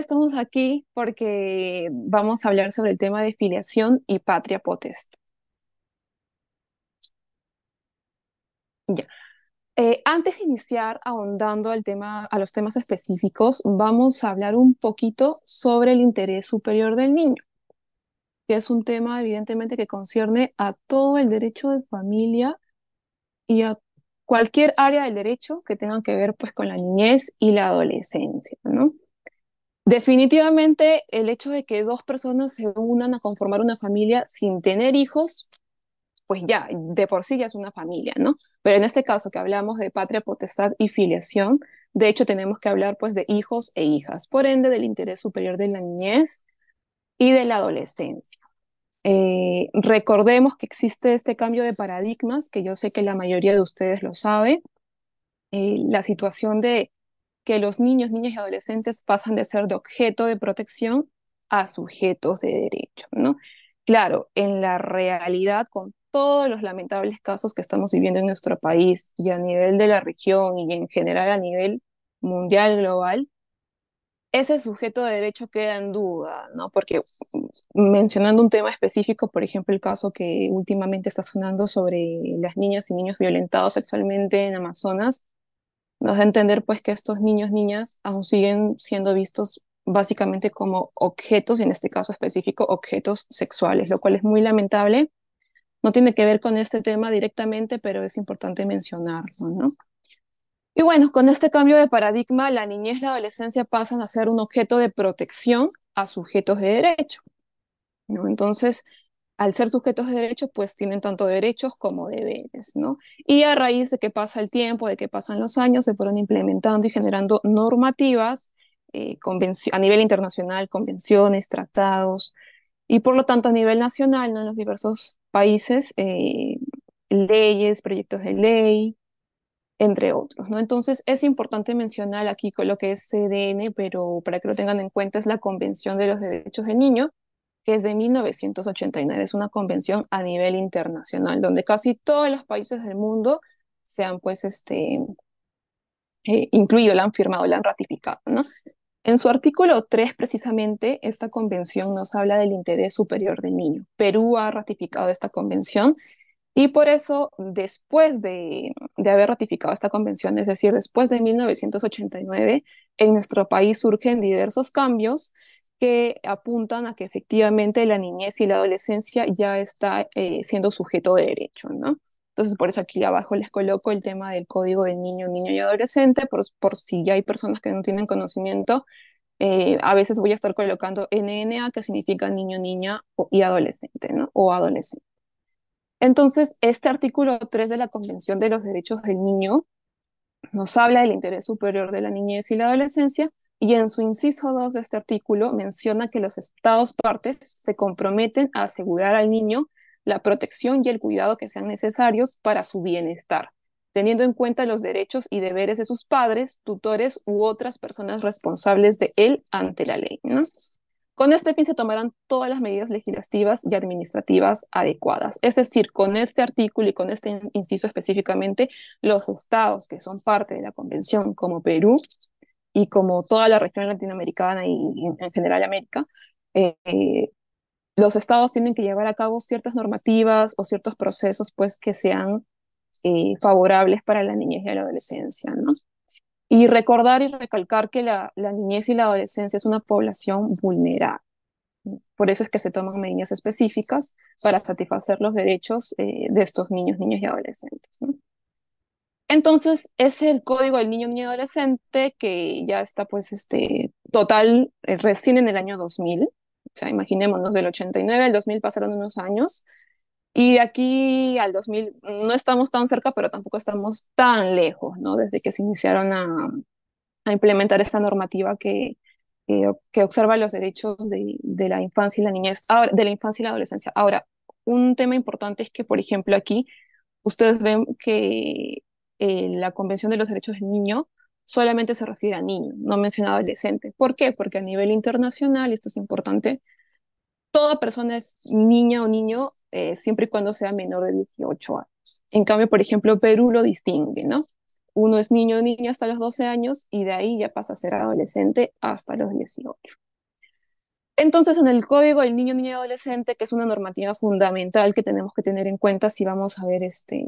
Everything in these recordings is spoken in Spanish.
estamos aquí porque vamos a hablar sobre el tema de filiación y patria potestad. Eh, antes de iniciar ahondando al tema, a los temas específicos, vamos a hablar un poquito sobre el interés superior del niño, que es un tema evidentemente que concierne a todo el derecho de familia y a cualquier área del derecho que tenga que ver pues, con la niñez y la adolescencia. ¿no? Definitivamente el hecho de que dos personas se unan a conformar una familia sin tener hijos, pues ya, de por sí ya es una familia, ¿no? Pero en este caso que hablamos de patria, potestad y filiación, de hecho tenemos que hablar pues de hijos e hijas, por ende del interés superior de la niñez y de la adolescencia. Eh, recordemos que existe este cambio de paradigmas, que yo sé que la mayoría de ustedes lo sabe, eh, la situación de que los niños, niñas y adolescentes pasan de ser de objeto de protección a sujetos de derecho, ¿no? Claro, en la realidad, con todos los lamentables casos que estamos viviendo en nuestro país y a nivel de la región y en general a nivel mundial, global, ese sujeto de derecho queda en duda, ¿no? Porque mm, mencionando un tema específico, por ejemplo, el caso que últimamente está sonando sobre las niñas y niños violentados sexualmente en Amazonas, nos da a entender pues que estos niños, niñas aún siguen siendo vistos básicamente como objetos, y en este caso específico, objetos sexuales, lo cual es muy lamentable. No tiene que ver con este tema directamente, pero es importante mencionarlo, ¿no? Y bueno, con este cambio de paradigma, la niñez y la adolescencia pasan a ser un objeto de protección a sujetos de derecho, ¿no? Entonces, al ser sujetos de derechos, pues tienen tanto derechos como deberes, ¿no? Y a raíz de que pasa el tiempo, de que pasan los años, se fueron implementando y generando normativas eh, a nivel internacional, convenciones, tratados, y por lo tanto a nivel nacional, En los diversos países, eh, leyes, proyectos de ley, entre otros, ¿no? Entonces es importante mencionar aquí con lo que es CDN, pero para que lo tengan en cuenta es la Convención de los Derechos del Niño, que es de 1989, es una convención a nivel internacional, donde casi todos los países del mundo se han pues este, eh, incluido, la han firmado, la han ratificado, ¿no? En su artículo 3, precisamente, esta convención nos habla del interés superior del niño. Perú ha ratificado esta convención y por eso, después de, de, haber ratificado esta convención, es decir, después de 1989, en nuestro país surgen diversos cambios que apuntan a que efectivamente la niñez y la adolescencia ya está eh, siendo sujeto de derecho, ¿no? Entonces, por eso aquí abajo les coloco el tema del código del niño, niño y adolescente, por, si ya hay personas que no tienen conocimiento, eh, a veces voy a estar colocando NNA, que significa niño, niña y adolescente, O adolescente. Entonces, este artículo 3 de la Convención de los Derechos del Niño nos habla del interés superior de la niñez y la adolescencia, y en su inciso 2 de este artículo menciona que los estados partes se comprometen a asegurar al niño la protección y el cuidado que sean necesarios para su bienestar, teniendo en cuenta los derechos y deberes de sus padres, tutores u otras personas responsables de él ante la ley. Con este fin se tomarán todas las medidas legislativas y administrativas adecuadas. Es decir, con este artículo y con este inciso específicamente, los estados que son parte de la convención, como Perú, y como toda la región latinoamericana y, en general América, eh, eh, los estados tienen que llevar a cabo ciertas normativas o ciertos procesos pues que sean eh, favorables para la niñez y la adolescencia, ¿no? Y recordar y recalcar que la, la niñez y la adolescencia es una población vulnerable. Por eso es que se toman medidas específicas para satisfacer los derechos de estos niños, niños y adolescentes. ¿no? Entonces, es el código del niño niño adolescente que ya está pues este total eh, recién en el año 2000. O sea, imaginémonos del 89 al 2000 pasaron unos años y de aquí al 2000 no estamos tan cerca, pero tampoco estamos tan lejos, ¿no? Desde que se iniciaron a, implementar esta normativa que, que, observa los derechos de, la infancia y la niñez, de la infancia y la adolescencia. Ahora, un tema importante es que, por ejemplo, aquí ustedes ven que la Convención de los Derechos del Niño solamente se refiere a niño, no menciona adolescente. ¿Por qué? Porque a nivel internacional, esto es importante, toda persona es niña o niño eh, siempre y cuando sea menor de 18 años. En cambio, por ejemplo, Perú lo distingue, ¿no? Uno es niño o niña hasta los 12 años y de ahí ya pasa a ser adolescente hasta los 18. Entonces, en el código del niño, niña y adolescente, que es una normativa fundamental que tenemos que tener en cuenta si vamos a ver este,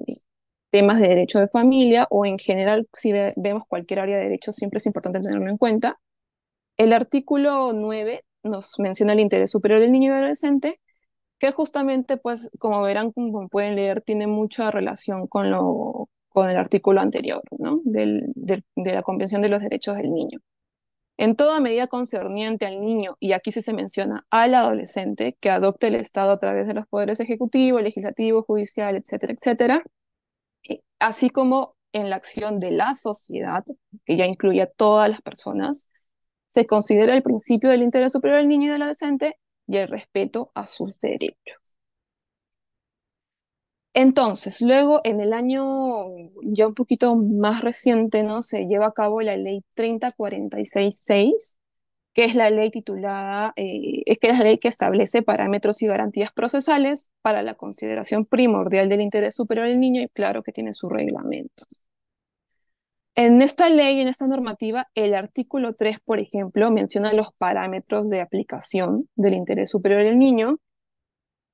temas de derecho de familia o en general, si vemos cualquier área de derecho, siempre es importante tenerlo en cuenta. El artículo 9 nos menciona el interés superior del niño y adolescente, que justamente, pues, como verán, como pueden leer, tiene mucha relación con, lo, con el artículo anterior, ¿no? de la Convención de los Derechos del Niño. En toda medida concerniente al niño, y aquí sí se menciona al adolescente, que adopte el Estado a través de los poderes ejecutivo, legislativo, judicial, etcétera, etcétera, eh, así como en la acción de la sociedad, que ya incluye a todas las personas, se considera el principio del interés superior del niño y del adolescente y el respeto a sus derechos. Entonces, luego en el año ya un poquito más reciente, ¿no? Se lleva a cabo la ley 30466, que es la ley titulada, eh, es que es la ley que establece parámetros y garantías procesales para la consideración primordial del interés superior del niño y claro que tiene su reglamento. En esta ley, en esta normativa, el artículo 3, por ejemplo, menciona los parámetros de aplicación del interés superior del niño,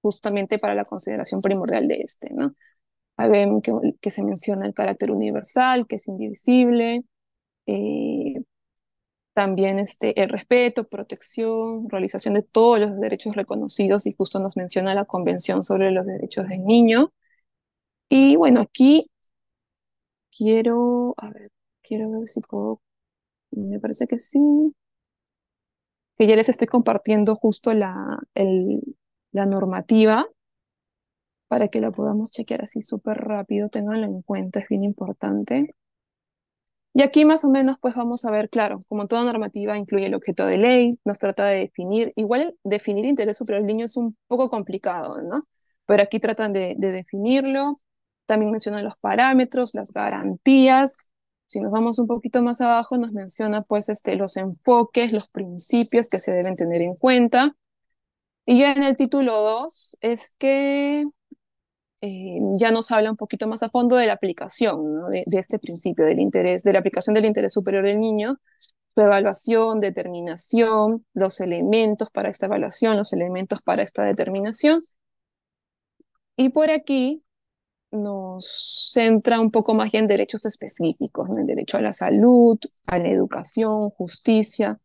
justamente para la consideración primordial de este, ¿no? Que, que, se menciona el carácter universal, que es indivisible, eh, también este, el respeto, protección, realización de todos los derechos reconocidos y justo nos menciona la Convención sobre los Derechos del Niño. Y bueno, aquí quiero, a ver, quiero ver si puedo, me parece que sí, que ya les estoy compartiendo justo la, el, la normativa para que la podamos chequear así súper rápido, tenganlo en cuenta, es bien importante. Y aquí más o menos pues vamos a ver, claro, como toda normativa incluye el objeto de ley, nos trata de definir, igual definir interés superior del niño es un poco complicado, ¿no? Pero aquí tratan de, definirlo, también mencionan los parámetros, las garantías, si nos vamos un poquito más abajo nos menciona pues este, los enfoques, los principios que se deben tener en cuenta. Y ya en el título 2 es que eh, ya nos habla un poquito más a fondo de la aplicación ¿no? de, este principio del interés, de la aplicación del interés superior del niño, su evaluación, determinación, los elementos para esta evaluación, los elementos para esta determinación. Y por aquí nos centra un poco más en derechos específicos, en el derecho a la salud, a la educación, justicia,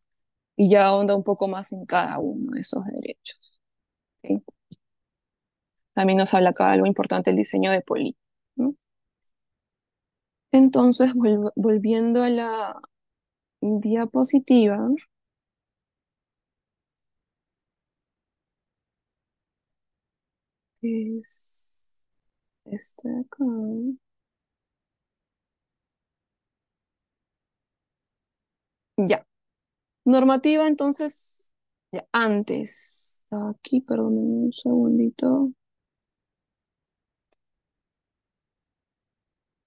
y ya ahonda un poco más en cada uno de esos derechos. ¿sí? también nos habla acá algo importante el diseño de Poli. Entonces, volviendo a la diapositiva, es este acá. Ya. Normativa, entonces, ya, antes. Aquí, perdón, un segundito.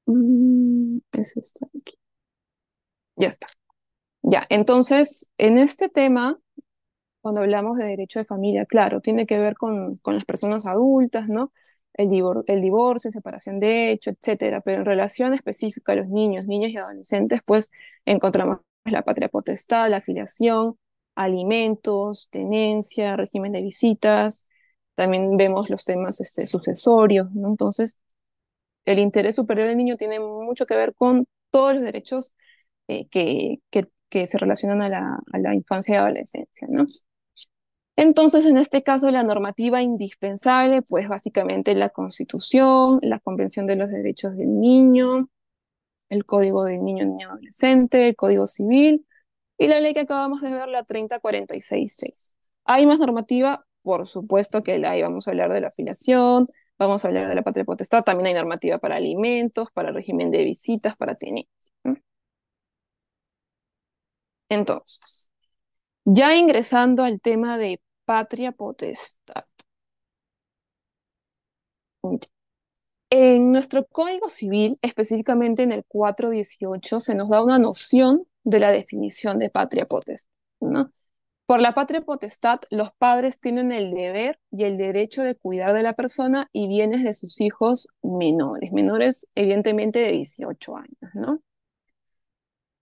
Mm, es esta aquí. Ya está. Ya, entonces, en este tema, cuando hablamos de derecho de familia, claro, tiene que ver con, con las personas adultas, ¿no? El, divorcio, separación de hecho, etcétera, pero en relación específica a los niños, niñas y adolescentes, pues encontramos la patria potestad, la afiliación, alimentos, tenencia, régimen de visitas, también vemos los temas este, sucesorios, ¿no? Entonces, el interés superior del niño tiene mucho que ver con todos los derechos eh, que, que, se relacionan a la, a la, infancia y adolescencia, ¿no? Entonces, en este caso, la normativa indispensable, pues básicamente la Constitución, la Convención de los Derechos del Niño, el Código del Niño y Niño Adolescente, el Código Civil y la ley que acabamos de ver, la 30466. Hay más normativa, por supuesto que la vamos a hablar de la afiliación, Vamos a hablar de la patria potestad. También hay normativa para alimentos, para régimen de visitas, para tenencia. Entonces, ya ingresando al tema de patria potestad. En nuestro Código Civil, específicamente en el 418, se nos da una noción de la definición de patria potestad. ¿no? Por la patria potestad, los padres tienen el deber y el derecho de cuidar de la persona y bienes de sus hijos menores, menores evidentemente de 18 años,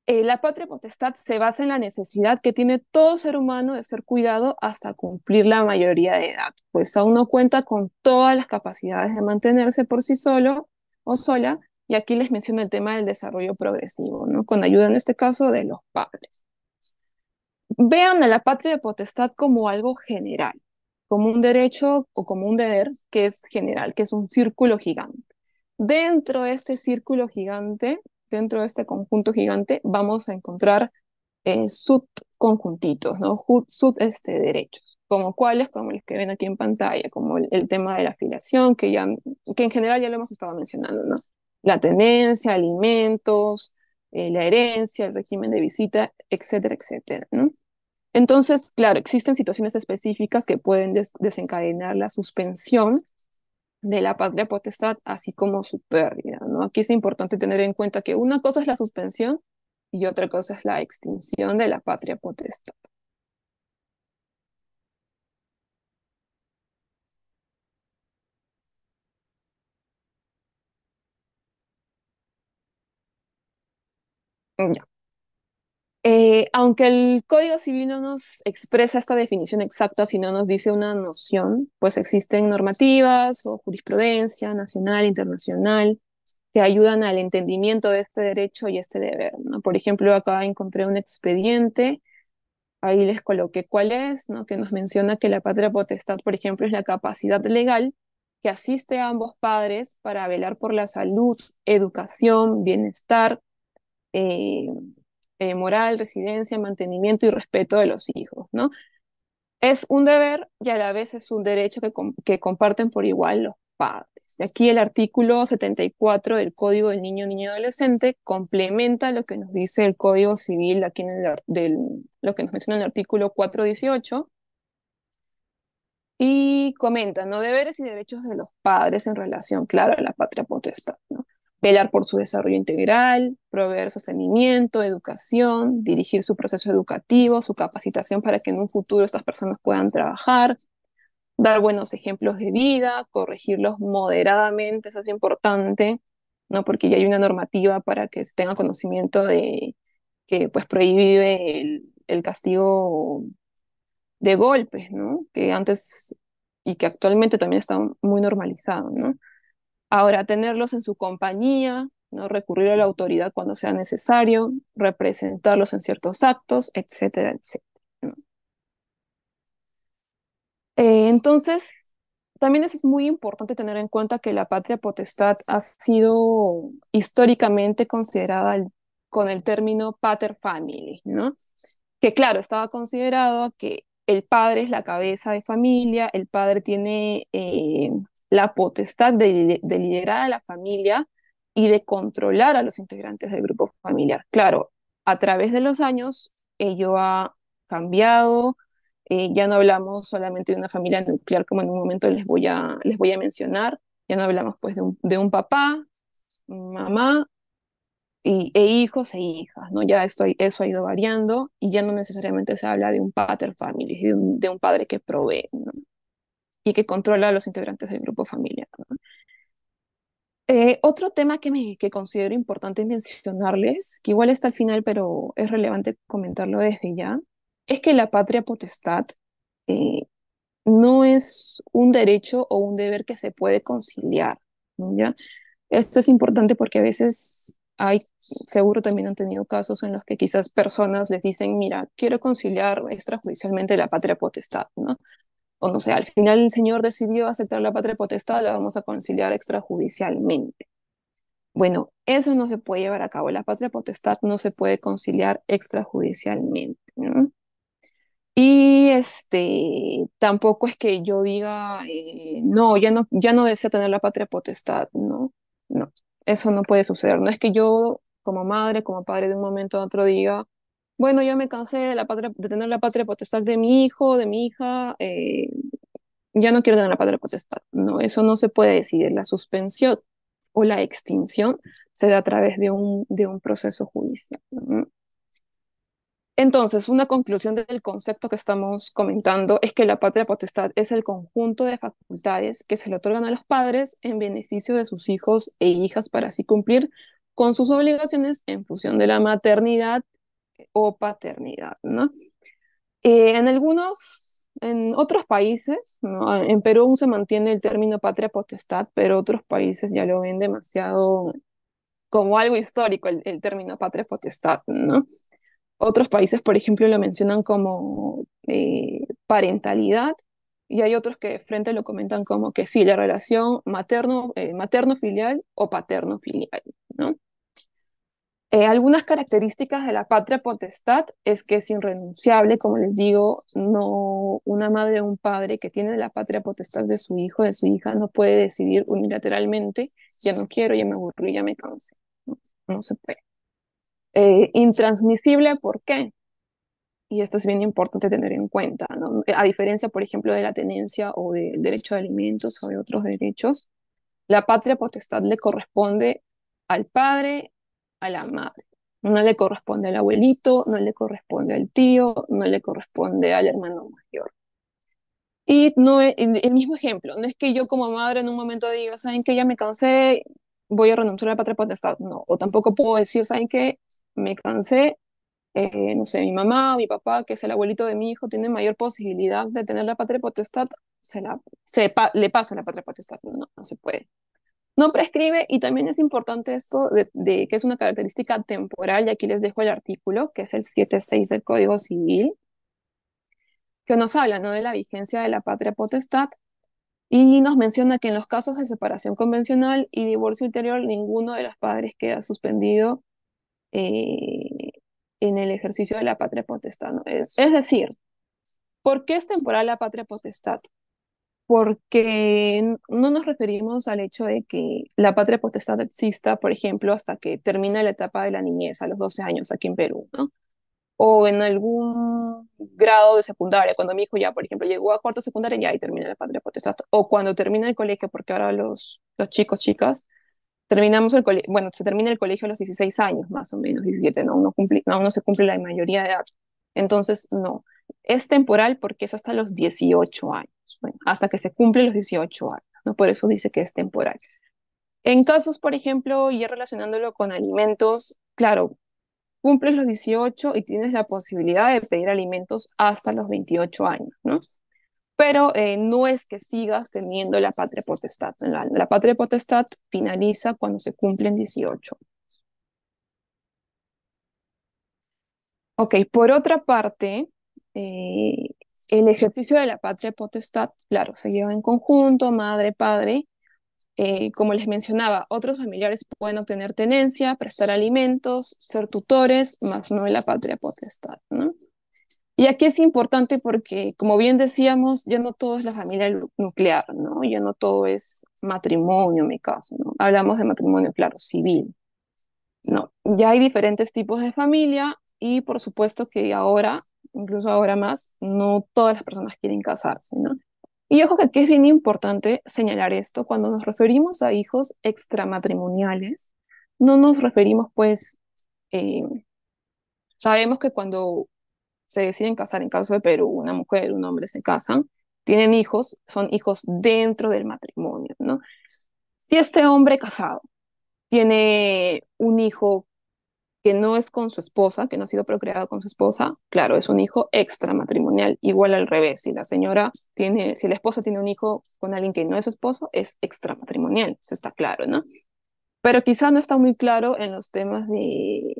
eh, la patria potestad se basa en la necesidad que tiene todo ser humano de ser cuidado hasta cumplir la mayoría de edad, pues aún no cuenta con todas las capacidades de mantenerse por sí solo o sola, y aquí les menciono el tema del desarrollo progresivo, ¿no? Con ayuda en este caso de los padres vean a la patria potestad como algo general, como un derecho o como un deber que es general, que es un círculo gigante. Dentro de este círculo gigante, dentro de este conjunto gigante, vamos a encontrar eh, subconjuntitos, ¿no? Sub este, derechos, como cuáles, como los que ven aquí en pantalla, como el, tema de la afiliación, que, ya, que en general ya lo hemos estado mencionando, ¿no? La tenencia, alimentos, eh, la herencia, el régimen de visita, etcétera, etcétera, ¿no? Entonces, claro, existen situaciones específicas que pueden desencadenar la suspensión de la patria potestad, así como su pérdida. ¿no? Aquí es importante tener en cuenta que una cosa es la suspensión y otra cosa es la extinción de la patria potestad. Ya. Eh, aunque el Código Civil no nos expresa esta definición exacta, sino nos dice una noción, pues existen normativas o jurisprudencia nacional, internacional, que ayudan al entendimiento de este derecho y este deber. Por ejemplo, acá encontré un expediente, ahí les coloqué cuál es, ¿no? que nos menciona que la patria potestad, por ejemplo, es la capacidad legal que asiste a ambos padres para velar por la salud, educación, bienestar. Eh, eh, moral, residencia, mantenimiento y respeto de los hijos, ¿no? Es un deber y a la vez es un derecho que, que comparten por igual los padres. Y aquí el artículo 74 del Código del Niño, Niño y Adolescente complementa lo que nos dice el Código Civil, aquí en del, lo que nos menciona en el artículo 418, y comenta, ¿no? Deberes y derechos de los padres en relación, claro, a la patria potestad, ¿no? pelear por su desarrollo integral, proveer sostenimiento, educación, dirigir su proceso educativo, su capacitación para que en un futuro estas personas puedan trabajar, dar buenos ejemplos de vida, corregirlos moderadamente, eso es importante, ¿no? Porque ya hay una normativa para que se tenga conocimiento de que pues prohíbe el, castigo de golpes, ¿no? Que antes y que actualmente también está muy normalizado, ¿no? Ahora, tenerlos en su compañía, ¿no? recurrir a la autoridad cuando sea necesario, representarlos en ciertos actos, etcétera, etcétera. Eh, entonces, también es muy importante tener en cuenta que la patria potestad ha sido históricamente considerada con el término pater family, ¿no? Que claro, estaba considerado que el padre es la cabeza de familia, el padre tiene eh, la potestad de, liderar a la familia y de controlar a los integrantes del grupo familiar. Claro, a través de los años ello ha cambiado, eh, ya no hablamos solamente de una familia nuclear como en un momento les voy a, les voy a mencionar, ya no hablamos pues de un, papá, mamá y, e hijos e hijas, ¿no? Ya esto, eso ha ido variando y ya no necesariamente se habla de un pater family, de un, de un padre que provee, y que controla a los integrantes del grupo familiar. Eh, otro tema que, me, considero importante mencionarles, que igual está al final, pero es relevante comentarlo desde ya, es que la patria potestad eh, no es un derecho o un deber que se puede conciliar. ¿no? Esto es importante porque a veces hay, seguro también han tenido casos en los que quizás personas les dicen, mira, quiero conciliar extrajudicialmente la patria potestad, ¿no? o no sé, al final el señor decidió aceptar la patria potestad, la vamos a conciliar extrajudicialmente. Bueno, eso no se puede llevar a cabo, la patria potestad no se puede conciliar extrajudicialmente. Y este, tampoco es que yo diga, eh, no, ya no, ya no deseo tener la patria potestad, no, no, eso no puede suceder. No es que yo como madre, como padre de un momento a otro diga, bueno, yo me cansé de, la patria, de tener la patria potestad de mi hijo, de mi hija, eh, ya no quiero tener la patria potestad. eso no se puede decidir. La suspensión o la extinción se da a través de un, de un proceso judicial. Entonces, una conclusión del concepto que estamos comentando es que la patria potestad es el conjunto de facultades que se le otorgan a los padres en beneficio de sus hijos e hijas para así cumplir con sus obligaciones en función de la maternidad o paternidad, ¿no? Eh, en algunos, en otros países, en Perú se mantiene el término patria potestad, pero otros países ya lo ven demasiado como algo histórico el, término patria potestad, ¿no? Otros países, por ejemplo, lo mencionan como eh, parentalidad y hay otros que de frente lo comentan como que sí, la relación materno, eh, materno-filial o paterno-filial, ¿no? Eh, algunas características de la patria potestad es que es irrenunciable, como les digo, no una madre o un padre que tiene la patria potestad de su hijo, de su hija, no puede decidir unilateralmente, ya no quiero, ya me aburrí, ya me cansé. No, se puede. Eh, intransmisible, ¿por qué? Y esto es bien importante tener en cuenta, ¿no? A diferencia, por ejemplo, de la tenencia o del derecho de alimentos o de otros derechos, la patria potestad le corresponde al padre, la madre. No le corresponde al abuelito, no le corresponde al tío, no le corresponde al hermano mayor. Y no es, el mismo ejemplo, no es que yo como madre en un momento diga, ¿saben que Ya me cansé, voy a renunciar a la patria potestad. No, o tampoco puedo decir, ¿saben que Me cansé, eh, no sé, mi mamá, mi papá, que es el abuelito de mi hijo, tiene mayor posibilidad de tener la patria potestad, se, la, se le pasa la patria potestad. No, no se puede. No prescribe y también es importante esto de, que es una característica temporal y aquí les dejo el artículo que es el 76 del Código Civil que nos habla ¿no? de la vigencia de la patria potestad y nos menciona que en los casos de separación convencional y divorcio interior, ninguno de los padres queda suspendido eh, en el ejercicio de la patria potestad. es decir, ¿por qué es temporal la patria potestad? porque no nos referimos al hecho de que la patria potestad exista, por ejemplo, hasta que termina la etapa de la niñez, a los 12 años aquí en Perú, ¿no? O en algún grado de secundaria, cuando mi hijo ya, por ejemplo, llegó a cuarto secundaria, ya ahí termina la patria potestad. O cuando termina el colegio, porque ahora los, los chicos, chicas, terminamos el colegio, bueno, se termina el colegio a los 16 años, más o menos, 17, no, uno, cumple, no, se cumple la mayoría de edad. Entonces, no. Es temporal porque es hasta los 18 años, hasta que se cumplen los 18 años, ¿no? Por eso dice que es temporal. En casos, por ejemplo, y relacionándolo con alimentos, claro, cumples los 18 y tienes la posibilidad de pedir alimentos hasta los 28 años, ¿no? Pero eh, no es que sigas teniendo la patria potestad. La, la patria potestad finaliza cuando se cumplen 18. Ok, por otra parte, eh, el ejercicio de la patria potestad, claro, se lleva en conjunto, madre, padre. Eh, como les mencionaba, otros familiares pueden obtener tenencia, prestar alimentos, ser tutores, más no la patria potestad, ¿no? Y aquí es importante porque, como bien decíamos, ya no todo es la familia nuclear, ¿no? Ya no todo es matrimonio, en mi caso, ¿no? Hablamos de matrimonio, claro, civil, ¿no? Ya hay diferentes tipos de familia y, por supuesto, que ahora incluso ahora más, no todas las personas quieren casarse, ¿no? Y ojo que aquí es bien importante señalar esto, cuando nos referimos a hijos extramatrimoniales, no nos referimos pues, eh, sabemos que cuando se deciden casar, en caso de Perú, una mujer, un hombre se casan, tienen hijos, son hijos dentro del matrimonio, ¿no? Si este hombre casado tiene un hijo que no es con su esposa, que no ha sido procreado con su esposa, claro, es un hijo extramatrimonial, igual al revés. Si la señora tiene, si la esposa tiene un hijo con alguien que no es su esposo, es extramatrimonial, eso está claro, ¿no? Pero quizá no está muy claro en los temas de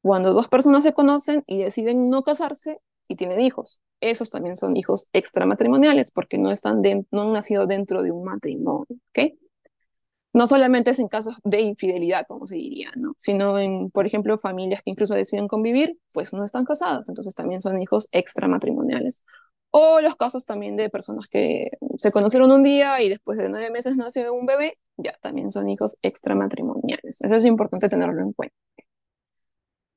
cuando dos personas se conocen y deciden no casarse y tienen hijos. Esos también son hijos extramatrimoniales porque no, están no han nacido dentro de un matrimonio, ¿ok? no solamente es en casos de infidelidad, como se diría, ¿no? sino en, por ejemplo, familias que incluso deciden convivir, pues no están casadas, entonces también son hijos extramatrimoniales. O los casos también de personas que se conocieron un día y después de nueve meses nació un bebé, ya también son hijos extramatrimoniales. Eso es importante tenerlo en cuenta.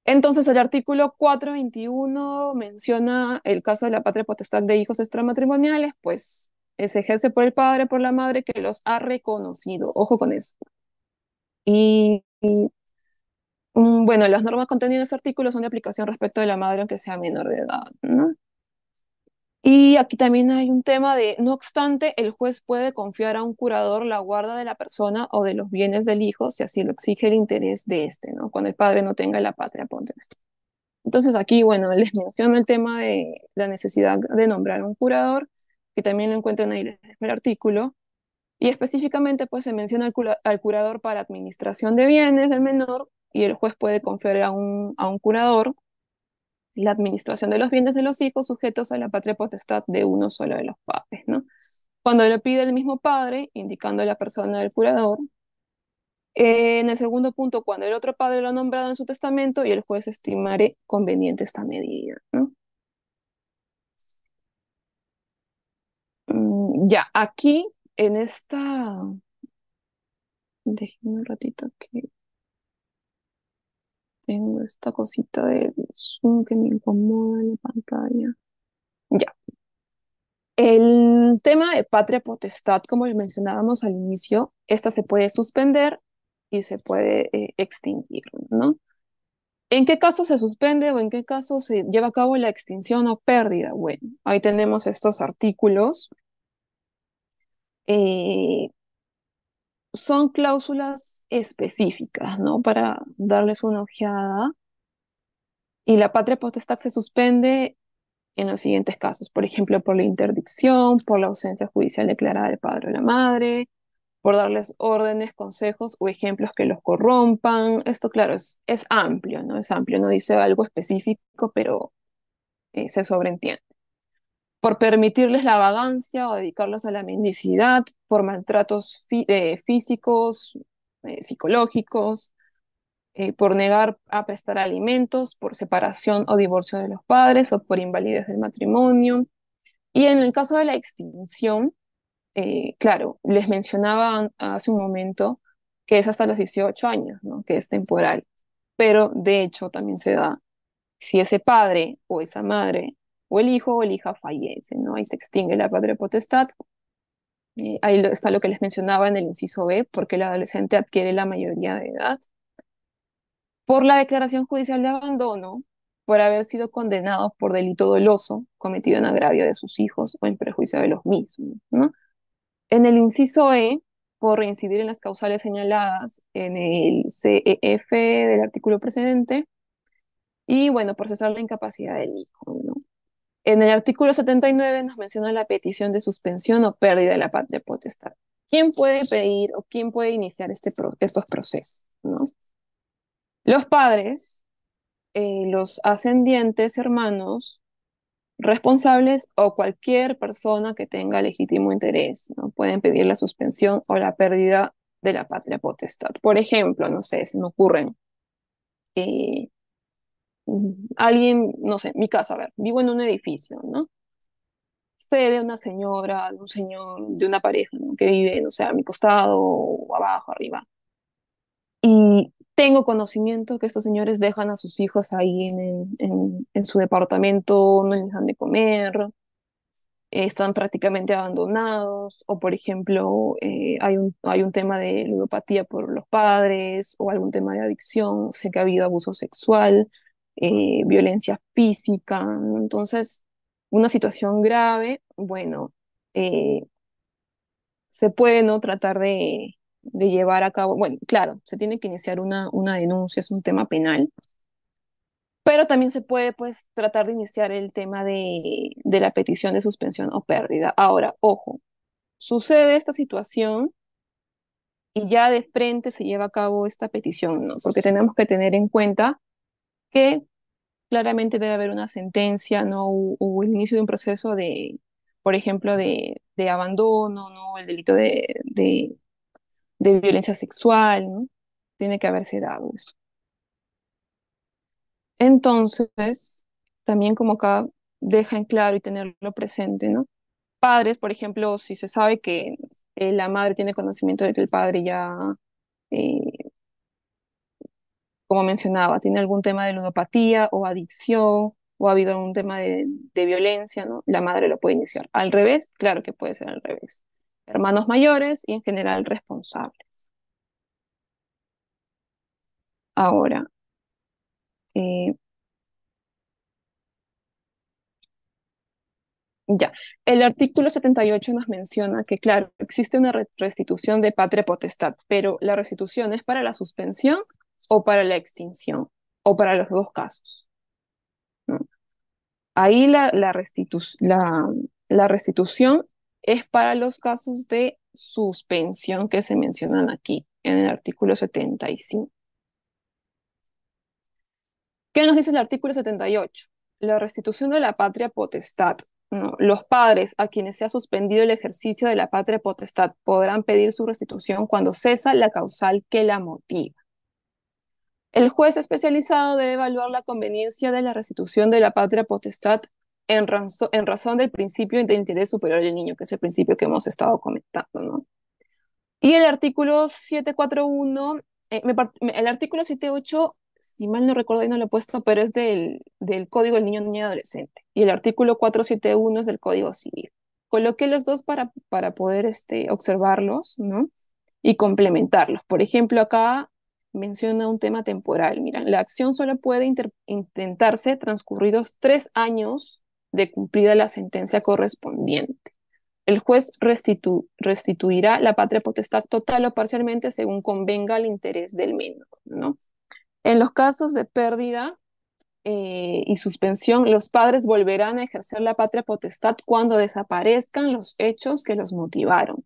Entonces, el artículo 421 menciona el caso de la patria potestad de hijos extramatrimoniales, pues se ejerce por el padre, por la madre que los ha reconocido. Ojo con eso. Y, mm, bueno, las normas contenidas en este artículo son de aplicación respecto de la madre, aunque sea menor de edad, Y aquí también hay un tema de, no obstante, el juez puede confiar a un curador la guarda de la persona o de los bienes del hijo si así lo exige el interés de éste ¿no? Cuando el padre no tenga la patria, ponte Entonces aquí, bueno, les menciono el tema de la necesidad de nombrar un curador que también lo encuentran en el artículo, y específicamente pues se menciona al, curador para administración de bienes del menor y el juez puede conferir a un, a un curador la administración de los bienes de los hijos sujetos a la patria potestad de uno solo de los padres, ¿no? Cuando lo pide el mismo padre, indicando la persona del curador. Eh, en el segundo punto, cuando el otro padre lo ha nombrado en su testamento y el juez estimare conveniente esta medida, ¿no? Mm, ya, aquí en esta. Déjenme un ratito que tengo esta cosita de zoom que me incomoda en la pantalla. Ya. El tema de patria potestad, como mencionábamos al inicio, esta se puede suspender y se puede eh, extinguir, ¿no? ¿En qué caso se suspende o en qué caso se lleva a cabo la extinción o pérdida? Bueno, ahí tenemos estos artículos eh, son cláusulas específicas, ¿no? Para darles una ojeada. Y la patria potestad se suspende en los siguientes casos, por ejemplo, por la interdicción, por la ausencia judicial declarada del padre o la madre, por darles órdenes, consejos o ejemplos que los corrompan. Esto, claro, es, amplio, ¿no? Es amplio, no dice algo específico, pero eh, se sobreentiende por permitirles la vagancia o dedicarlos a la mendicidad, por maltratos eh, físicos, eh, psicológicos, eh, por negar a prestar alimentos, por separación o divorcio de los padres o por invalidez del matrimonio. Y en el caso de la extinción, claro, les mencionaba hace un momento que es hasta los 18 años, ¿no? que es temporal, pero de hecho también se da si ese padre o esa madre o el hijo o el hija fallece, ¿no? Ahí se extingue la patria potestad. Eh, ahí está lo que les mencionaba en el inciso B, porque el adolescente adquiere la mayoría de edad. Por la declaración judicial de abandono, por haber sido condenados por delito doloso cometido en agravio de sus hijos o en prejuicio de los mismos, ¿no? En el inciso E, por reincidir en las causales señaladas en el CEF del artículo precedente, y bueno, por cesar la incapacidad del hijo, ¿no? En el artículo 79 nos menciona la petición de suspensión o pérdida de la patria potestad. ¿Quién puede pedir o quién puede iniciar este estos procesos? Los padres, eh, los ascendientes, hermanos, responsables o cualquier persona que tenga legítimo interés, Pueden pedir la suspensión o la pérdida de la patria potestad. Por ejemplo, no sé, se me ocurren eh, alguien, no sé, mi casa, a ver, vivo en un edificio, ¿no? Sé de una señora, de un señor, de una pareja, Que vive, no sé, a mi costado, o abajo, arriba. Y tengo conocimiento que estos señores dejan a sus hijos ahí en, su departamento, no les dan de comer, están prácticamente abandonados, o por ejemplo, eh, hay, un, hay un tema de ludopatía por los padres, o algún tema de adicción, sé que ha habido abuso sexual, eh, violencia física, entonces una situación grave, bueno, eh, se puede no tratar de, llevar a cabo, bueno, claro, se tiene que iniciar una, una denuncia, es un tema penal, pero también se puede pues tratar de iniciar el tema de, de, la petición de suspensión o pérdida. Ahora, ojo, sucede esta situación y ya de frente se lleva a cabo esta petición, ¿no? Porque tenemos que tener en cuenta que claramente debe haber una sentencia, ¿no? O, el inicio de un proceso de, por ejemplo, de, abandono, ¿no? El delito de, violencia sexual, ¿no? Tiene que haberse dado eso. Entonces, también como acá deja en claro y tenerlo presente, ¿no? Padres, por ejemplo, si se sabe que eh, la madre tiene conocimiento de que el padre ya eh, como mencionaba, tiene algún tema de ludopatía o adicción o ha habido algún tema de, violencia, ¿no? La madre lo puede iniciar. Al revés, claro que puede ser al revés. Hermanos mayores y en general responsables. Ahora, eh, ya, el artículo 78 nos menciona que, claro, existe una restitución de patria potestad, pero la restitución es para la suspensión o para la extinción, o para los dos casos. Ahí la, la, la, la restitución es para los casos de suspensión que se mencionan aquí en el artículo 75. ¿Qué nos dice el artículo 78? La restitución de la patria potestad. Los padres a quienes se ha suspendido el ejercicio de la patria potestad podrán pedir su restitución cuando cesa la causal que la motiva. El juez especializado debe evaluar la conveniencia de la restitución de la patria potestad en, razón del principio de interés superior del niño, que es el principio que hemos estado comentando, ¿no? Y el artículo 741, eh, el artículo 78, si mal no recuerdo, ahí no lo he puesto, pero es del, del Código del Niño, Niña y Adolescente. Y el artículo 471 es del Código Civil. Coloqué los dos para, para poder este, observarlos, ¿no? Y complementarlos. Por ejemplo, acá menciona un tema temporal. Mira, la acción solo puede intentarse transcurridos tres años de cumplida la sentencia correspondiente. El juez restituirá la patria potestad total o parcialmente según convenga el interés del menor. ¿no? En los casos de pérdida eh, y suspensión, los padres volverán a ejercer la patria potestad cuando desaparezcan los hechos que los motivaron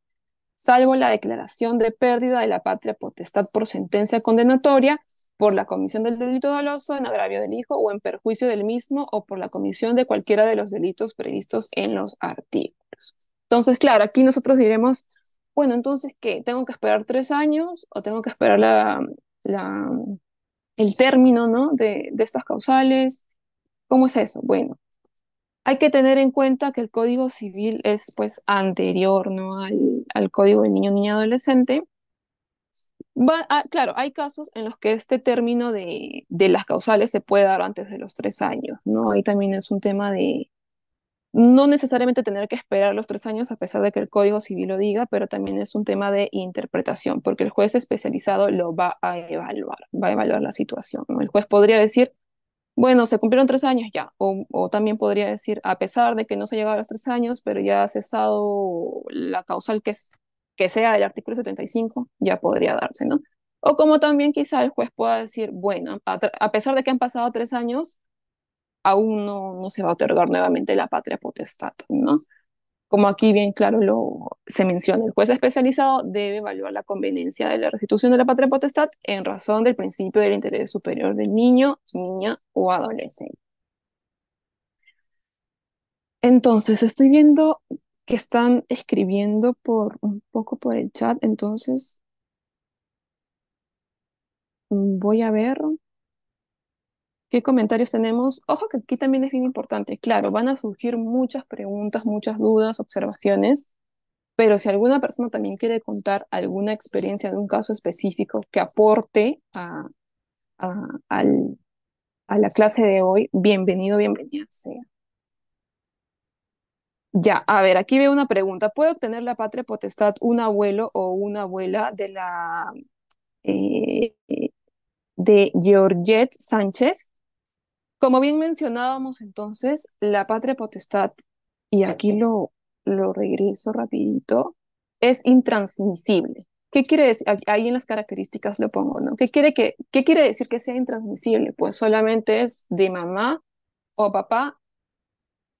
salvo la declaración de pérdida de la patria potestad por sentencia condenatoria, por la comisión del delito doloso en agravio del hijo o en perjuicio del mismo o por la comisión de cualquiera de los delitos previstos en los artículos. Entonces, claro, aquí nosotros diremos, bueno, entonces, ¿qué? ¿Tengo que esperar tres años o tengo que esperar la, la, el término ¿no? de, de estas causales? ¿Cómo es eso? Bueno, hay que tener en cuenta que el Código Civil es pues anterior, ¿no? al, Código de Niño, Niña, Adolescente. Ah, claro, hay casos en los que este término de, de, las causales se puede dar antes de los tres años, ¿no? Ahí también es un tema de no necesariamente tener que esperar los tres años a pesar de que el Código Civil lo diga, pero también es un tema de interpretación, porque el juez especializado lo va a evaluar, va a evaluar la situación, El juez podría decir, bueno, se cumplieron tres años ya, o, también podría decir, a pesar de que no se ha llegado a los tres años, pero ya ha cesado la causal que, es, que sea del artículo 75, ya podría darse, ¿no? O como también quizá el juez pueda decir, bueno, a, pesar de que han pasado tres años, aún no, no se va a otorgar nuevamente la patria potestad, ¿no? Como aquí bien claro lo, se menciona, el juez especializado debe evaluar la conveniencia de la restitución de la patria potestad en razón del principio del interés superior del niño, niña o adolescente. Entonces, estoy viendo que están escribiendo por un poco por el chat, entonces mm, voy a ver. ¿Qué comentarios tenemos? Ojo que aquí también es bien importante. Claro, van a surgir muchas preguntas, muchas dudas, observaciones, pero si alguna persona también quiere contar alguna experiencia de un caso específico que aporte a, la clase de hoy, bienvenido, bienvenida sea. Ya, a ver, aquí veo una pregunta. ¿Puede obtener la patria potestad un abuelo o una abuela de la eh, de Georgette Sánchez? Como bien mencionábamos entonces, la patria potestad, y aquí lo, lo regreso rapidito, es intransmisible. ¿Qué quiere decir? Ahí en las características lo pongo, ¿no? ¿Qué quiere, ¿Qué quiere decir que sea intransmisible? Pues solamente es de mamá o papá,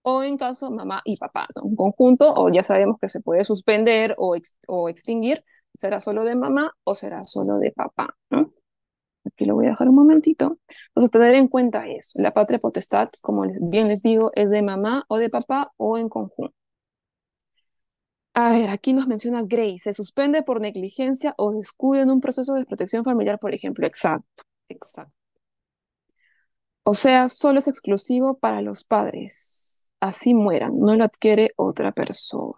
o en caso mamá y papá, ¿no? Un conjunto, o ya sabemos que se puede suspender o, o extinguir, será solo de mamá o será solo de papá, ¿no? aquí lo voy a dejar un momentito, entonces tener en cuenta eso, la patria potestad, como bien les digo, es de mamá o de papá o en conjunto. A ver, aquí nos menciona Gray, se suspende por negligencia o descuido en un proceso de protección familiar, por ejemplo. Exacto, exacto. O sea, solo es exclusivo para los padres. Así mueran, no lo adquiere otra persona.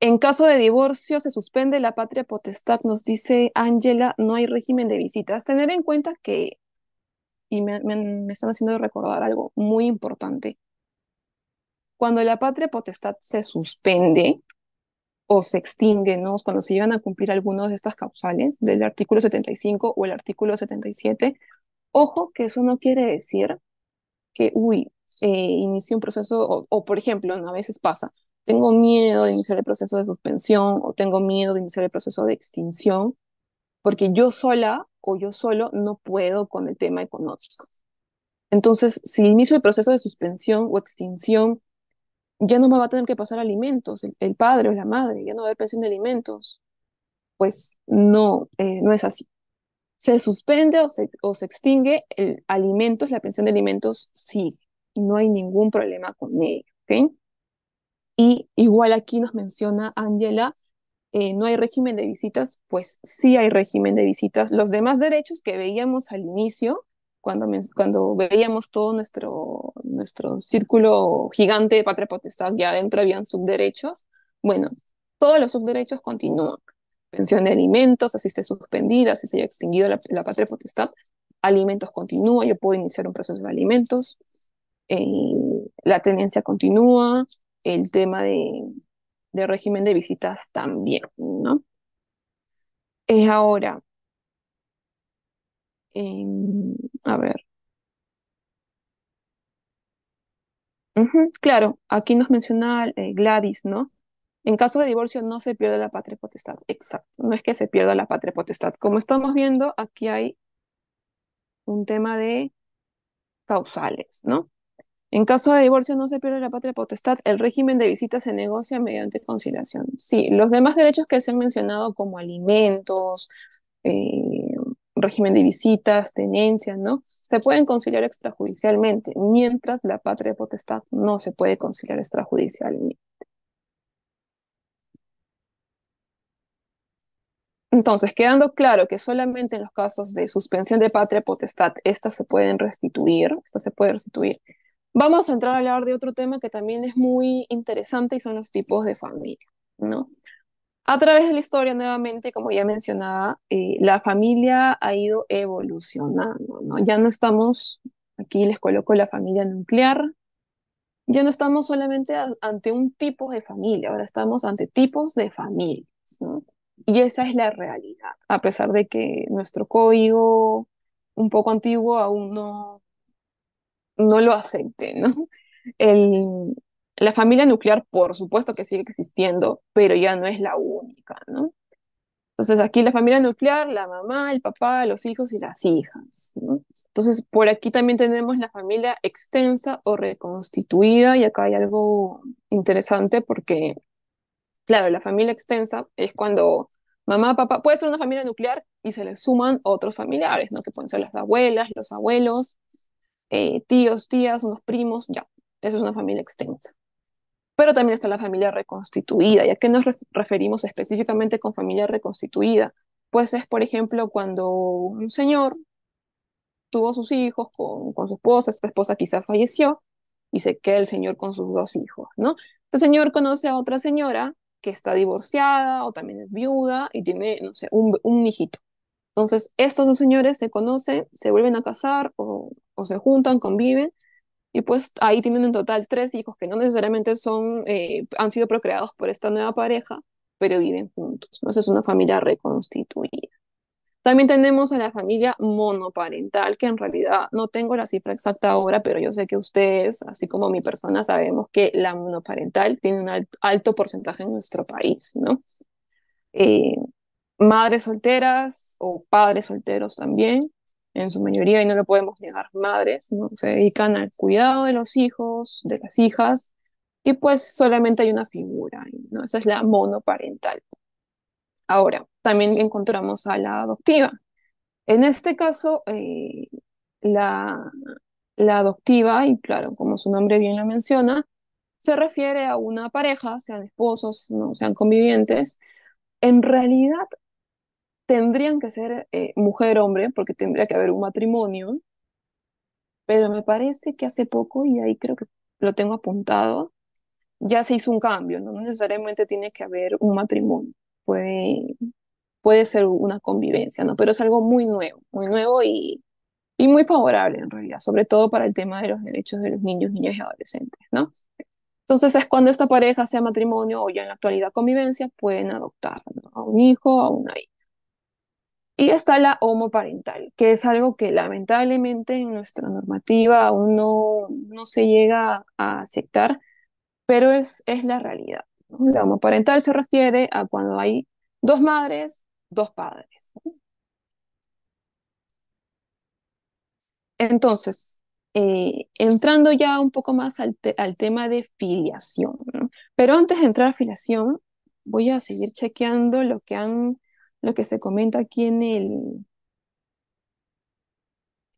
En caso de divorcio se suspende la patria potestad, nos dice Ángela, no hay régimen de visitas. Tener en cuenta que, y me, están haciendo recordar algo muy importante, cuando la patria potestad se suspende o se extingue, ¿no? cuando se llegan a cumplir algunas de estas causales del artículo 75 o el artículo 77, ojo que eso no quiere decir que, uy, eh, inicie un proceso, o, por ejemplo, a veces pasa, tengo miedo de iniciar el proceso de suspensión o tengo miedo de iniciar el proceso de extinción, porque yo sola o yo solo no puedo con el tema económico. Entonces, si inicio el proceso de suspensión o extinción, ya no me va a tener que pasar alimentos, el, padre o la madre, ya no va a haber pensión de alimentos. Pues no, eh, no es así. Se suspende o se, extingue el alimentos, la pensión de alimentos sigue. No hay ningún problema con ello. ¿okay? Y igual aquí nos menciona Angela, eh, no hay régimen de visitas, pues sí hay régimen de visitas. Los demás derechos que veíamos al inicio, cuando, cuando veíamos todo nuestro, nuestro círculo gigante de patria potestad, ya adentro habían subderechos, bueno, todos los subderechos continúan. Pensión de alimentos, asiste suspendida, si se haya extinguido la, la patria potestad, alimentos continúa, yo puedo iniciar un proceso de alimentos, eh, la tenencia continúa, el tema de, régimen de visitas también, ¿no? Es ahora, em, a ver. claro, aquí nos menciona eh, Gladys, ¿no? En caso de divorcio no se pierde la patria potestad. Exacto, no es que se pierda la patria potestad. Como estamos viendo, aquí hay un tema de causales, ¿no? En caso de divorcio no se pierde la patria potestad, el régimen de visita se negocia mediante conciliación. Sí, los demás derechos que se han mencionado como alimentos, eh, régimen de visitas, tenencia, ¿no? Se pueden conciliar extrajudicialmente, mientras la patria potestad no se puede conciliar extrajudicialmente. Entonces, quedando claro que solamente en los casos de suspensión de patria potestad, estas se pueden restituir, esta se puede restituir Vamos a entrar a hablar de otro tema que también es muy interesante y son los tipos de familia, ¿no? A través de la historia, nuevamente, como ya mencionaba, eh, la familia ha ido evolucionando, ¿no? Ya no estamos, aquí les coloco la familia nuclear, ya no estamos solamente ante un tipo de familia, ahora estamos ante tipos de familias, Y esa es la realidad, a pesar de que nuestro código un poco antiguo aún no no lo acepten, ¿no? la familia nuclear, por supuesto que sigue existiendo, pero ya no es la única, ¿no? Entonces aquí la familia nuclear, la mamá, el papá, los hijos y las hijas. Entonces por aquí también tenemos la familia extensa o reconstituida y acá hay algo interesante porque, claro, la familia extensa es cuando mamá, papá, puede ser una familia nuclear y se le suman otros familiares, ¿no? Que pueden ser las abuelas, los abuelos, eh, tíos, tías, unos primos, ya. Eso es una familia extensa. Pero también está la familia reconstituida. ¿Y a qué nos referimos específicamente con familia reconstituida? Pues es, por ejemplo, cuando un señor tuvo sus hijos con, su esposa, esta esposa quizás falleció, y se queda el señor con sus dos hijos, ¿no? Este señor conoce a otra señora que está divorciada o también es viuda y tiene, no sé, un, un hijito. Entonces, estos dos señores se conocen, se vuelven a casar o, se juntan, conviven, y pues ahí tienen en total tres hijos que no necesariamente son, eh, han sido procreados por esta nueva pareja, pero viven juntos. ¿no? es una familia reconstituida. También tenemos a la familia monoparental, que en realidad no tengo la cifra exacta ahora, pero yo sé que ustedes, así como mi persona, sabemos que la monoparental tiene un alto, porcentaje en nuestro país, ¿no? Eh, madres solteras o padres solteros también, en su mayoría, y no lo podemos negar, madres, ¿no? Se dedican al cuidado de los hijos, de las hijas, y pues solamente hay una figura, ¿no? Esa es la monoparental. Ahora, también encontramos a la adoptiva. En este caso, eh, la, la adoptiva, y claro, como su nombre bien la menciona, se refiere a una pareja, sean esposos, no sean convivientes, en realidad tendrían que ser eh, mujer-hombre, porque tendría que haber un matrimonio, pero me parece que hace poco, y ahí creo que lo tengo apuntado, ya se hizo un cambio, no necesariamente tiene que haber un matrimonio, puede, puede ser una convivencia, ¿no? Pero es algo muy nuevo, muy nuevo y, y muy favorable en realidad, sobre todo para el tema de los derechos de los niños, niñas y adolescentes, ¿no? Entonces es cuando esta pareja, sea matrimonio o ya en la actualidad convivencia, pueden adoptar a un hijo, a una hija. Y está la homoparental, que es algo que lamentablemente en nuestra normativa aún no, no se llega a aceptar, pero es, es la realidad. La homoparental se refiere a cuando hay dos madres, dos padres. Entonces, eh, entrando ya un poco más al, al tema de filiación, pero antes de entrar a filiación, voy a seguir chequeando lo que han lo que se comenta aquí en el,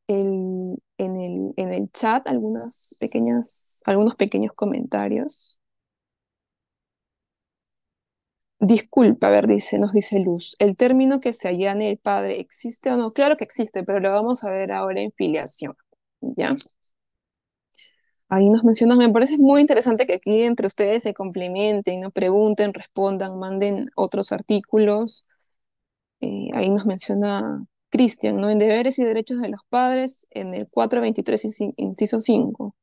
en el, en el chat, algunas pequeñas, algunos pequeños comentarios. Disculpa, a ver, dice, nos dice Luz, ¿el término que se allane el padre existe o no? Claro que existe, pero lo vamos a ver ahora en filiación, ¿ya? Ahí nos mencionan, me parece muy interesante que aquí entre ustedes se complementen, ¿no? pregunten, respondan, manden otros artículos, eh, ahí nos menciona Cristian, ¿no? En deberes y derechos de los padres, en el 423, inciso 5.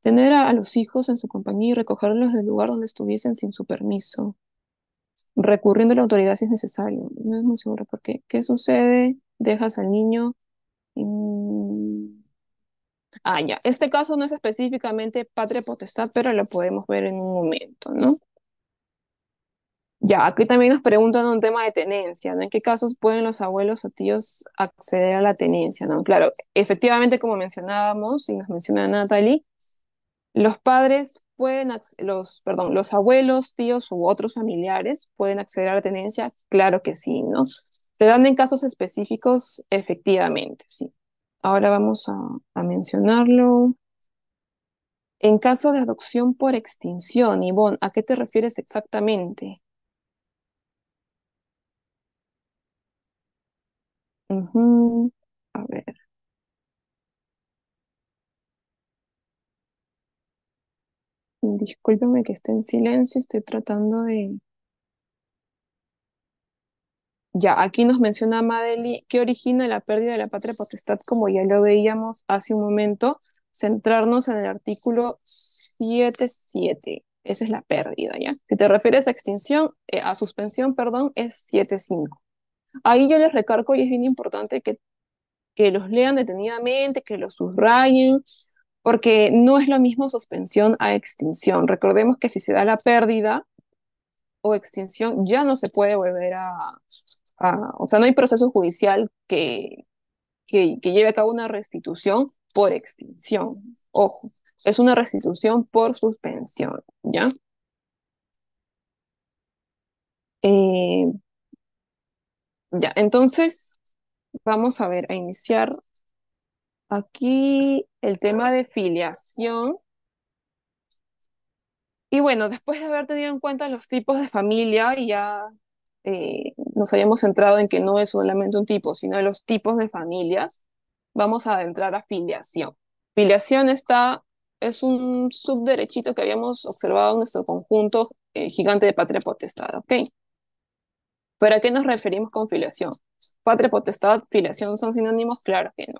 Tener a, los hijos en su compañía y recogerlos del lugar donde estuviesen sin su permiso. Recurriendo a la autoridad si es necesario. No es muy seguro porque. qué. sucede? Dejas al niño. Mm, ah, ya. Este caso no es específicamente patria potestad, pero lo podemos ver en un momento, ¿no? Ya, aquí también nos preguntan un tema de tenencia, ¿no? ¿En qué casos pueden los abuelos o tíos acceder a la tenencia, ¿no? Claro, efectivamente, como mencionábamos y nos menciona Natalie, los padres pueden, los, perdón, los abuelos, tíos u otros familiares pueden acceder a la tenencia, claro que sí, ¿no? Se dan en casos específicos, efectivamente, sí. Ahora vamos a, a mencionarlo. En caso de adopción por extinción, Ivonne, ¿a qué te refieres exactamente? A ver. Discúlpeme que esté en silencio, estoy tratando de... Ya, aquí nos menciona Madeli que origina la pérdida de la patria potestad, como ya lo veíamos hace un momento, centrarnos en el artículo 7.7. Esa es la pérdida, ¿ya? Si te refieres a extinción, eh, a suspensión, perdón, es 7.5. Ahí yo les recargo y es bien importante que, que los lean detenidamente, que los subrayen, porque no es lo mismo suspensión a extinción. Recordemos que si se da la pérdida o extinción, ya no se puede volver a, o sea, no hay proceso judicial que, que, que lleve a cabo una restitución por extinción. Ojo, es una restitución por suspensión, ¿ya? Eh, ya, entonces vamos a ver, a iniciar aquí el tema de filiación. Y bueno, después de haber tenido en cuenta los tipos de familia, ya eh, nos habíamos centrado en que no es solamente un tipo, sino de los tipos de familias, vamos a adentrar a filiación. Filiación está, es un subderechito que habíamos observado en nuestro conjunto eh, gigante de patria potestad, ¿ok? ¿Pero a qué nos referimos con filiación? Padre potestad, filiación son sinónimos, claro que no.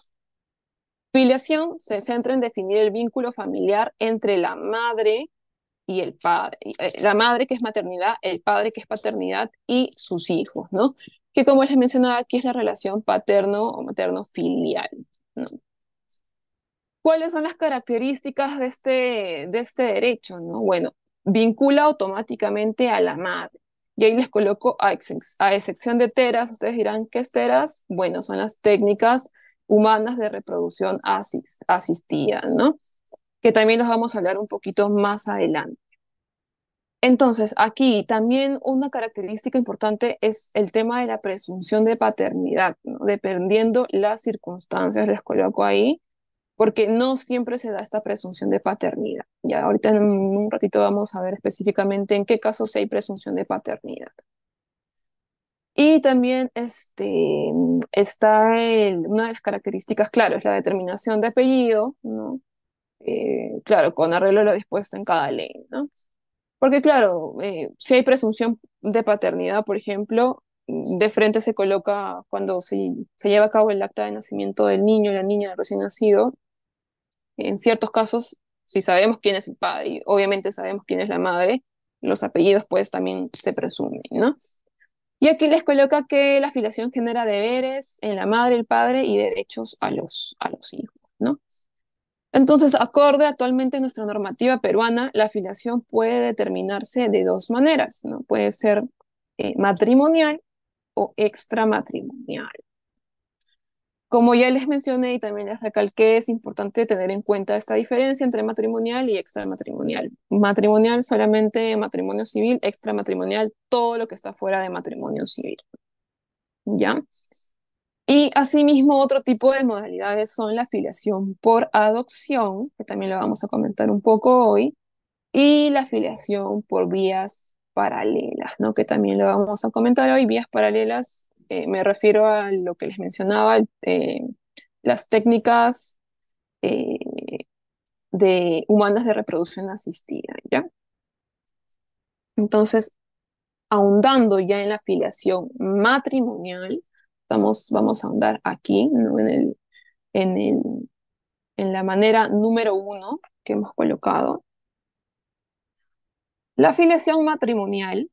Filiación se centra en definir el vínculo familiar entre la madre y el padre, eh, la madre que es maternidad, el padre que es paternidad y sus hijos, ¿no? Que como les mencionaba aquí es la relación paterno o materno filial. ¿no? ¿Cuáles son las características de este, de este derecho? ¿no? Bueno, vincula automáticamente a la madre, y ahí les coloco a, excepción de teras, ustedes dirán, ¿qué es teras? Bueno, son las técnicas humanas de reproducción asistida, ¿no? Que también los vamos a hablar un poquito más adelante. Entonces, aquí también una característica importante es el tema de la presunción de paternidad, ¿no? dependiendo las circunstancias, les coloco ahí, porque no siempre se da esta presunción de paternidad. Ya ahorita en un ratito vamos a ver específicamente en qué casos hay presunción de paternidad. Y también este, está una de las características, claro, es la determinación de apellido, ¿no? Eh, claro, con arreglo lo dispuesto en cada ley, ¿no? Porque claro, eh, si hay presunción de paternidad, por ejemplo, de frente se coloca cuando se, se, lleva a cabo el acta de nacimiento del niño, la niña recién nacido, en ciertos casos, si sabemos quién es el padre, y obviamente sabemos quién es la madre, los apellidos pues también se presumen, ¿no? Y aquí les coloca que la afiliación genera deberes en la madre, el padre y derechos a los, a los hijos, ¿no? Entonces, acorde actualmente a nuestra normativa peruana, la afiliación puede determinarse de dos maneras, ¿no? Puede ser eh, matrimonial o extramatrimonial. Como ya les mencioné y también les recalqué, es importante tener en cuenta esta diferencia entre matrimonial y extramatrimonial. Matrimonial solamente matrimonio civil, extramatrimonial todo lo que está fuera de matrimonio civil. ¿Ya? Y asimismo, otro tipo de modalidades son la filiación por adopción, que también lo vamos a comentar un poco hoy, y la filiación por vías paralelas, ¿no? Que también lo vamos a comentar hoy. Vías paralelas eh, me refiero a lo que les mencionaba, eh, las técnicas eh, de, humanas de reproducción asistida, ¿ya? Entonces, ahondando ya en la filiación matrimonial, vamos a ahondar aquí, en, el, en, el, en la manera número uno que hemos colocado. La filiación matrimonial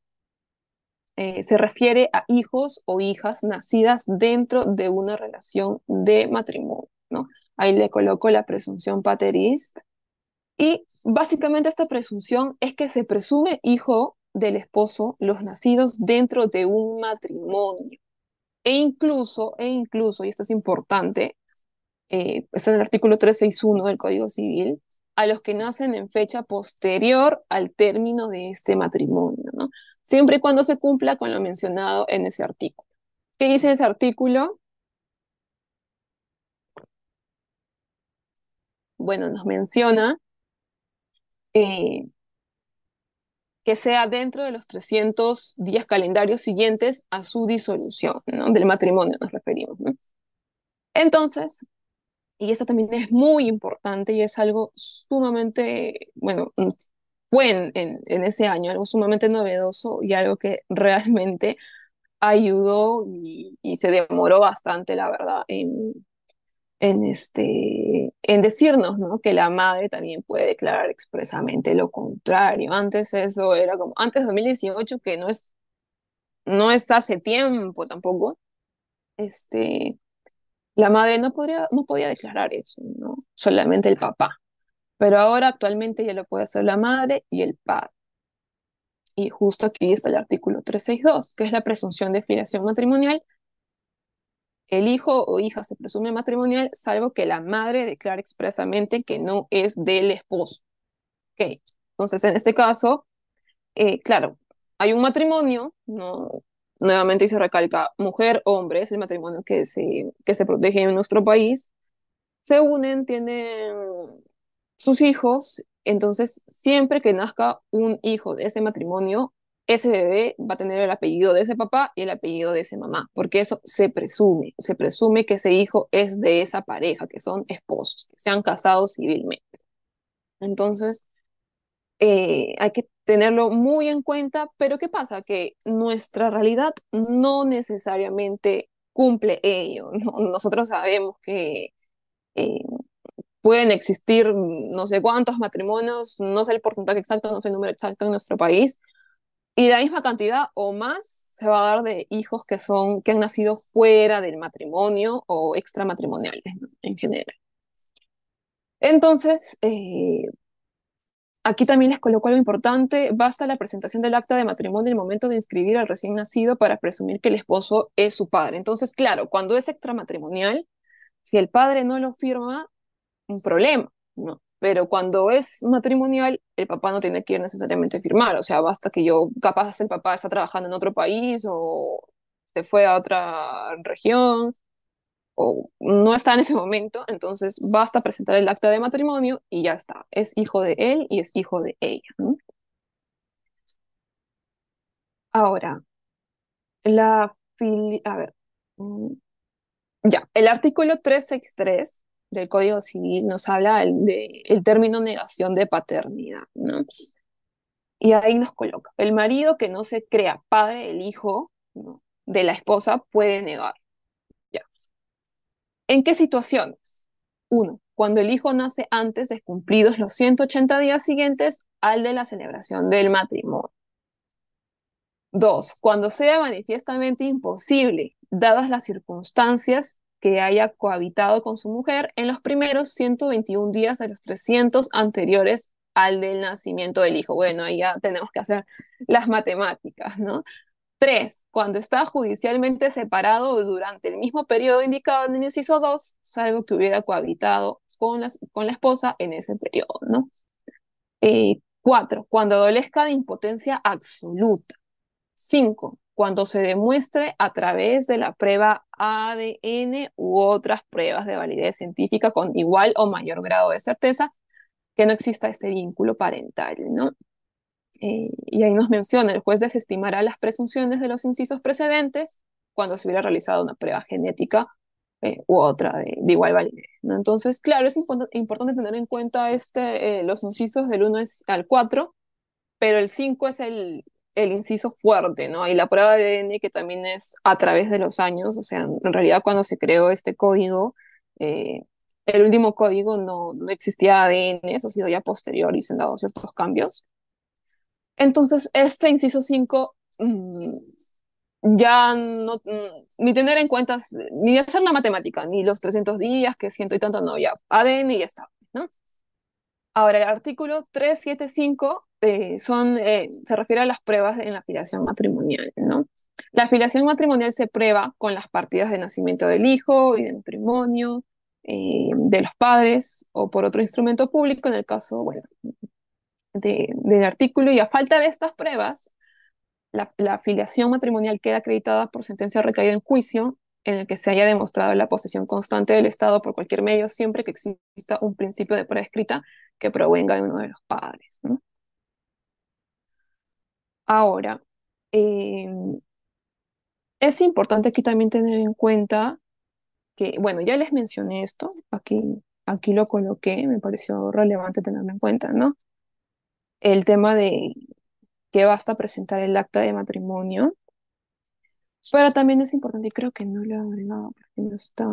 eh, se refiere a hijos o hijas nacidas dentro de una relación de matrimonio. ¿no? Ahí le coloco la presunción paterist. Y básicamente esta presunción es que se presume hijo del esposo los nacidos dentro de un matrimonio. E incluso, e incluso, y esto es importante, eh, está en el artículo 361 del Código Civil, a los que nacen en fecha posterior al término de este matrimonio, ¿no? siempre y cuando se cumpla con lo mencionado en ese artículo. ¿Qué dice ese artículo? Bueno, nos menciona eh, que sea dentro de los 300 días calendarios siguientes a su disolución, ¿no? Del matrimonio nos referimos, ¿no? Entonces, y esto también es muy importante y es algo sumamente, bueno, fue mm, en, ese año, algo sumamente novedoso y algo que realmente ayudó y, se demoró bastante, la verdad, en, en, este, en decirnos ¿no? que la madre también puede declarar expresamente lo contrario. Antes eso era como, antes 2018, que no es, no es hace tiempo tampoco, este, la madre no, no podía declarar eso, ¿no? Solamente el papá. Pero ahora actualmente ya lo puede hacer la madre y el padre. Y justo aquí está el artículo 362, que es la presunción de filiación matrimonial. El hijo o hija se presume matrimonial, salvo que la madre declare expresamente que no es del esposo. Okay. Entonces, en este caso, eh, claro, hay un matrimonio, ¿no? nuevamente se recalca, mujer, hombre, es el matrimonio que se, que se protege en nuestro país, se unen, tienen sus hijos, entonces siempre que nazca un hijo de ese matrimonio, ese bebé va a tener el apellido de ese papá y el apellido de esa mamá, porque eso se presume, se presume que ese hijo es de esa pareja, que son esposos, que se han casado civilmente. Entonces, eh, hay que tenerlo muy en cuenta, pero ¿qué pasa? Que nuestra realidad no necesariamente cumple ello. Nosotros sabemos que eh, pueden existir no sé cuántos matrimonios, no sé el porcentaje exacto, no sé el número exacto en nuestro país, y la misma cantidad o más se va a dar de hijos que son que han nacido fuera del matrimonio o extramatrimoniales en general. Entonces, eh, Aquí también les coloco algo importante, basta la presentación del acta de matrimonio en el momento de inscribir al recién nacido para presumir que el esposo es su padre. Entonces, claro, cuando es extramatrimonial, si el padre no lo firma, un problema, ¿no? Pero cuando es matrimonial, el papá no tiene que ir necesariamente a firmar, o sea, basta que yo, capaz el papá está trabajando en otro país o se fue a otra región, no está en ese momento, entonces basta presentar el acta de matrimonio y ya está. Es hijo de él y es hijo de ella. Ahora, la a ver, mm, ya, el artículo 363 del Código Civil nos habla del término negación de paternidad, ¿no? Y ahí nos coloca, el marido que no se crea padre del hijo de la esposa puede negar ¿En qué situaciones? Uno, cuando el hijo nace antes de cumplidos los 180 días siguientes al de la celebración del matrimonio. Dos, cuando sea manifiestamente imposible, dadas las circunstancias que haya cohabitado con su mujer en los primeros 121 días de los 300 anteriores al del nacimiento del hijo. Bueno, ahí ya tenemos que hacer las matemáticas, ¿no? Tres, cuando está judicialmente separado durante el mismo periodo indicado en el inciso 2, salvo que hubiera cohabitado con la, esposa en ese periodo, ¿no? Eh, cuatro, cuando adolezca de impotencia absoluta. Cinco, cuando se demuestre a través de la prueba ADN u otras pruebas de validez científica con igual o mayor grado de certeza que no exista este vínculo parental, ¿no? Eh, y ahí nos menciona, el juez desestimará las presunciones de los incisos precedentes cuando se hubiera realizado una prueba genética eh, u otra de, igual validez. Entonces, claro, es importante tener en cuenta este, eh, los incisos del 1 al 4, pero el 5 es el, inciso fuerte, ¿no? Y la prueba de ADN que también es a través de los años, o sea, en realidad cuando se creó este código, el último código no, no existía ADN, eso ha sido ya posterior y se han dado ciertos cambios, entonces, este inciso 5 mm, ya no, mm, ni tener en cuenta, ni hacer la matemática, ni los 300 días, que ciento y tanto, no, ya, ADN y ya está, ¿no? Ahora, el artículo 375 eh, son, eh, se refiere a las pruebas en la afiliación matrimonial, ¿no? La afiliación matrimonial se prueba con las partidas de nacimiento del hijo y del matrimonio, eh, de los padres, o por otro instrumento público, en el caso, bueno, del artículo y a falta de estas pruebas, la, afiliación matrimonial queda acreditada por sentencia recaída en juicio en el que se haya demostrado la posesión constante del Estado por cualquier medio siempre que exista un principio de prueba escrita que provenga de uno de los padres. Ahora, em, es importante aquí también tener en cuenta que, bueno, ya les mencioné esto, aquí, aquí lo coloqué, me pareció relevante tenerlo en cuenta, ¿no? el tema de que basta presentar el acta de matrimonio. Pero también es importante, y creo que no lo he agregado porque no está.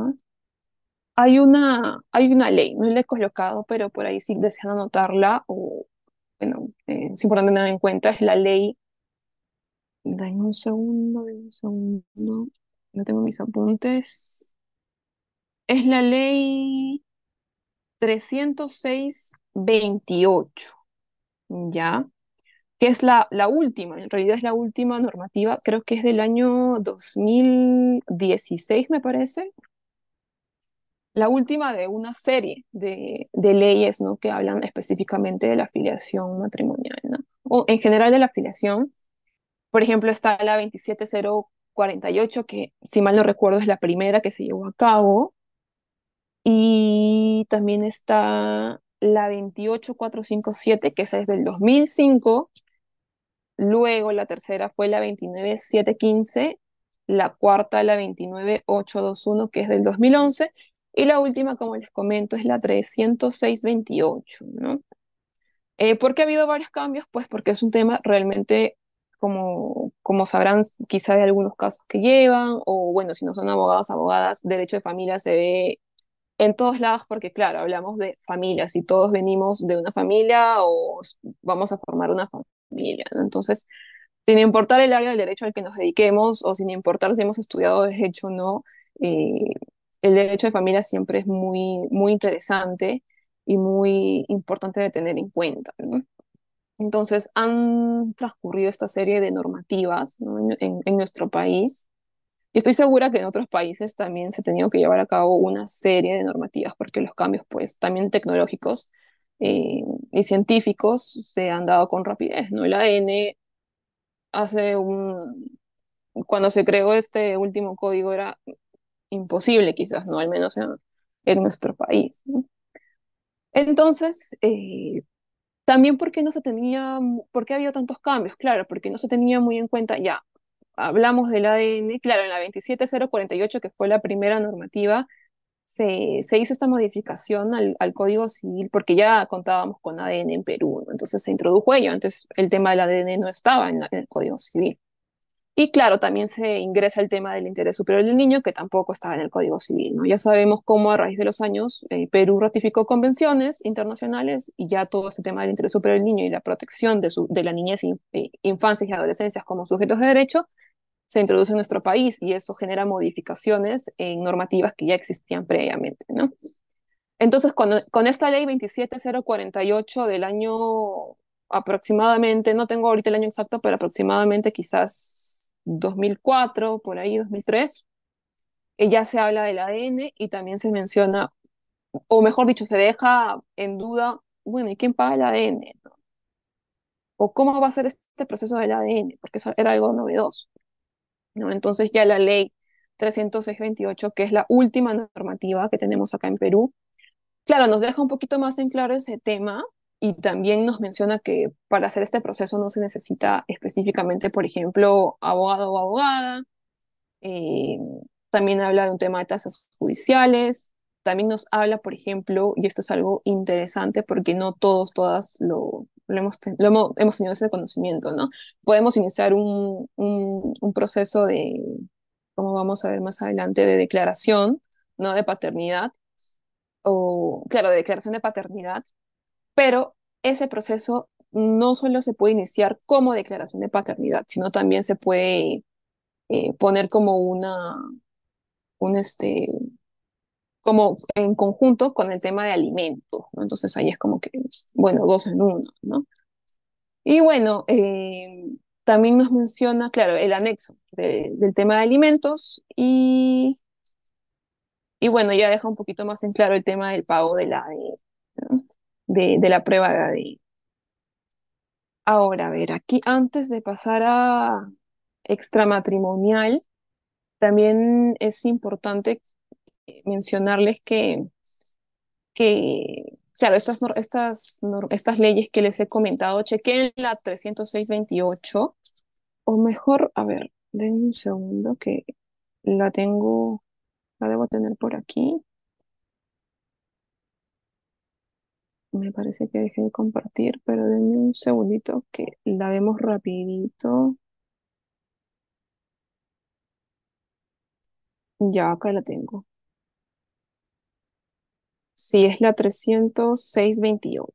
Hay una, hay una ley, no la he colocado, pero por ahí si sí desean anotarla, o bueno, eh, es importante tener en cuenta, es la ley. Dame un segundo, dame un segundo. No tengo mis apuntes. Es la ley 306-28. ¿ya? Que es la, la última, en realidad es la última normativa, creo que es del año 2016, me parece. La última de una serie de, leyes, ¿no? Que hablan específicamente de la afiliación matrimonial, O en general de la afiliación. Por ejemplo, está la 27048, que si mal no recuerdo es la primera que se llevó a cabo. Y también está la 28457, que esa es del 2005. Luego la tercera fue la 29715, la cuarta la 29821, que es del 2011, y la última, como les comento, es la 30628, ¿no? Eh, ¿Por qué ha habido varios cambios? Pues porque es un tema realmente, como, como sabrán, quizá de algunos casos que llevan, o bueno, si no son abogados, abogadas, derecho de familia se ve en todos lados, porque claro, hablamos de familias y todos venimos de una familia o vamos a formar una familia, Entonces, sin importar el área del derecho al que nos dediquemos o sin importar si hemos estudiado derecho o no, eh, el derecho de familia siempre es muy, muy interesante y muy importante de tener en cuenta, Entonces, han transcurrido esta serie de normativas en nuestro país y estoy segura que en otros países también se ha tenido que llevar a cabo una serie de normativas, porque los cambios, pues, también tecnológicos eh, y científicos se han dado con rapidez, ¿no? El ADN hace un... Cuando se creó este último código era imposible quizás, ¿no? Al menos en, nuestro país. Entonces, eh, también porque no se tenía, porque había tantos cambios, claro, porque no se tenía muy en cuenta, ya, hablamos del ADN, claro, en la 27048, que fue la primera normativa, se, se hizo esta modificación al, al, Código Civil porque ya contábamos con ADN en Perú, entonces se introdujo ello, Antes el tema del ADN no estaba en, el Código Civil. Y claro, también se ingresa el tema del interés superior del niño, que tampoco estaba en el Código Civil. ¿no? Ya sabemos cómo a raíz de los años eh, Perú ratificó convenciones internacionales y ya todo este tema del interés superior del niño y la protección de, de la niñez, eh, infancias y adolescencias como sujetos de derecho se introduce en nuestro país y eso genera modificaciones en normativas que ya existían previamente, ¿no? Entonces, cuando, con esta ley 27048 del año aproximadamente, no tengo ahorita el año exacto, pero aproximadamente quizás 2004, por ahí 2003, eh, ya se habla del ADN y también se menciona, o mejor dicho, se deja en duda, bueno, ¿y quién paga el ADN? ¿O cómo va a ser este proceso del ADN? Porque eso era algo novedoso. Entonces ya la ley 306 que es la última normativa que tenemos acá en Perú, claro, nos deja un poquito más en claro ese tema y también nos menciona que para hacer este proceso no se necesita específicamente, por ejemplo, abogado o abogada. Eh, también habla de un tema de tasas judiciales, también nos habla, por ejemplo, y esto es algo interesante porque no todos, todas lo, lo hemos, tenido ese conocimiento, ¿no? Podemos iniciar un, proceso de, como vamos a ver más adelante, de declaración, ¿no? De paternidad, o, claro, de declaración de paternidad, pero ese proceso no solo se puede iniciar como declaración de paternidad, sino también se puede eh, poner como una, un, este, como en conjunto con el tema de alimentos, Entonces ahí es como que, bueno, dos en uno, ¿no? Y bueno, eh, también nos menciona, claro, el anexo del tema de alimentos y, y bueno, ya deja un poquito más en claro el tema del pago de la, de, de, la prueba de Ahora, a ver, aquí antes de pasar a extramatrimonial, también es importante eh, mencionarles que, que claro, estas, estas, estas leyes que les he comentado, chequen la 30628 o mejor, a ver, denme un segundo que la tengo, la debo tener por aquí. Me parece que dejé de compartir, pero denme un segundito que la vemos rapidito. Ya, acá la tengo. Sí, es la 306-28.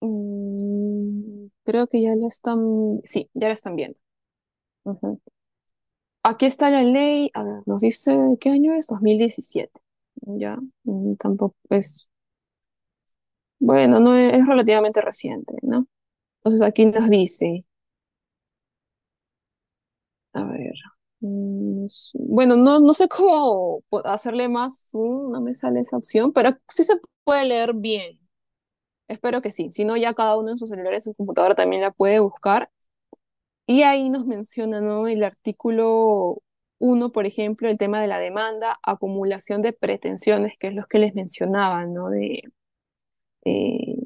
Mm, creo que ya la están, sí, ya la están viendo. Aquí está la ley, a nos dice, ¿qué año es? 2017. Ya, mm, tampoco es, bueno, no es relativamente reciente, ¿no? Entonces aquí nos dice, a ver, mm, bueno, no, no sé cómo hacerle más no me sale esa opción, pero sí se puede leer bien. Espero que sí, si no ya cada uno en sus celulares en su computadora también la puede buscar. Y ahí nos menciona, ¿no? El artículo 1, por ejemplo, el tema de la demanda, acumulación de pretensiones, que es lo que les mencionaba, ¿no? De, eh,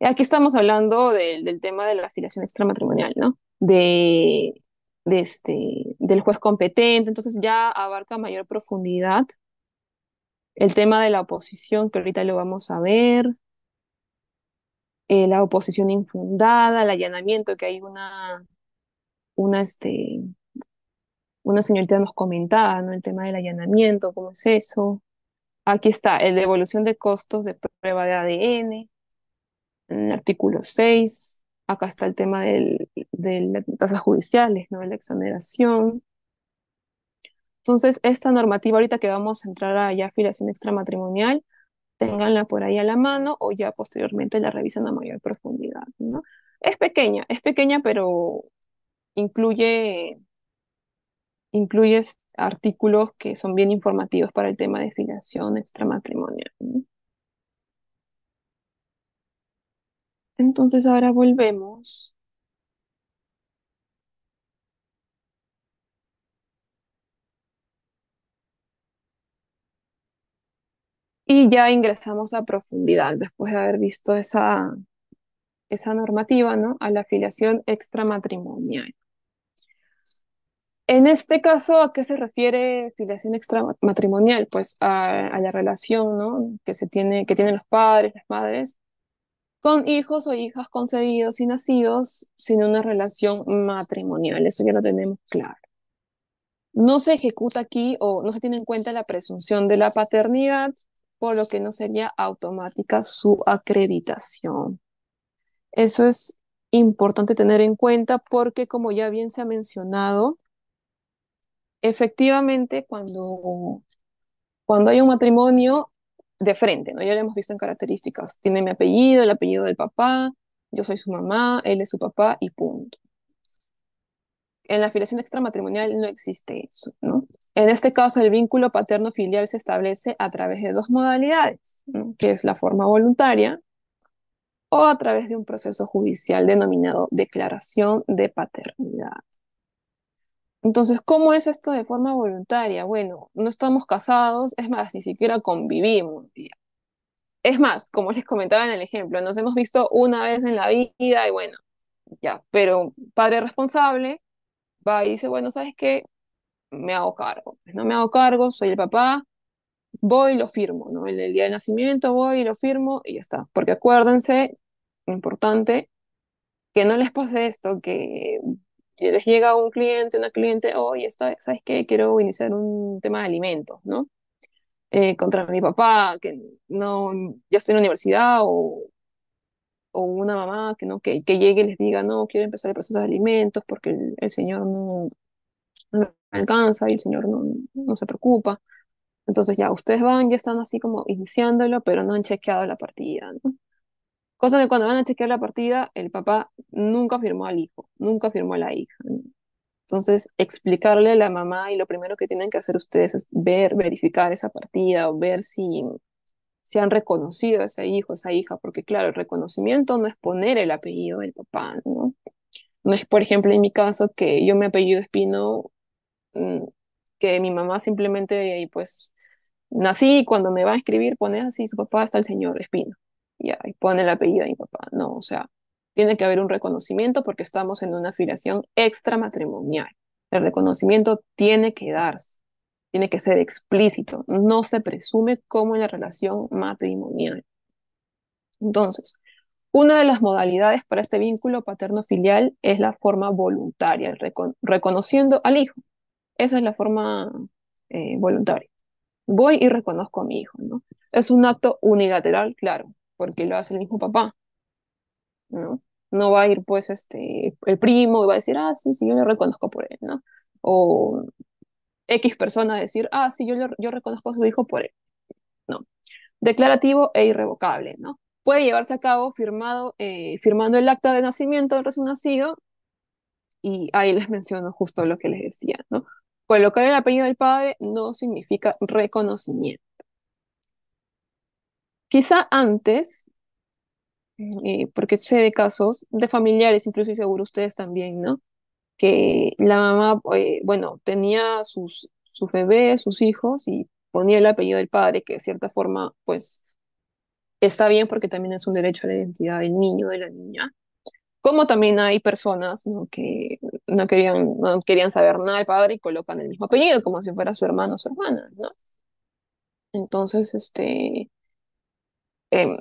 Aquí estamos hablando del tema de la afiliación extramatrimonial, ¿no? De, este, del juez competente, entonces ya abarca mayor profundidad el tema de la oposición, que ahorita lo vamos a ver, eh, la oposición infundada, el allanamiento, que hay una, una, este, una señorita nos comentaba, ¿no? El tema del allanamiento, ¿cómo es eso? Aquí está, el devolución de costos de prueba de ADN, el artículo 6, acá está el tema de las tasas judiciales, ¿no? la exoneración. Entonces, esta normativa ahorita que vamos a entrar a ya extramatrimonial, tenganla por ahí a la mano o ya posteriormente la revisen a mayor profundidad. ¿no? Es pequeña, es pequeña, pero incluye, artículos que son bien informativos para el tema de filiación extramatrimonial. Entonces ahora volvemos. Y ya ingresamos a profundidad después de haber visto esa, normativa, ¿no? A la afiliación extramatrimonial. En este caso, ¿a qué se refiere filiación extramatrimonial? Pues a, la relación que, se tiene, que tienen los padres, las madres, con hijos o hijas concebidos y nacidos sin una relación matrimonial. Eso ya lo tenemos claro. No se ejecuta aquí o no se tiene en cuenta la presunción de la paternidad, por lo que no sería automática su acreditación. Eso es importante tener en cuenta porque, como ya bien se ha mencionado, efectivamente cuando, cuando hay un matrimonio de frente, ¿no? Ya lo hemos visto en características. Tiene mi apellido, el apellido del papá, yo soy su mamá, él es su papá y punto. En la filiación extramatrimonial no existe eso, ¿no? En este caso, el vínculo paterno-filial se establece a través de dos modalidades, que es la forma voluntaria o a través de un proceso judicial denominado declaración de paternidad. Entonces, ¿cómo es esto de forma voluntaria? Bueno, no estamos casados, es más, ni siquiera convivimos. Es más, como les comentaba en el ejemplo, nos hemos visto una vez en la vida y bueno, ya, pero padre responsable va y dice, bueno, ¿sabes qué? Me hago cargo. Pues, no me hago cargo, soy el papá, voy y lo firmo, ¿no? en el día de nacimiento voy y lo firmo y ya está. Porque acuérdense, importante, que no les pase esto, que les llega un cliente, una cliente, oye, ¿sabes qué? Quiero iniciar un tema de alimentos, ¿no? Eh, contra mi papá, que no, ya estoy en universidad, o, o una mamá que, no, que, llegue y les diga, no, quiero empezar el proceso de alimentos porque el, señor no, alcanza y el señor no, no se preocupa. Entonces ya ustedes van, ya están así como iniciándolo, pero no han chequeado la partida, ¿no? Cosa que cuando van a chequear la partida, el papá nunca firmó al hijo, nunca firmó a la hija. Entonces, explicarle a la mamá y lo primero que tienen que hacer ustedes es ver, verificar esa partida o ver si, se han reconocido a ese hijo, a esa hija, porque claro, el reconocimiento no es poner el apellido del papá, ¿no? No es, por ejemplo, en mi caso que yo me apellido Espino, mm, que mi mamá simplemente, pues, nací y cuando me va a escribir pone así, su papá está el señor Espino ya, y pone el apellido de mi papá. No, o sea, tiene que haber un reconocimiento porque estamos en una filiación extramatrimonial. El reconocimiento tiene que darse, tiene que ser explícito, no se presume como en la relación matrimonial. Entonces, una de las modalidades para este vínculo paterno-filial es la forma voluntaria, reconociendo al hijo. Esa es la forma eh, voluntaria. Voy y reconozco a mi hijo, ¿no? Es un acto unilateral, claro, porque lo hace el mismo papá, ¿no? va a ir, pues, este, el primo y va a decir, ah, sí, sí, yo lo reconozco por él, ¿no? O X persona decir, ah, sí, yo, yo reconozco a su hijo por él. No. Declarativo e irrevocable, ¿no? Puede llevarse a cabo firmado, eh, firmando el acta de nacimiento del recién nacido, y ahí les menciono justo lo que les decía, ¿no? Colocar el apellido del padre no significa reconocimiento. Quizá antes, eh, porque sé de casos de familiares, incluso y seguro ustedes también, ¿no? Que la mamá, eh, bueno, tenía sus, sus bebés, sus hijos y ponía el apellido del padre, que de cierta forma, pues, está bien porque también es un derecho a la identidad del niño, de la niña. Como también hay personas ¿no? que no querían, no querían saber nada del padre y colocan el mismo apellido, como si fuera su hermano o su hermana, ¿no? Entonces, este, Em,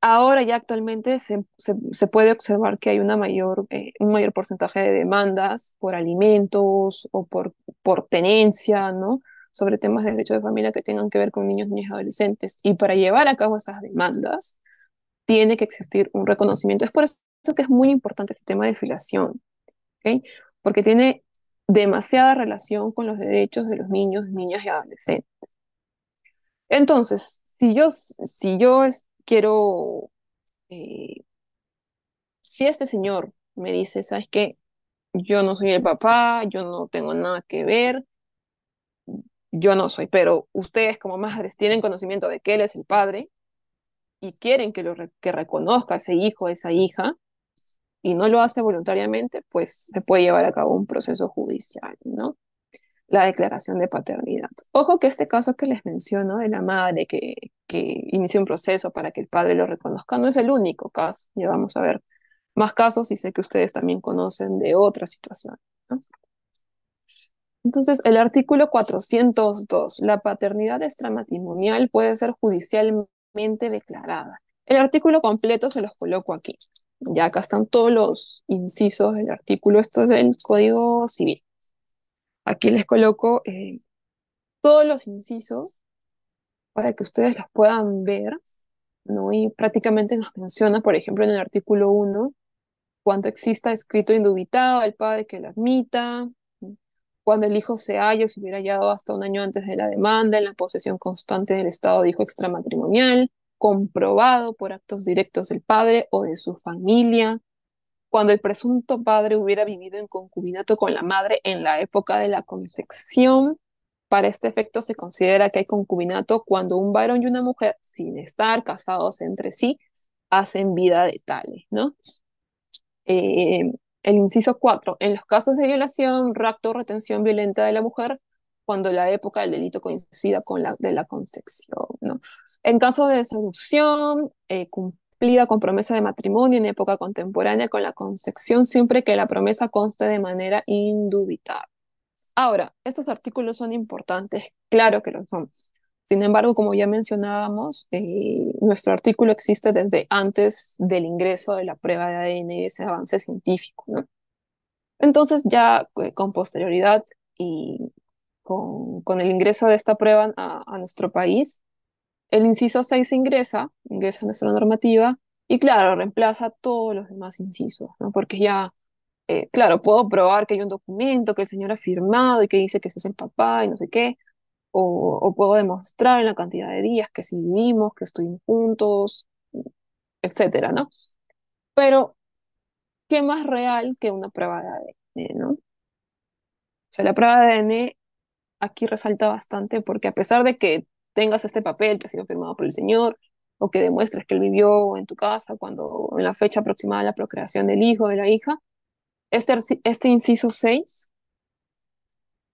ahora ya actualmente se, se, puede observar que hay una mayor, eh, un mayor porcentaje de demandas por alimentos o por, por tenencia, ¿no? sobre temas de derechos de familia que tengan que ver con niños, niñas y adolescentes. Y para llevar a cabo esas demandas, tiene que existir un reconocimiento. Es por eso que es muy importante este tema de filiación, ¿okay? porque tiene demasiada relación con los derechos de los niños, niñas y adolescentes. Entonces, si yo, si yo quiero, eh, si este señor me dice, ¿sabes qué? Yo no soy el papá, yo no tengo nada que ver, yo no soy, pero ustedes como madres tienen conocimiento de que él es el padre y quieren que, lo que reconozca ese hijo, esa hija, y no lo hace voluntariamente, pues se puede llevar a cabo un proceso judicial, ¿no? la declaración de paternidad. Ojo que este caso que les menciono de la madre que, que inicia un proceso para que el padre lo reconozca no es el único caso. Ya vamos a ver más casos y sé que ustedes también conocen de otras situaciones. Entonces, el artículo 402, la paternidad extramatrimonial puede ser judicialmente declarada. El artículo completo se los coloco aquí. Ya acá están todos los incisos del artículo. Esto es del Código Civil. Aquí les coloco eh, todos los incisos para que ustedes los puedan ver, ¿no? Y prácticamente nos menciona, por ejemplo, en el artículo 1, cuando exista escrito indubitado al padre que lo admita, cuando el hijo se haya o se hubiera hallado hasta un año antes de la demanda en la posesión constante del estado de hijo extramatrimonial, comprobado por actos directos del padre o de su familia, cuando el presunto padre hubiera vivido en concubinato con la madre en la época de la concepción. Para este efecto se considera que hay concubinato cuando un varón y una mujer, sin estar casados entre sí, hacen vida de tales, ¿no? Eh, el inciso 4. En los casos de violación, rapto o retención violenta de la mujer, cuando la época del delito coincida con la de la concepción, ¿no? En caso de seducción, eh, con promesa de matrimonio en época contemporánea con la concepción siempre que la promesa conste de manera indubitable. Ahora, estos artículos son importantes, claro que lo son. Sin embargo, como ya mencionábamos, eh, nuestro artículo existe desde antes del ingreso de la prueba de ADN, y ese avance científico, ¿no? Entonces ya eh, con posterioridad y con, con, el ingreso de esta prueba a nuestro país, el inciso 6 ingresa, ingresa a nuestra normativa, y claro, reemplaza todos los demás incisos, ¿no? Porque ya, eh, claro, puedo probar que hay un documento que el señor ha firmado y que dice que ese es el papá y no sé qué, o, puedo demostrar en la cantidad de días que sí vivimos, que estuvimos juntos, etcétera, ¿no? Pero, ¿qué más real que una prueba de ADN, ¿no? O sea, la prueba de ADN aquí resalta bastante porque a pesar de que tengas este papel que ha sido firmado por el Señor, o que demuestres que Él vivió en tu casa cuando en la fecha aproximada de la procreación del hijo o de la hija. Este, este inciso 6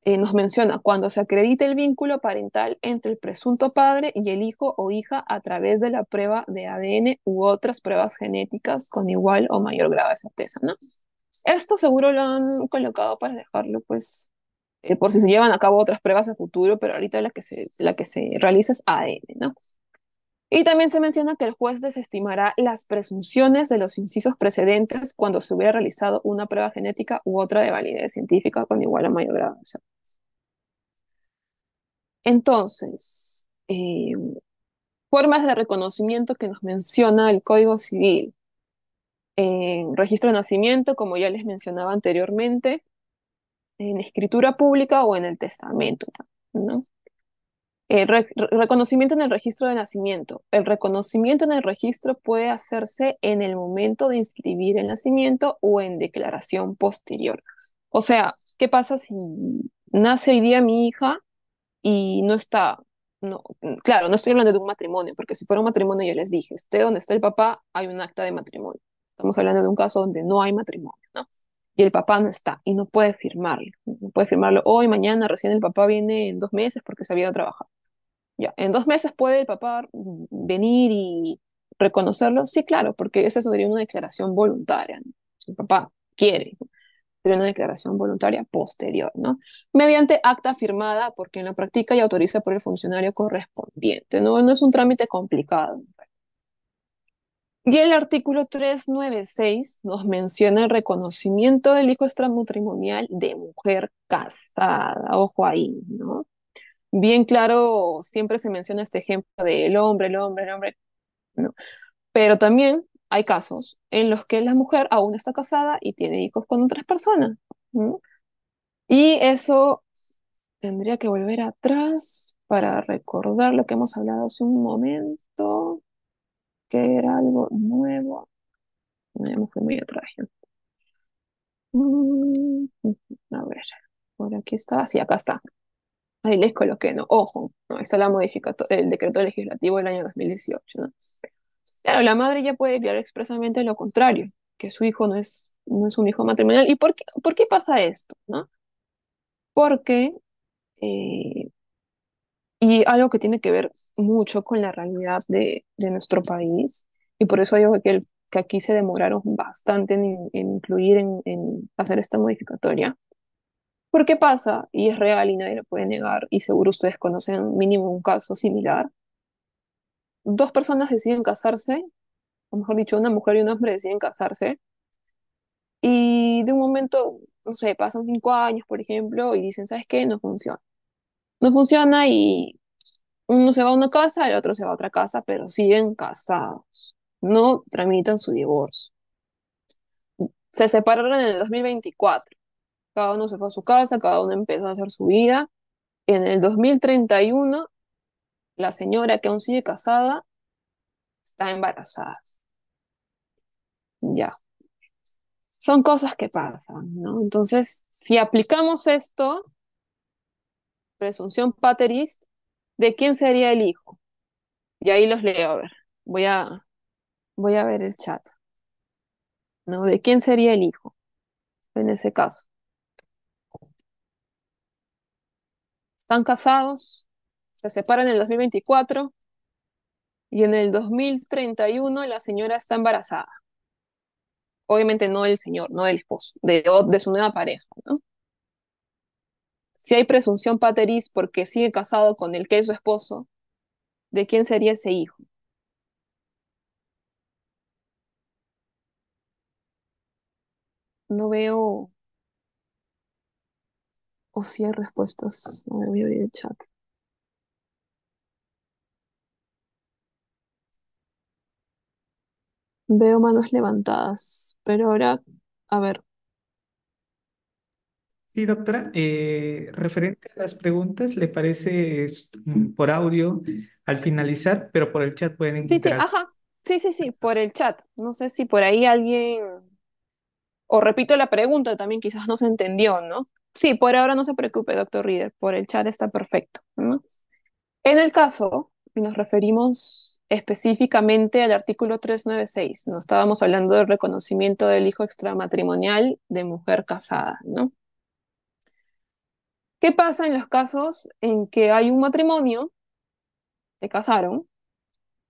eh, nos menciona cuando se acredite el vínculo parental entre el presunto padre y el hijo o hija a través de la prueba de ADN u otras pruebas genéticas con igual o mayor grado de certeza, ¿no? Esto seguro lo han colocado para dejarlo pues eh, por si se llevan a cabo otras pruebas a futuro, pero ahorita la que se, la que se realiza es ADN, ¿no? Y también se menciona que el juez desestimará las presunciones de los incisos precedentes cuando se hubiera realizado una prueba genética u otra de validez científica con igual o mayor grado de Entonces, em, formas de reconocimiento que nos menciona el Código Civil. Eh, registro de nacimiento, como ya les mencionaba anteriormente, en escritura pública o en el testamento, ¿no? reconocimiento en el registro de nacimiento. El reconocimiento en el registro puede hacerse en el momento de inscribir el nacimiento o en declaración posterior. O sea, ¿qué pasa si nace hoy día mi hija y no está? No, claro, no estoy hablando de un matrimonio, porque si fuera un matrimonio, yo les dije, esté donde está el papá, hay un acta de matrimonio. Estamos hablando de un caso donde no hay matrimonio y el papá no está y no puede firmarlo. No puede firmarlo hoy, mañana, recién el papá viene en dos meses porque se había trabajado trabajar. Ya, en dos meses puede el papá venir y reconocerlo. Sí, claro, porque eso sería una declaración voluntaria. Si El papá quiere. Sería una declaración voluntaria posterior, ¿no? Mediante acta firmada porque en la práctica y autoriza por el funcionario correspondiente. No, no es un trámite complicado. ¿no? Y el artículo 396 nos menciona el reconocimiento del hijo extramatrimonial de mujer casada. Ojo ahí, ¿no? Bien claro, siempre se menciona este ejemplo del hombre, el hombre, el hombre, ¿no? Pero también hay casos en los que la mujer aún está casada y tiene hijos con otras personas. Y eso tendría que volver atrás para recordar lo que hemos hablado hace un momento que era algo nuevo. No, me fui muy atrás. A ver, por aquí está, Sí, acá está. Ahí les coloqué, ¿no? Ojo, no, está la modifica el decreto legislativo del año 2018, ¿no? Claro, la madre ya puede declarar expresamente lo contrario, que su hijo no es, no es un hijo matrimonial. ¿Y por qué, por qué pasa esto, no? Porque eh, y algo que tiene que ver mucho con la realidad de, nuestro país, y por eso digo que, aquí se demoraron bastante en, incluir, en, en, hacer esta modificatoria, porque pasa, y es real y nadie lo puede negar, y seguro ustedes conocen mínimo un caso similar, dos personas deciden casarse, o mejor dicho, una mujer y un hombre deciden casarse, y de un momento, no sé, pasan cinco años, por ejemplo, y dicen, ¿sabes qué? No funciona no funciona y uno se va a una casa, el otro se va a otra casa, pero siguen casados. No tramitan su divorcio. Se separaron en el 2024. Cada uno se fue a su casa, cada uno empezó a hacer su vida. En el 2031, la señora que aún sigue casada está embarazada. Ya. Son cosas que pasan, ¿no? Entonces, si aplicamos esto, presunción paterist, ¿de quién sería el hijo? Y ahí los leo, a ver, voy a, voy a ver el chat. ¿No? ¿De quién sería el hijo en ese caso? Están casados, se separan en el 2024 y en el 2031 la señora está embarazada. Obviamente no el señor, no el esposo, de, de su nueva pareja, ¿no? si hay presunción pateris porque sigue casado con el que es su esposo, ¿de quién sería ese hijo? No veo. O si hay respuestas. No voy a abrir el chat. Veo manos levantadas, pero ahora, a ver, Sí, doctora. Eh, referente a las preguntas, ¿le parece mm, por audio al finalizar, pero por el chat pueden Sí, sí, ajá. Sí, sí, sí, por el chat. No sé si por ahí alguien... O repito la pregunta, también quizás no se entendió, ¿no? Sí, por ahora no se preocupe, doctor Reader, por el chat está perfecto. ¿no? En el caso, nos referimos específicamente al artículo 396, ¿no? Estábamos hablando del reconocimiento del hijo extramatrimonial de mujer casada, ¿no? ¿Qué pasa en los casos en que hay un matrimonio, se casaron,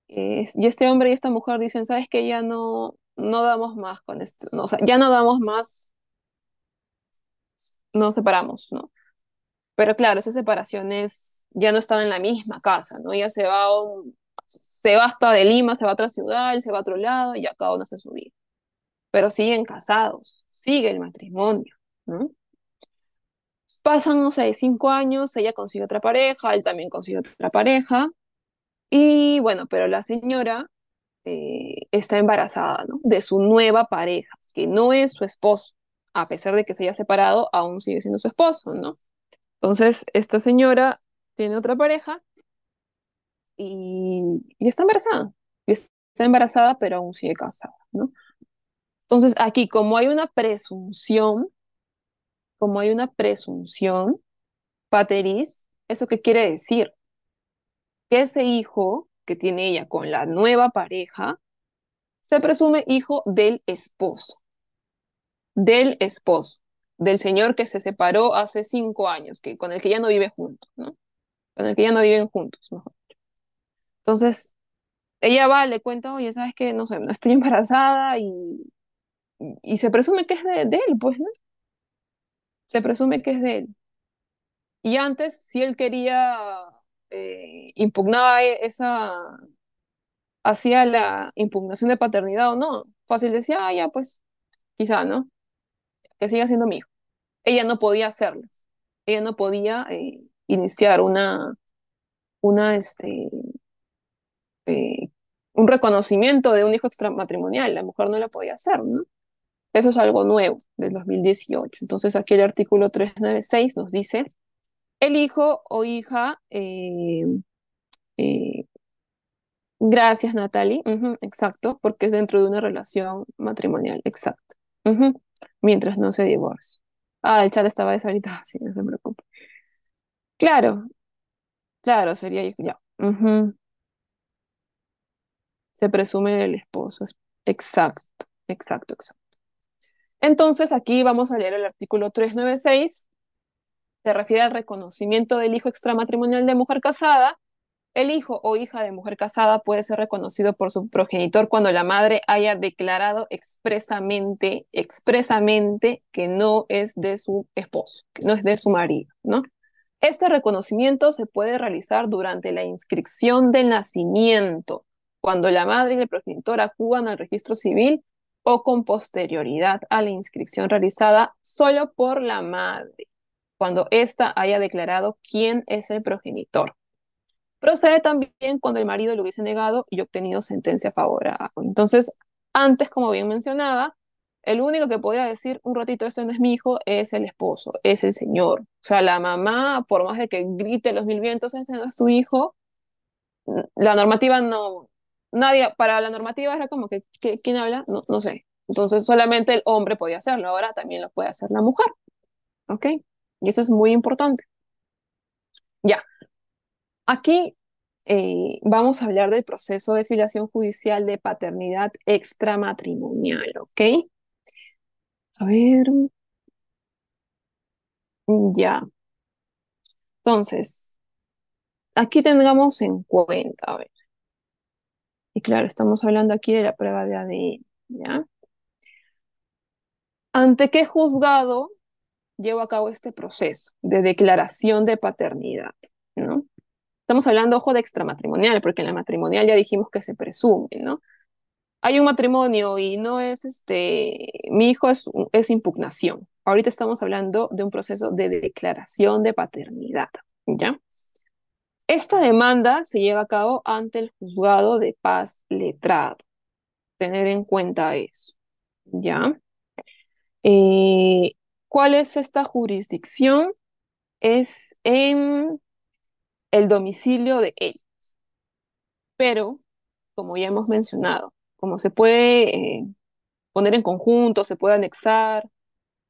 eh, y este hombre y esta mujer dicen, sabes que ya no, no damos más con esto, o sea, ya no damos más, nos separamos, ¿no? Pero claro, esas separaciones ya no están en la misma casa, ¿no? Ya se va, se va hasta de Lima, se va a otra ciudad, se va a otro lado y ya cada uno hace su vida. Pero siguen casados, sigue el matrimonio, ¿no? Pasan, no sé, cinco años, ella consigue otra pareja, él también consigue otra pareja. Y bueno, pero la señora eh, está embarazada, ¿no? De su nueva pareja, que no es su esposo. A pesar de que se haya separado, aún sigue siendo su esposo, ¿no? Entonces, esta señora tiene otra pareja y, y está embarazada. Y está embarazada, pero aún sigue casada, ¿no? Entonces, aquí, como hay una presunción como hay una presunción, pateris, ¿eso qué quiere decir? Que ese hijo que tiene ella con la nueva pareja se presume hijo del esposo, del esposo, del señor que se separó hace cinco años, que, con el que ya no vive juntos, ¿no? Con el que ya no viven juntos, mejor Entonces, ella va, le cuenta, oye, ¿sabes qué? No sé, estoy embarazada y, y se presume que es de él, pues, ¿no? se presume que es de él. Y antes, si él quería, eh, impugnaba e, esa, hacía la impugnación de paternidad o no, fácil decía, ah, ya, pues, quizá, ¿no? Que siga siendo mi hijo. Ella no podía hacerlo. Ella no podía eh, iniciar una, una, este, eh, un reconocimiento de un hijo extramatrimonial. La mujer no la podía hacer, ¿no? Eso es algo nuevo del 2018. Entonces aquí el artículo 396 nos dice, el hijo o hija, eh, eh, gracias Natalie, exacto, porque es dentro de una relación matrimonial, exacto, mientras no se divorcia. Ah, el chat estaba deshabitado, sí, no se preocupe. Claro, claro, sería ya. Se presume del esposo, exacto, exacto, exacto. Entonces aquí vamos a leer el artículo 396, se refiere al reconocimiento del hijo extramatrimonial de mujer casada. El hijo o hija de mujer casada puede ser reconocido por su progenitor cuando la madre haya declarado expresamente, expresamente que no es de su esposo, que no es de su marido, ¿no? Este reconocimiento se puede realizar durante la inscripción del nacimiento, cuando la madre y el progenitor acudan al registro civil o con posterioridad a la inscripción realizada solo por la madre, cuando ésta haya declarado quién es el progenitor. Procede también cuando el marido lo hubiese negado y obtenido sentencia favorable. Entonces, antes, como bien mencionaba, el único que podía decir un ratito esto no es mi hijo es el esposo, es el señor. O sea, la mamá, por más de que grite los mil vientos, ese no es hijo, mm, la normativa no, nadie, para la normativa era como que, ¿quién habla? No, no sé. Entonces solamente el hombre podía hacerlo, ahora también lo puede hacer la mujer. ¿Ok? Y eso es muy importante. Ya. Aquí eh, vamos a hablar del proceso de filiación judicial de paternidad extramatrimonial, ¿ok? A ver. Ya. Entonces, aquí tengamos en cuenta, a ver. Y claro, estamos hablando aquí de la prueba de ADN, ¿ya? ¿Ante qué juzgado llevo a cabo este proceso de declaración de paternidad, ¿no? Estamos hablando, ojo, de extramatrimonial, porque en la matrimonial ya dijimos que se presume, ¿no? Hay un matrimonio y no es este, mi hijo es, es impugnación. Ahorita estamos hablando de un proceso de declaración de paternidad, ¿ya? Esta demanda se lleva a cabo ante el juzgado de paz letrado. Tener en cuenta eso. ¿Ya? Eh, ¿Cuál es esta jurisdicción? Es en el domicilio de él. Pero, como ya hemos mencionado, como se puede eh, poner en conjunto, se puede anexar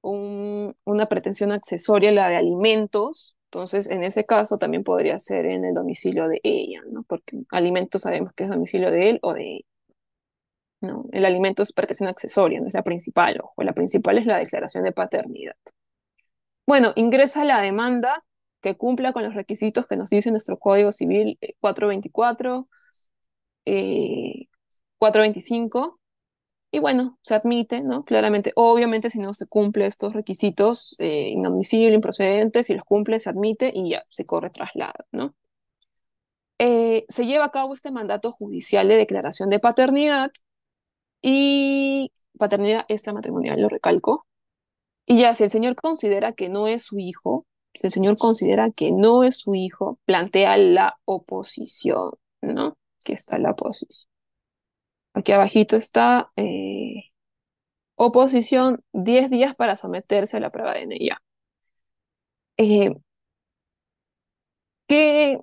una pretensión accesoria, la de alimentos, entonces, en ese caso también podría ser en el domicilio de ella, ¿no? Porque alimentos sabemos que es domicilio de él o de ella. No, el alimento es protección accesoria, no es la principal, o la principal es la declaración de paternidad. Bueno, ingresa la demanda que cumpla con los requisitos que nos dice nuestro Código Civil 424, eh, 425, y bueno, se admite, ¿no? Claramente, obviamente si no se cumple estos requisitos, eh, inadmisible, improcedente, si los cumple, se admite y ya se corre traslado, ¿no? Eh, se lleva a cabo este mandato judicial de declaración de paternidad y paternidad matrimonial, lo recalco. Y ya, si el señor considera que no es su hijo, si el señor considera que no es su hijo, plantea la oposición, ¿no? Que está la oposición. Aquí abajito está eh, oposición, 10 días para someterse a la prueba de n Eh, ¿qué,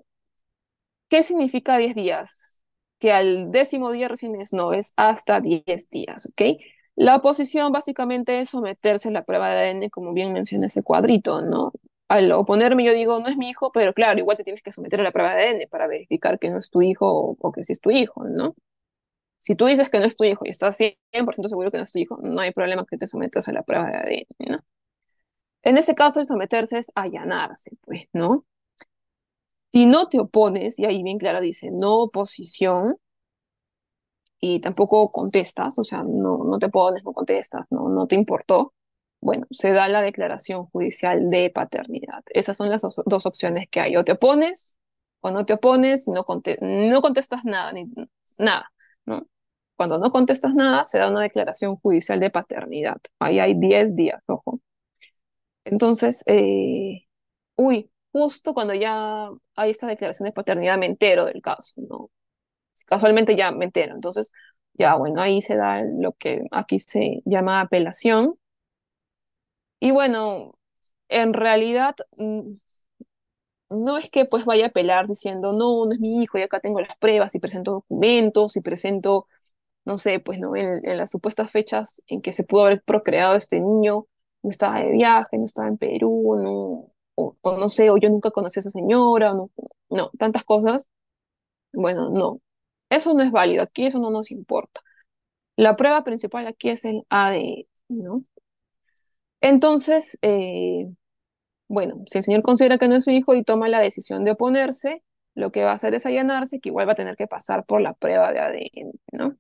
¿Qué significa 10 días? Que al décimo día recién es no, es hasta 10 días, ¿ok? La oposición básicamente es someterse a la prueba de ADN, e, como bien menciona ese cuadrito, ¿no? Al oponerme yo digo, no es mi hijo, pero claro, igual te tienes que someter a la prueba de ADN e para verificar que no es tu hijo o, o que sí es tu hijo, ¿no? Si tú dices que no es tu hijo y estás 100% seguro que no es tu hijo, no hay problema que te sometas a la prueba de ADN, ¿no? En ese caso, el someterse es allanarse, pues, ¿no? Si no te opones, y ahí bien claro dice, no oposición, y tampoco contestas, o sea, no, no te opones, no contestas, no, no te importó, bueno, se da la declaración judicial de paternidad. Esas son las dos opciones que hay. O te opones o no te opones, no, no contestas nada, ni nada, ¿no? Cuando no contestas nada, se da una declaración judicial de paternidad. Ahí hay 10 días, ojo. Entonces, eh, uy, justo cuando ya hay esta declaración de paternidad, me entero del caso, ¿no? Casualmente ya me entero. Entonces, ya, bueno, ahí se da lo que aquí se llama apelación. Y bueno, en realidad mm, no es que pues vaya a apelar diciendo, no, no es mi hijo, y acá tengo las pruebas y presento documentos y presento no sé, pues no, en, las supuestas fechas en que se pudo haber procreado este niño, no estaba de viaje, no estaba en Perú, no, o, no sé, o yo nunca conocí a esa señora, no, no, tantas cosas. Bueno, no, eso no es válido, aquí eso no nos importa. La prueba principal aquí es el ADN, ¿no? Entonces, eh, bueno, si el señor considera que no es su hijo y toma la decisión de oponerse, lo que va a hacer es allanarse, que igual va a tener que pasar por la prueba de ADN, ¿no?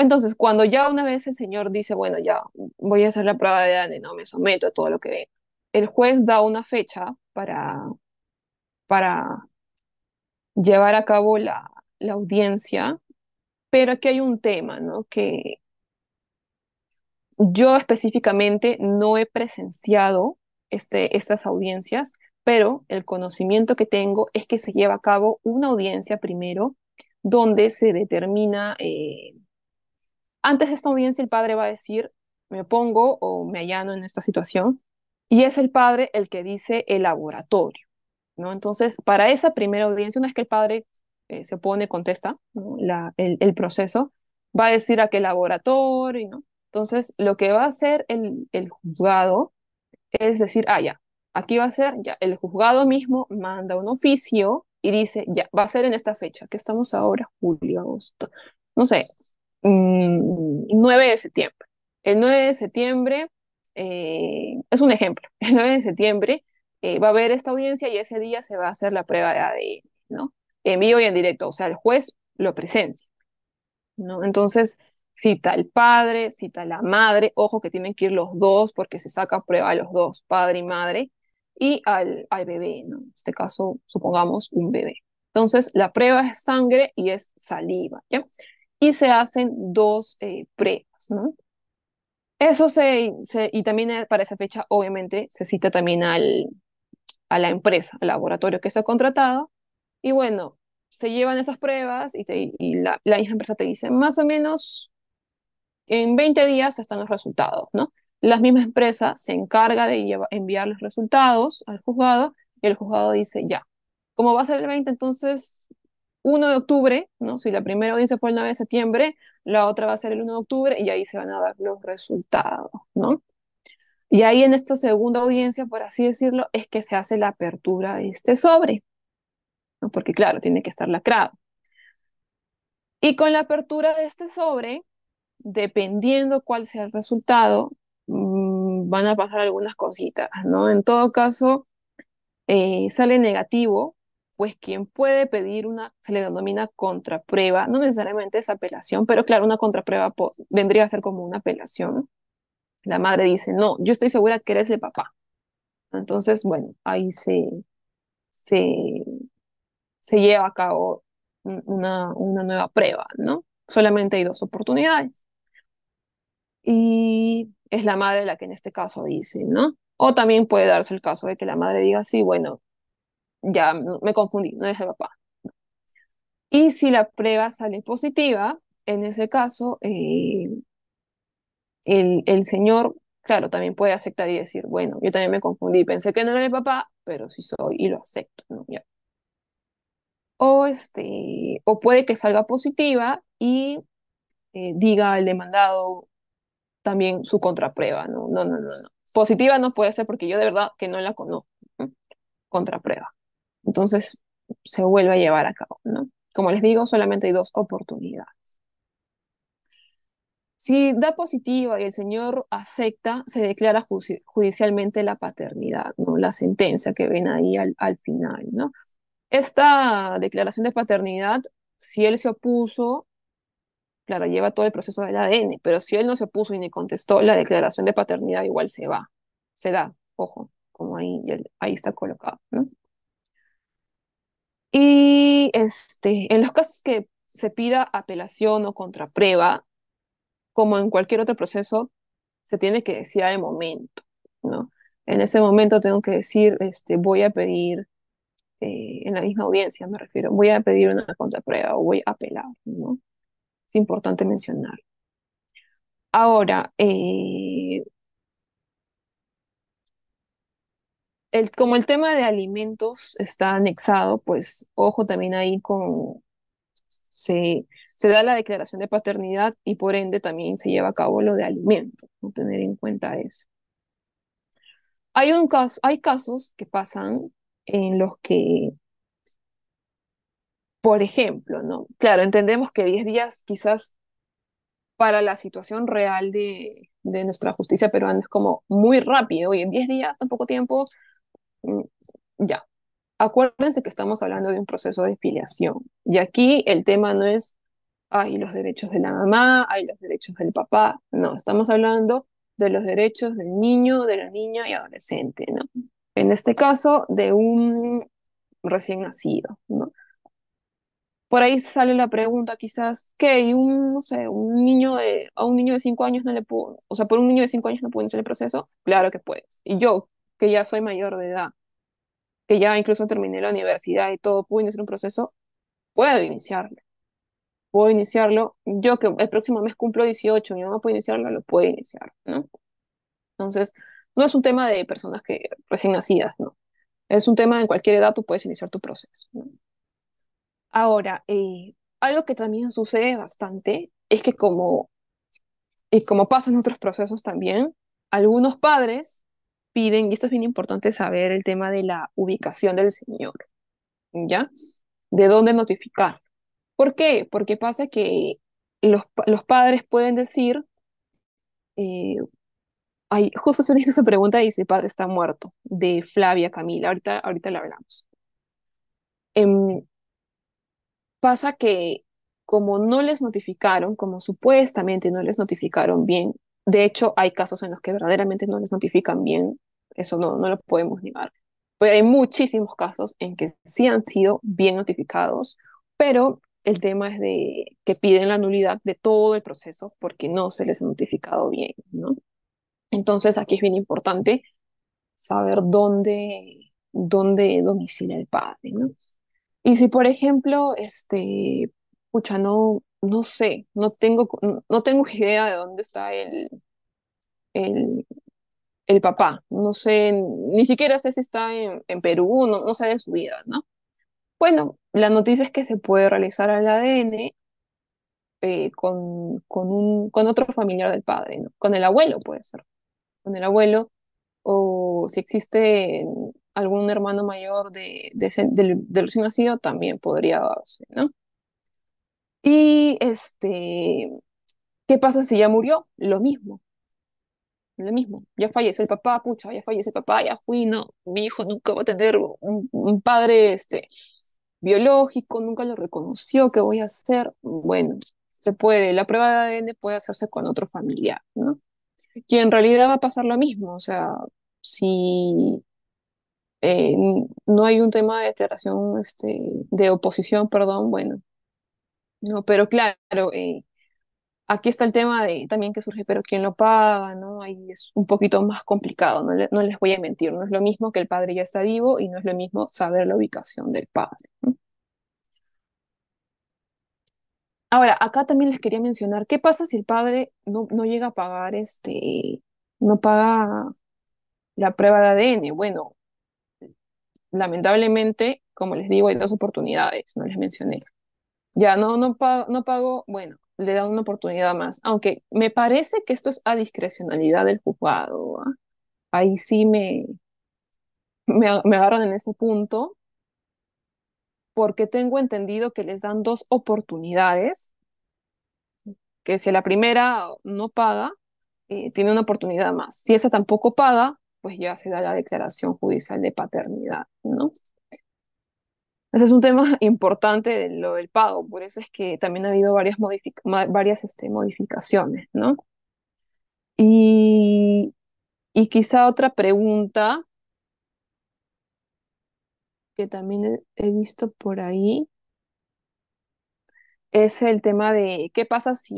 entonces, cuando ya una vez el señor dice, bueno, ya voy a hacer la prueba de ADN, no me someto a todo lo que ve el juez da una fecha para, para llevar a cabo la, la audiencia, pero aquí hay un tema, ¿no? Que yo específicamente no he presenciado este, estas audiencias, pero el conocimiento que tengo es que se lleva a cabo una audiencia primero donde se determina eh, antes de esta audiencia el padre va a decir, me pongo o me allano en esta situación, y es el padre el que dice el laboratorio, ¿no? Entonces, para esa primera audiencia, una vez que el padre eh, se opone, contesta el, proceso, va a decir a qué laboratorio, ¿no? Entonces, lo que va a hacer el, el juzgado es decir, ah, ya, aquí va a ser, ya, el juzgado mismo manda un oficio y dice, ya, va a ser en esta fecha, que estamos ahora, julio, agosto, no sé, 9 mm, de septiembre. El 9 de septiembre, eh, es un ejemplo, el 9 de septiembre eh, va a haber esta audiencia y ese día se va a hacer la prueba de ADN, ¿no? En vivo y en directo, o sea, el juez lo presencia, ¿no? Entonces, cita al padre, cita a la madre, ojo que tienen que ir los dos porque se saca prueba a los dos, padre y madre, y al, al bebé, ¿no? En este caso, supongamos un bebé. Entonces, la prueba es sangre y es saliva, ¿ya? y se hacen dos eh, pruebas, ¿no? Eso se, y también eh, para esa fecha, obviamente, se cita también al, a la empresa, al laboratorio que se ha contratado, y bueno, se llevan esas pruebas y, la, la misma empresa te dice, más o menos en 20 días están los resultados, ¿no? La misma empresa se encarga de enviar los resultados al juzgado y el juzgado dice, ya, como va a ser el 20, entonces 1 de octubre, ¿no? Si la primera audiencia fue el 9 de septiembre, la otra va a ser el 1 de octubre y ahí se van a dar los resultados, ¿no? Y ahí en esta segunda audiencia, por así decirlo, es que se hace la apertura de este sobre, Porque claro, tiene que estar lacrado. Y con la apertura de este sobre, dependiendo cuál sea el resultado, mm, van a pasar algunas cositas, ¿no? En todo caso, eh, sale negativo, pues quien puede pedir una, se le denomina contraprueba, no necesariamente es apelación, pero claro, una contraprueba vendría a ser como una apelación. La madre dice, no, yo estoy segura que eres el papá. Entonces, bueno, ahí se, se, se lleva a cabo una, una nueva prueba, ¿no? Solamente hay dos oportunidades. Y es la madre la que en este caso dice, ¿no? O también puede darse el caso de que la madre diga, sí, bueno, ya me confundí, no es el papá. Y si la prueba sale positiva, en ese caso, eh, el, el señor, claro, también puede aceptar y decir, bueno, yo también me confundí, pensé que no era el papá, pero sí soy y lo acepto, ¿no? O, este, o puede que salga positiva y eh, diga al demandado también su contraprueba, ¿no? No, no, no, no. Positiva no puede ser porque yo de verdad que no la conozco. Contraprueba. Entonces se vuelve a llevar a cabo, ¿no? Como les digo, solamente hay dos oportunidades. Si da positiva y el señor acepta, se declara judicialmente la paternidad, ¿no? La sentencia que ven ahí al, final, ¿no? Esta declaración de paternidad, si él se opuso, claro, lleva todo el proceso del ADN, pero si él no se opuso y ni contestó, la declaración de paternidad igual se va, se da, ojo, como ahí, ahí está colocado, ¿no? Y este, en los casos que se pida apelación o contraprueba, como en cualquier otro proceso, se tiene que decir al momento, ¿no? En ese momento tengo que decir, este, voy a pedir, eh, en la misma audiencia me refiero, voy a pedir una contraprueba o voy a apelar, ¿no? Es importante mencionar. Ahora, eh, el, como el tema de alimentos está anexado, pues ojo también ahí con, se, se da la declaración de paternidad y por ende también se lleva a cabo lo de alimentos, ¿no? tener en cuenta eso. Hay, un caso, hay casos que pasan en los que, por ejemplo, ¿no? Claro, entendemos que 10 días quizás para la situación real de, de nuestra justicia peruana es como muy rápido y en 10 días, tampoco poco tiempo, Mm, ya, acuérdense que estamos hablando de un proceso de filiación. Y aquí el tema no es, hay los derechos de la mamá, hay los derechos del papá. No, estamos hablando de los derechos del niño, de la niña y adolescente, ¿no? En este caso, de un recién nacido, ¿no? Por ahí sale la pregunta quizás, ¿qué? Un, sé, un niño de, a un niño de 5 años no le puedo, o sea, por un niño de 5 años no puede ser el proceso, claro que puedes. Y yo, que ya soy mayor de edad, que ya incluso terminé la universidad y todo, puedo iniciar un proceso, puedo iniciarlo. Puedo iniciarlo. Yo que el próximo mes cumplo 18, mi mamá puede iniciarlo, lo puede iniciar, ¿no? Entonces, no es un tema de personas que recién nacidas, ¿no? Es un tema en cualquier edad tú puedes iniciar tu proceso. Ahora, eh, algo que también sucede bastante es que como, y como pasa en otros procesos también, algunos padres piden, y esto es bien importante saber el tema de la ubicación del Señor, ¿ya? ¿De dónde notificar? ¿Por qué? Porque pasa que los, los padres pueden decir, eh, justo se me hizo esa pregunta dice, padre está muerto, de Flavia Camila, ahorita, ahorita la hablamos. Em, pasa que como no les notificaron, como supuestamente no les notificaron bien, de hecho, hay casos en los que verdaderamente no les notifican bien, eso no, no lo podemos negar. Pero hay muchísimos casos en que sí han sido bien notificados, pero el tema es de que piden la nulidad de todo el proceso porque no se les ha notificado bien, ¿no? Entonces aquí es bien importante saber dónde, dónde domicilia el padre, ¿no? Y si, por ejemplo, este, pucha, no sé, no tengo, no tengo idea de dónde está el, el, papá. No sé, ni siquiera sé si está en, Perú, no, no sé de su vida, ¿no? Bueno, la noticia es que se puede realizar el ADN eh, con, con, un, con otro familiar del padre, ¿no? Con el abuelo puede ser, con el abuelo, o si existe algún hermano mayor de, de, del, del nacido, también podría darse, ¿no? Y este, ¿qué pasa si ya murió? Lo mismo. Lo mismo. Ya fallece el papá, pucha, ya fallece el papá, ya fui, no, mi hijo nunca va a tener un, padre este, biológico, nunca lo reconoció, ¿qué voy a hacer? Bueno, se puede, la prueba de ADN puede hacerse con otro familiar, ¿no? Y en realidad va a pasar lo mismo, o sea, si eh, no hay un tema de declaración este, de oposición, perdón, bueno, no, pero claro, eh, aquí está el tema de también que surge, pero ¿quién lo paga? ¿No? Ahí es un poquito más complicado, no, no, les voy a mentir, no es lo mismo que el padre ya está vivo y no es lo mismo saber la ubicación del padre. Ahora, acá también les quería mencionar, ¿qué pasa si el padre no, no llega a pagar este, no paga la prueba de ADN? Bueno, lamentablemente, como les digo, hay dos oportunidades, no les mencioné. Ya no, no, pago, no pago, bueno, le da una oportunidad más. Aunque me parece que esto es a discrecionalidad del juzgado. ¿ah? Ahí sí me, me, agarran en ese punto, porque tengo entendido que les dan dos oportunidades, que si la primera no paga, eh, tiene una oportunidad más. Si esa tampoco paga, pues ya se da la declaración judicial de paternidad, ¿no? Ese es un tema importante de lo del pago, por eso es que también ha habido varias, este, modificaciones, ¿no? Y, quizá otra pregunta que también he, visto por ahí es el tema de qué pasa si,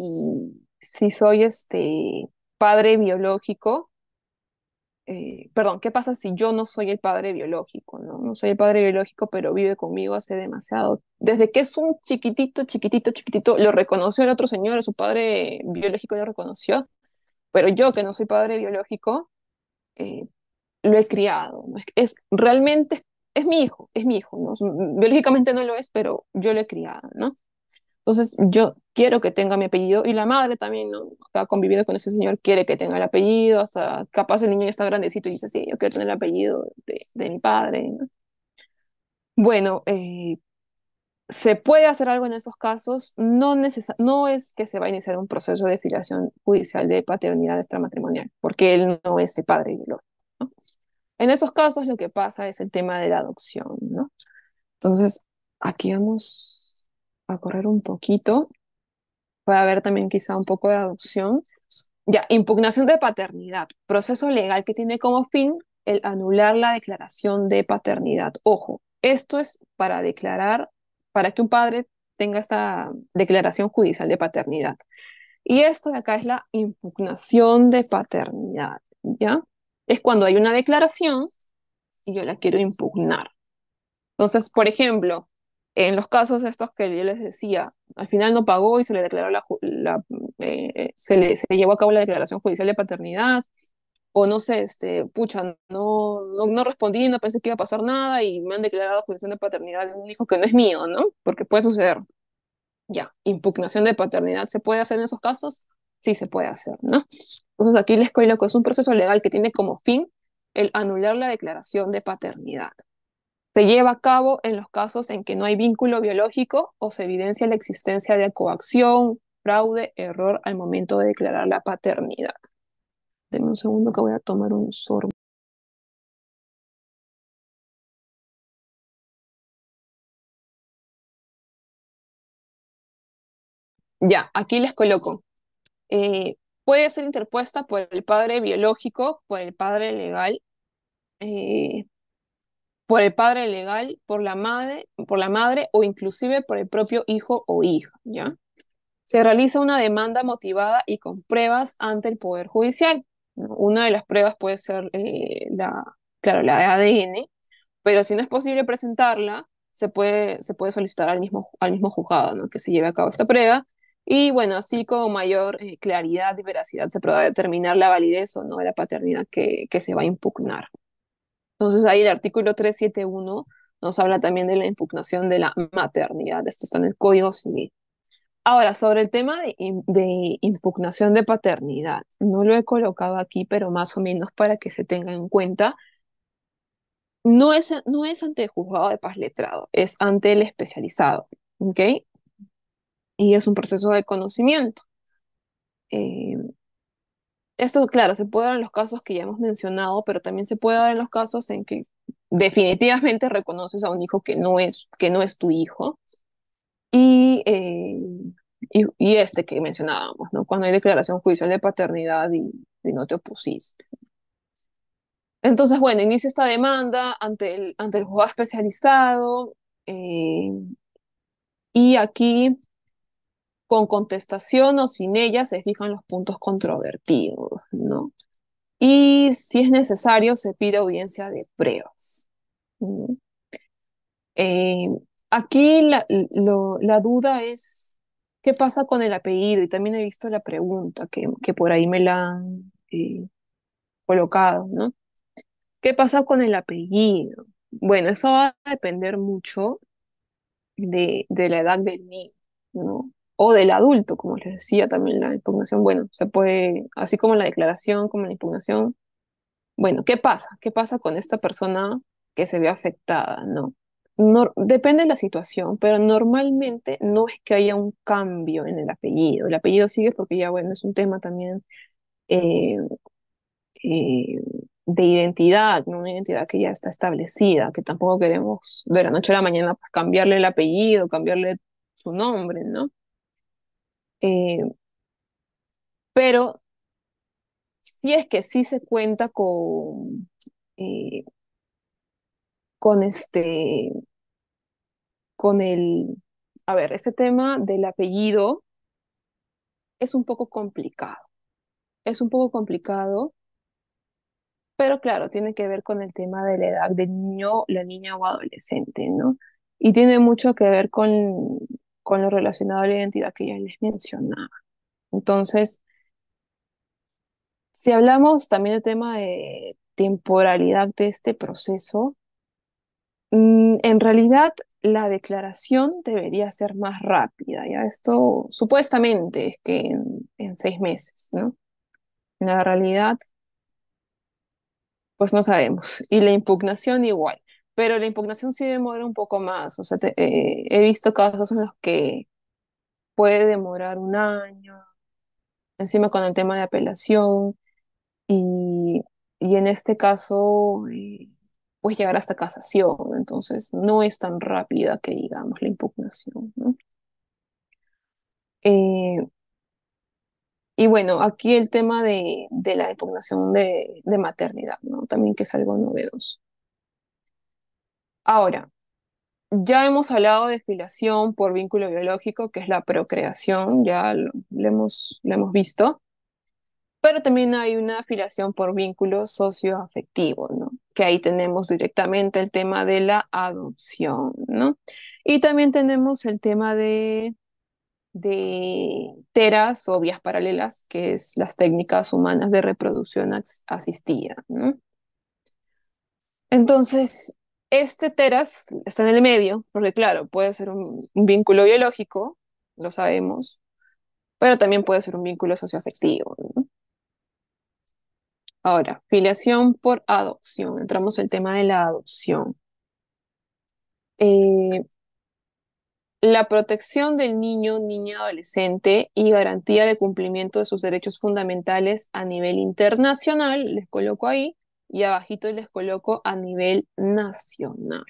si soy este padre biológico eh, perdón, ¿qué pasa si yo no soy el padre biológico? ¿no? no soy el padre biológico, pero vive conmigo hace demasiado. Desde que es un chiquitito, chiquitito, chiquitito, lo reconoció el otro señor, su padre biológico lo reconoció, pero yo que no soy padre biológico, eh, lo he criado. Es, realmente es mi hijo, es mi hijo. Biológicamente no lo es, pero yo lo he criado, ¿no? Entonces, yo quiero que tenga mi apellido y la madre también, ¿no? Ha convivido con ese señor, quiere que tenga el apellido, hasta capaz el niño ya está grandecito y dice, sí, yo quiero tener el apellido de, mi padre, Bueno, eh, se puede hacer algo en esos casos, no, no es que se va a iniciar un proceso de filiación judicial de paternidad extramatrimonial, porque él no es el padre del ¿no? En esos casos lo que pasa es el tema de la adopción, ¿no? Entonces, aquí vamos a correr un poquito. Puede haber también quizá un poco de adopción. Ya, impugnación de paternidad, proceso legal que tiene como fin el anular la declaración de paternidad. Ojo, esto es para declarar, para que un padre tenga esta declaración judicial de paternidad. Y esto de acá es la impugnación de paternidad, ¿ya? Es cuando hay una declaración y yo la quiero impugnar. Entonces, por ejemplo, en los casos estos que yo les decía, al final no pagó y se le declaró la, la eh, se, le, se llevó a cabo la declaración judicial de paternidad, o no sé, este, pucha, no, no, respondí, no pensé que iba a pasar nada y me han declarado judicial de paternidad de un hijo que no es mío, ¿no? Porque puede suceder. Ya, impugnación de paternidad, ¿se puede hacer en esos casos? Sí, se puede hacer, ¿no? Entonces aquí les que es un proceso legal que tiene como fin el anular la declaración de paternidad se lleva a cabo en los casos en que no hay vínculo biológico o se evidencia la existencia de coacción, fraude, error al momento de declarar la paternidad. Denme un segundo que voy a tomar un sorbo. Ya, aquí les coloco. Eh, puede ser interpuesta por el padre biológico, por el padre legal, eh, por el padre legal, por la madre, por la madre o inclusive por el propio hijo o hija, ¿ya? Se realiza una demanda motivada y con pruebas ante el Poder Judicial. Una de las pruebas puede ser eh, la, claro, la de ADN, pero si no es posible presentarla, se puede, se puede solicitar al mismo, al mismo juzgado ¿no? que se lleve a cabo esta prueba. Y bueno, así con mayor eh, claridad y veracidad se podrá determinar la validez o no de la paternidad que, que se va a impugnar. Entonces ahí el artículo 371 nos habla también de la impugnación de la maternidad. Esto está en el Código Civil. Ahora, sobre el tema de, impugnación de paternidad, no lo he colocado aquí, pero más o menos para que se tenga en cuenta, no es, ante el juzgado de paz letrado, es ante el especializado, ¿ok? Y es un proceso de conocimiento. Eh, esto, claro, se puede dar en los casos que ya hemos mencionado, pero también se puede dar en los casos en que definitivamente reconoces a un hijo que no es, que no es tu hijo. Y, eh, y, este que mencionábamos, ¿no? Cuando hay declaración judicial de paternidad y, no te opusiste. Entonces, bueno, inicia esta demanda ante el, ante el especializado. Eh, y aquí con contestación o sin ella se fijan los puntos controvertidos, ¿no? Y si es necesario, se pide audiencia de pruebas. Eh, aquí la, duda es, ¿qué pasa con el apellido? Y también he visto la pregunta que, que por ahí me la han eh, colocado, ¿no? ¿Qué pasa con el apellido? Bueno, eso va a depender mucho de, de la edad del niño, ¿no? o del adulto, como les decía también la impugnación. Bueno, se puede, así como la declaración, como la impugnación. Bueno, ¿qué pasa? ¿Qué pasa con esta persona que se ve afectada? No. no depende de la situación, pero normalmente no es que haya un cambio en el apellido. El apellido sigue porque ya, bueno, es un tema también eh, eh, de identidad, ¿no? una identidad que ya está establecida, que tampoco queremos de la noche a la mañana pues, cambiarle el apellido, cambiarle su nombre, ¿no? Eh, pero si es que sí se cuenta con, eh, con este, con el, a ver, este tema del apellido es un poco complicado. Es un poco complicado, pero claro, tiene que ver con el tema de la edad de niño, la niña o adolescente, ¿no? Y tiene mucho que ver con, con lo relacionado a la identidad que ya les mencionaba. Entonces, si hablamos también del tema de temporalidad de este proceso, mm, en realidad la declaración debería ser más rápida, ya esto supuestamente es que en, en seis meses, ¿no? En la realidad, pues no sabemos. Y la impugnación igual pero la impugnación sí demora un poco más. O sea, eh, he visto casos en los que puede demorar un año, encima con el tema de apelación, y, en este caso pues llegar hasta casación, entonces no es tan rápida que digamos la impugnación, eh, y bueno, aquí el tema de, la impugnación de, de maternidad, ¿no? También que es algo novedoso. Ahora, ya hemos hablado de filación por vínculo biológico, que es la procreación, ya lo, hemos, hemos visto, pero también hay una filación por vínculo socioafectivo, ¿no? Que ahí tenemos directamente el tema de la adopción, ¿no? Y también tenemos el tema de, de teras o vías paralelas, que es las técnicas humanas de reproducción asistida, Entonces, este teras está en el medio, porque claro, puede ser un, vínculo biológico, lo sabemos, pero también puede ser un vínculo socioafectivo. Ahora, filiación por adopción. Entramos el tema de la adopción. Eh, la protección del niño, niña, adolescente y garantía de cumplimiento de sus derechos fundamentales a nivel internacional, les coloco ahí, y abajito les coloco a nivel nacional,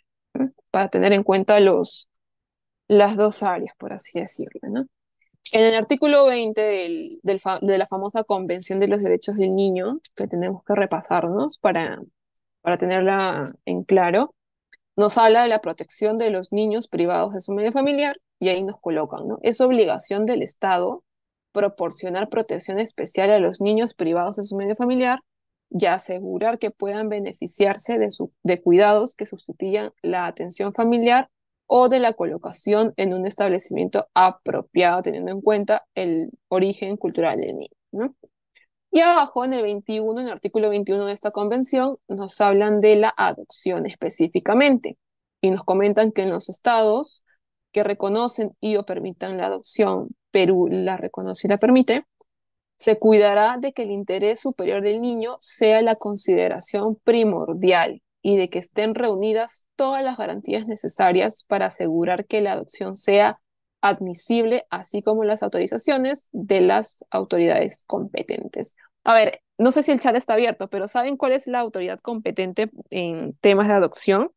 para tener en cuenta los, las dos áreas, por así decirlo. ¿no? En el artículo 20 de la famosa Convención de los Derechos del Niño, que tenemos que repasarnos para, para tenerla en claro, nos habla de la protección de los niños privados de su medio familiar y ahí nos colocan, ¿no? Es obligación del Estado proporcionar protección especial a los niños privados de su medio familiar y asegurar que puedan beneficiarse de, su, de cuidados que sustituyan la atención familiar o de la colocación en un establecimiento apropiado, teniendo en cuenta el origen cultural del niño. ¿no? Y abajo, en el en el artículo 21 de esta convención, nos hablan de la adopción específicamente y nos comentan que en los estados que reconocen y o permitan la adopción, Perú la reconoce y la permite, se cuidará de que el interés superior del niño sea la consideración primordial y de que estén reunidas todas las garantías necesarias para asegurar que la adopción sea admisible, así como las autorizaciones de las autoridades competentes. A ver, no sé si el chat está abierto, pero ¿saben cuál es la autoridad competente en temas de adopción?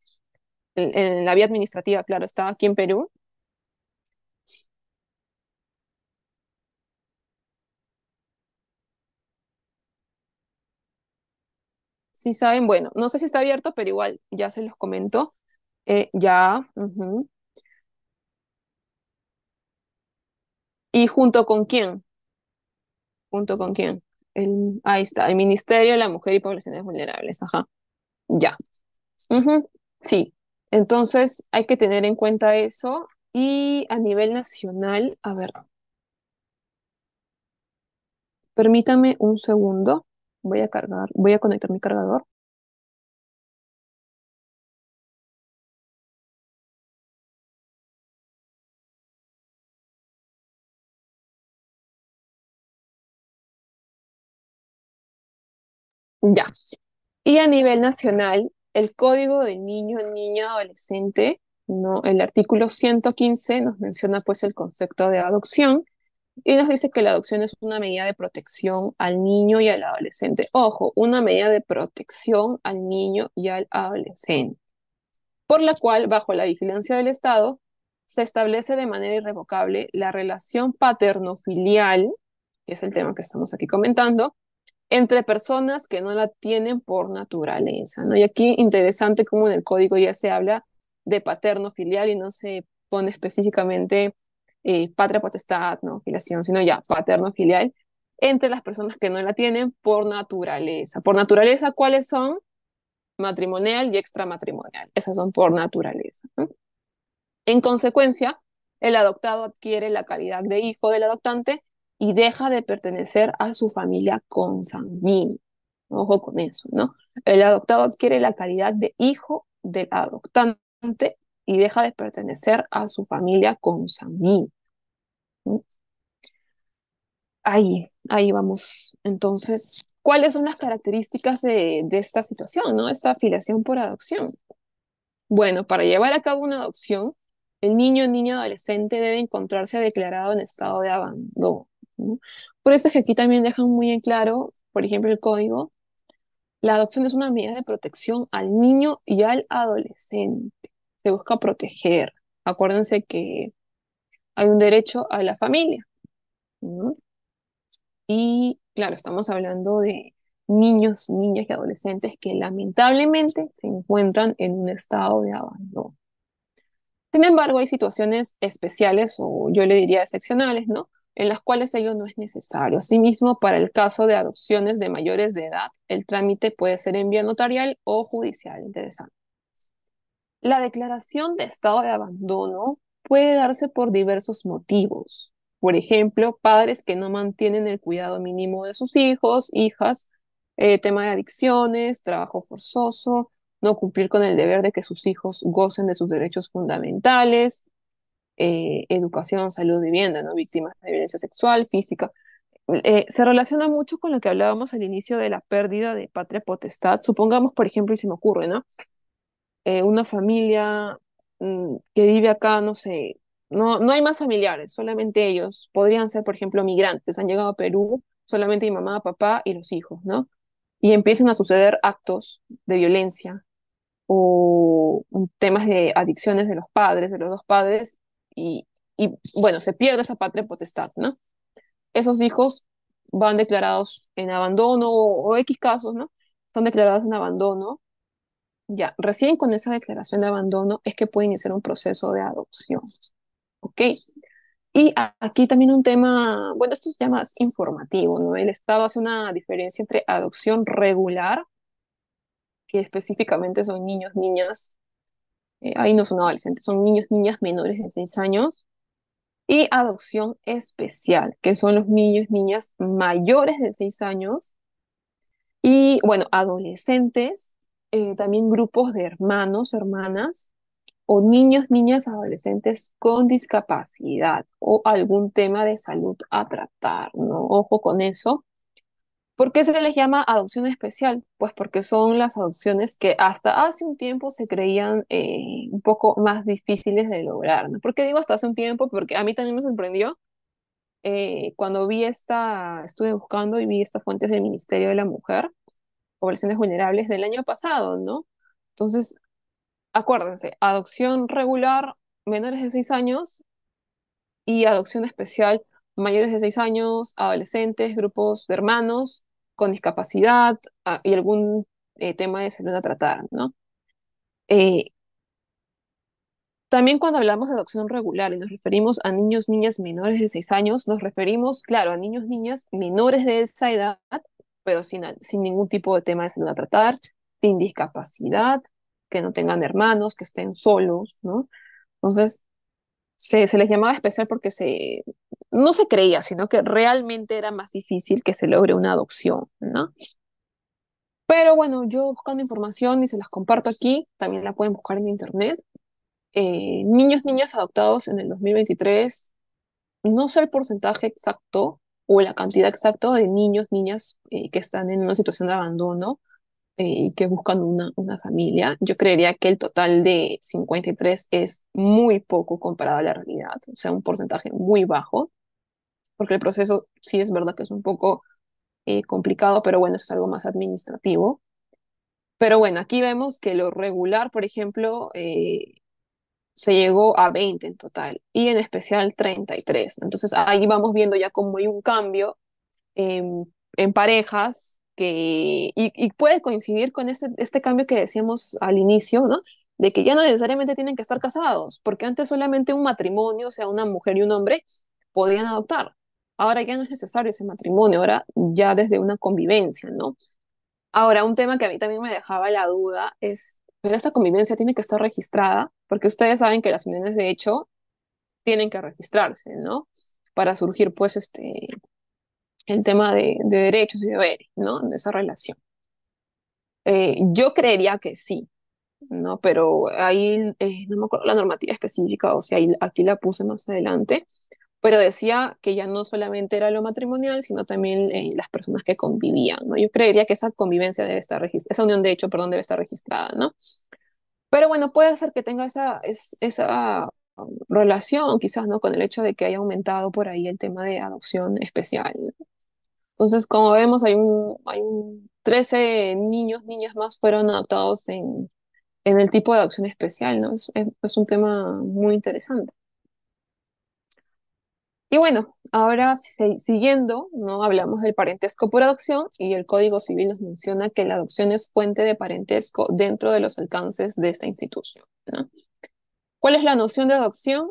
En, la vía administrativa, claro, estaba aquí en Perú. si saben, bueno, no sé si está abierto, pero igual ya se los comento. Eh, ya. ¿Y junto con quién? ¿Junto con quién? El, ahí está, el Ministerio de la Mujer y Poblaciones Vulnerables. Ajá. Ya. Sí. Entonces hay que tener en cuenta eso. Y a nivel nacional, a ver. Permítame un segundo voy a cargar, voy a conectar mi cargador. Ya. Y a nivel nacional, el Código de Niño, niño Adolescente, ¿no? el artículo 115 nos menciona pues el concepto de adopción y nos dice que la adopción es una medida de protección al niño y al adolescente. Ojo, una medida de protección al niño y al adolescente, por la cual, bajo la vigilancia del Estado, se establece de manera irrevocable la relación paterno-filial, que es el tema que estamos aquí comentando, entre personas que no la tienen por naturaleza. ¿no? Y aquí interesante como en el código ya se habla de paterno-filial y no se pone específicamente eh, patria potestad, no filiación, sino ya paterno filial, entre las personas que no la tienen por naturaleza. Por naturaleza, ¿cuáles son? Matrimonial y extramatrimonial. Esas son por naturaleza. En consecuencia, el adoptado adquiere la calidad de hijo del adoptante y deja de pertenecer a su familia consanguínea. Ojo con eso, ¿no? El adoptado adquiere la calidad de hijo del adoptante y deja de pertenecer a su familia con sammy. Ahí, ahí vamos. Entonces, ¿cuáles son las características de, esta situación, ¿no? esta afiliación por adopción? Bueno, para llevar a cabo una adopción, el niño, niña, adolescente debe encontrarse declarado en estado de abandono. Por eso es que aquí también dejan muy en claro, por ejemplo, el código, la adopción es una medida de protección al niño y al adolescente se busca proteger. Acuérdense que hay un derecho a la familia. Y claro, estamos hablando de niños, niñas y adolescentes que lamentablemente se encuentran en un estado de abandono. Sin embargo, hay situaciones especiales o yo le diría excepcionales, ¿no? En las cuales ello no es necesario. Asimismo, para el caso de adopciones de mayores de edad, el trámite puede ser en vía notarial o judicial. Interesante. La declaración de estado de abandono puede darse por diversos motivos. Por ejemplo, padres que no mantienen el cuidado mínimo de sus hijos, hijas, eh, tema de adicciones, trabajo forzoso, no cumplir con el deber de que sus hijos gocen de sus derechos fundamentales, eh, educación, salud, vivienda, ¿no? víctimas de violencia sexual, física. Eh, se relaciona mucho con lo que hablábamos al inicio de la pérdida de patria potestad. Supongamos, por ejemplo, y se me ocurre, ¿no? Eh, una familia mm, que vive acá, no sé, no, no hay más familiares, solamente ellos. Podrían ser, por ejemplo, migrantes, han llegado a Perú, solamente mi mamá, papá y los hijos, ¿no? Y empiezan a suceder actos de violencia o mm, temas de adicciones de los padres, de los dos padres, y, bueno, se pierde esa patria potestad, ¿no? Esos hijos van declarados en abandono o, X casos, ¿no? Son declarados en abandono ya, recién con esa declaración de abandono es que puede iniciar un proceso de adopción. ¿Ok? Y aquí también un tema, bueno, esto es ya más informativo, ¿no? El Estado hace una diferencia entre adopción regular, que específicamente son niños, niñas, eh, ahí no son adolescentes, son niños, niñas menores de 6 años, y adopción especial, que son los niños, niñas mayores de 6 años, y bueno, adolescentes eh, también grupos de hermanos, hermanas o niños, niñas, adolescentes con discapacidad o algún tema de salud a tratar, ¿no? Ojo con eso. ¿Por qué se les llama adopción especial? Pues porque son las adopciones que hasta hace un tiempo se creían eh, un poco más difíciles de lograr, ¿no? ¿Por qué digo hasta hace un tiempo? Porque a mí también me sorprendió eh, cuando vi esta, estuve buscando y vi estas fuentes del Ministerio de la Mujer, poblaciones vulnerables del año pasado, ¿no? Entonces, acuérdense, adopción regular menores de 6 años y adopción especial mayores de 6 años, adolescentes, grupos de hermanos con discapacidad ah, y algún eh, tema de salud a tratar, ¿no? Eh, también cuando hablamos de adopción regular y nos referimos a niños, niñas menores de 6 años, nos referimos, claro, a niños, niñas menores de esa edad pero sin, sin ningún tipo de tema de salud a tratar, sin discapacidad, que no tengan hermanos, que estén solos, ¿no? Entonces, se, se les llamaba especial porque se, no se creía, sino que realmente era más difícil que se logre una adopción, ¿no? Pero bueno, yo buscando información y se las comparto aquí, también la pueden buscar en internet. Eh, niños, niñas adoptados en el 2023, no sé el porcentaje exacto, o la cantidad exacta de niños, niñas eh, que están en una situación de abandono eh, y que buscan una, una familia. Yo creería que el total de 53 es muy poco comparado a la realidad, o sea, un porcentaje muy bajo, porque el proceso sí es verdad que es un poco eh, complicado, pero bueno, eso es algo más administrativo. Pero bueno, aquí vemos que lo regular, por ejemplo, se llegó a 20 en total y en especial 33. Entonces ahí vamos viendo ya cómo hay un cambio en, parejas que, y, puede coincidir con este, este cambio que decíamos al inicio, ¿no? De que ya no necesariamente tienen que estar casados, porque antes solamente un matrimonio, o sea, una mujer y un hombre, podían adoptar. Ahora ya no es necesario ese matrimonio, ahora ya desde una convivencia, ¿no? Ahora, un tema que a mí también me dejaba la duda es pero esa convivencia tiene que estar registrada, porque ustedes saben que las uniones de hecho tienen que registrarse, ¿no? Para surgir, pues, este, el tema de, derechos y deberes, ¿no? De esa relación. Eh, yo creería que sí, ¿no? Pero ahí, eh, no me acuerdo la normativa específica, o sea, ahí, aquí la puse más adelante, pero decía que ya no solamente era lo matrimonial, sino también eh, las personas que convivían, Yo creería que esa convivencia debe estar registrada, esa unión de hecho, debe estar registrada, ¿no? Pero bueno, puede ser que tenga esa, esa um, relación quizás, ¿no? Con el hecho de que haya aumentado por ahí el tema de adopción especial. Entonces, como vemos, hay un, 13 niños, niñas más fueron adoptados en, el tipo de adopción especial, ¿no? es un tema muy interesante. Y bueno, ahora siguiendo, ¿no? hablamos del parentesco por adopción y el Código Civil nos menciona que la adopción es fuente de parentesco dentro de los alcances de esta institución. ¿Cuál es la noción de adopción?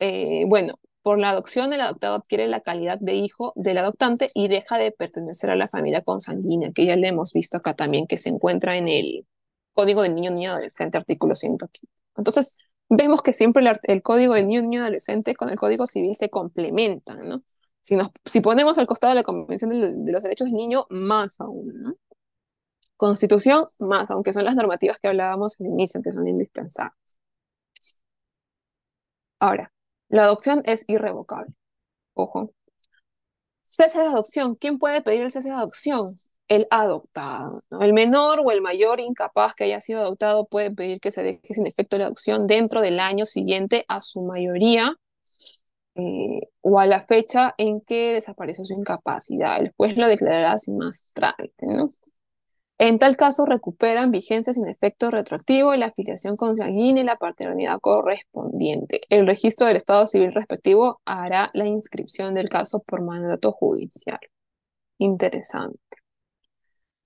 Eh, bueno, por la adopción el adoptado adquiere la calidad de hijo del adoptante y deja de pertenecer a la familia consanguínea, que ya le hemos visto acá también, que se encuentra en el Código del Niño, Niña, Adolescente, artículo 115. Entonces, vemos que siempre el, código del niño, y adolescente con el código civil se complementan, ¿no? Si, ponemos al costado la Convención de, los Derechos del Niño, más aún, ¿no? Constitución, más, aunque son las normativas que hablábamos al inicio, que son indispensables. Ahora, la adopción es irrevocable. Ojo. Cese de adopción. ¿Quién puede pedir el cese de adopción? el adoptado. El menor o el mayor incapaz que haya sido adoptado puede pedir que se deje sin efecto la adopción dentro del año siguiente a su mayoría eh, o a la fecha en que desapareció su incapacidad. El juez lo declarará sin más trámite. En tal caso, recuperan vigencia sin efecto retroactivo la afiliación consanguínea y la paternidad correspondiente. El registro del Estado civil respectivo hará la inscripción del caso por mandato judicial. Interesante.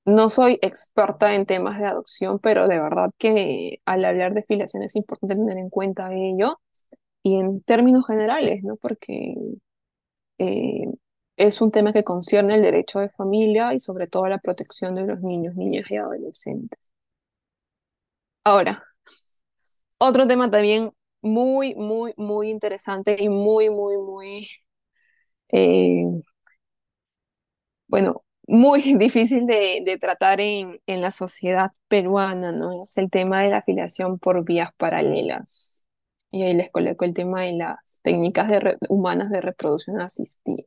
No soy experta en temas de adopción, pero de verdad que al hablar de filiación es importante tener en cuenta ello y en términos generales, ¿no? Porque eh, es un tema que concierne el derecho de familia y sobre todo la protección de los niños, niñas y adolescentes. Ahora, otro tema también muy, muy, muy interesante y muy, muy, muy, eh, bueno, muy difícil de, tratar en, la sociedad peruana, ¿no? Es el tema de la afiliación por vías paralelas. Y ahí les coloco el tema de las técnicas humanas de reproducción asistida.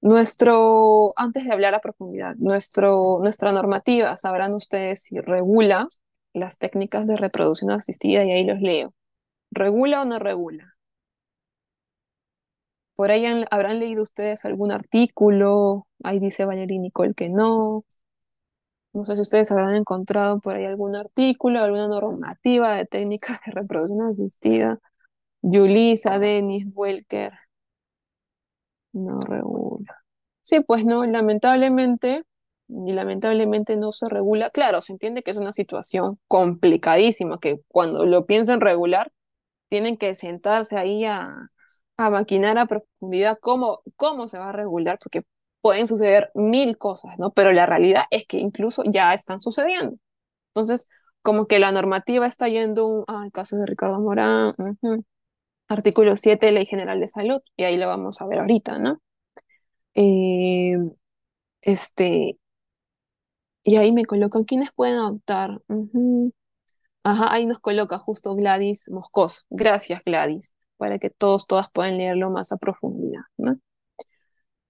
Nuestro, antes de hablar a profundidad, nuestro, nuestra normativa, sabrán ustedes si regula las técnicas de reproducción asistida, y ahí los leo. ¿Regula o no regula? Por ahí habrán leído ustedes algún artículo, ahí dice y Nicole que no. No sé si ustedes habrán encontrado por ahí algún artículo, alguna normativa de técnica de reproducción asistida. Yulisa, Denis, Welker. No regula. Sí, pues no, lamentablemente, y lamentablemente no se regula. Claro, se entiende que es una situación complicadísima, que cuando lo piensan regular, tienen que sentarse ahí a, a maquinar a profundidad cómo, cómo se va a regular, porque pueden suceder mil cosas, ¿no? Pero la realidad es que incluso ya están sucediendo. Entonces, como que la normativa está yendo al ah, caso de Ricardo Morán, artículo 7 Ley General de Salud, y ahí lo vamos a ver ahorita, ¿no? Eh, este, y ahí me colocan quiénes pueden adoptar. Ajá, ahí nos coloca justo Gladys Moscos. Gracias, Gladys para que todos, todas puedan leerlo más a profundidad. ¿no?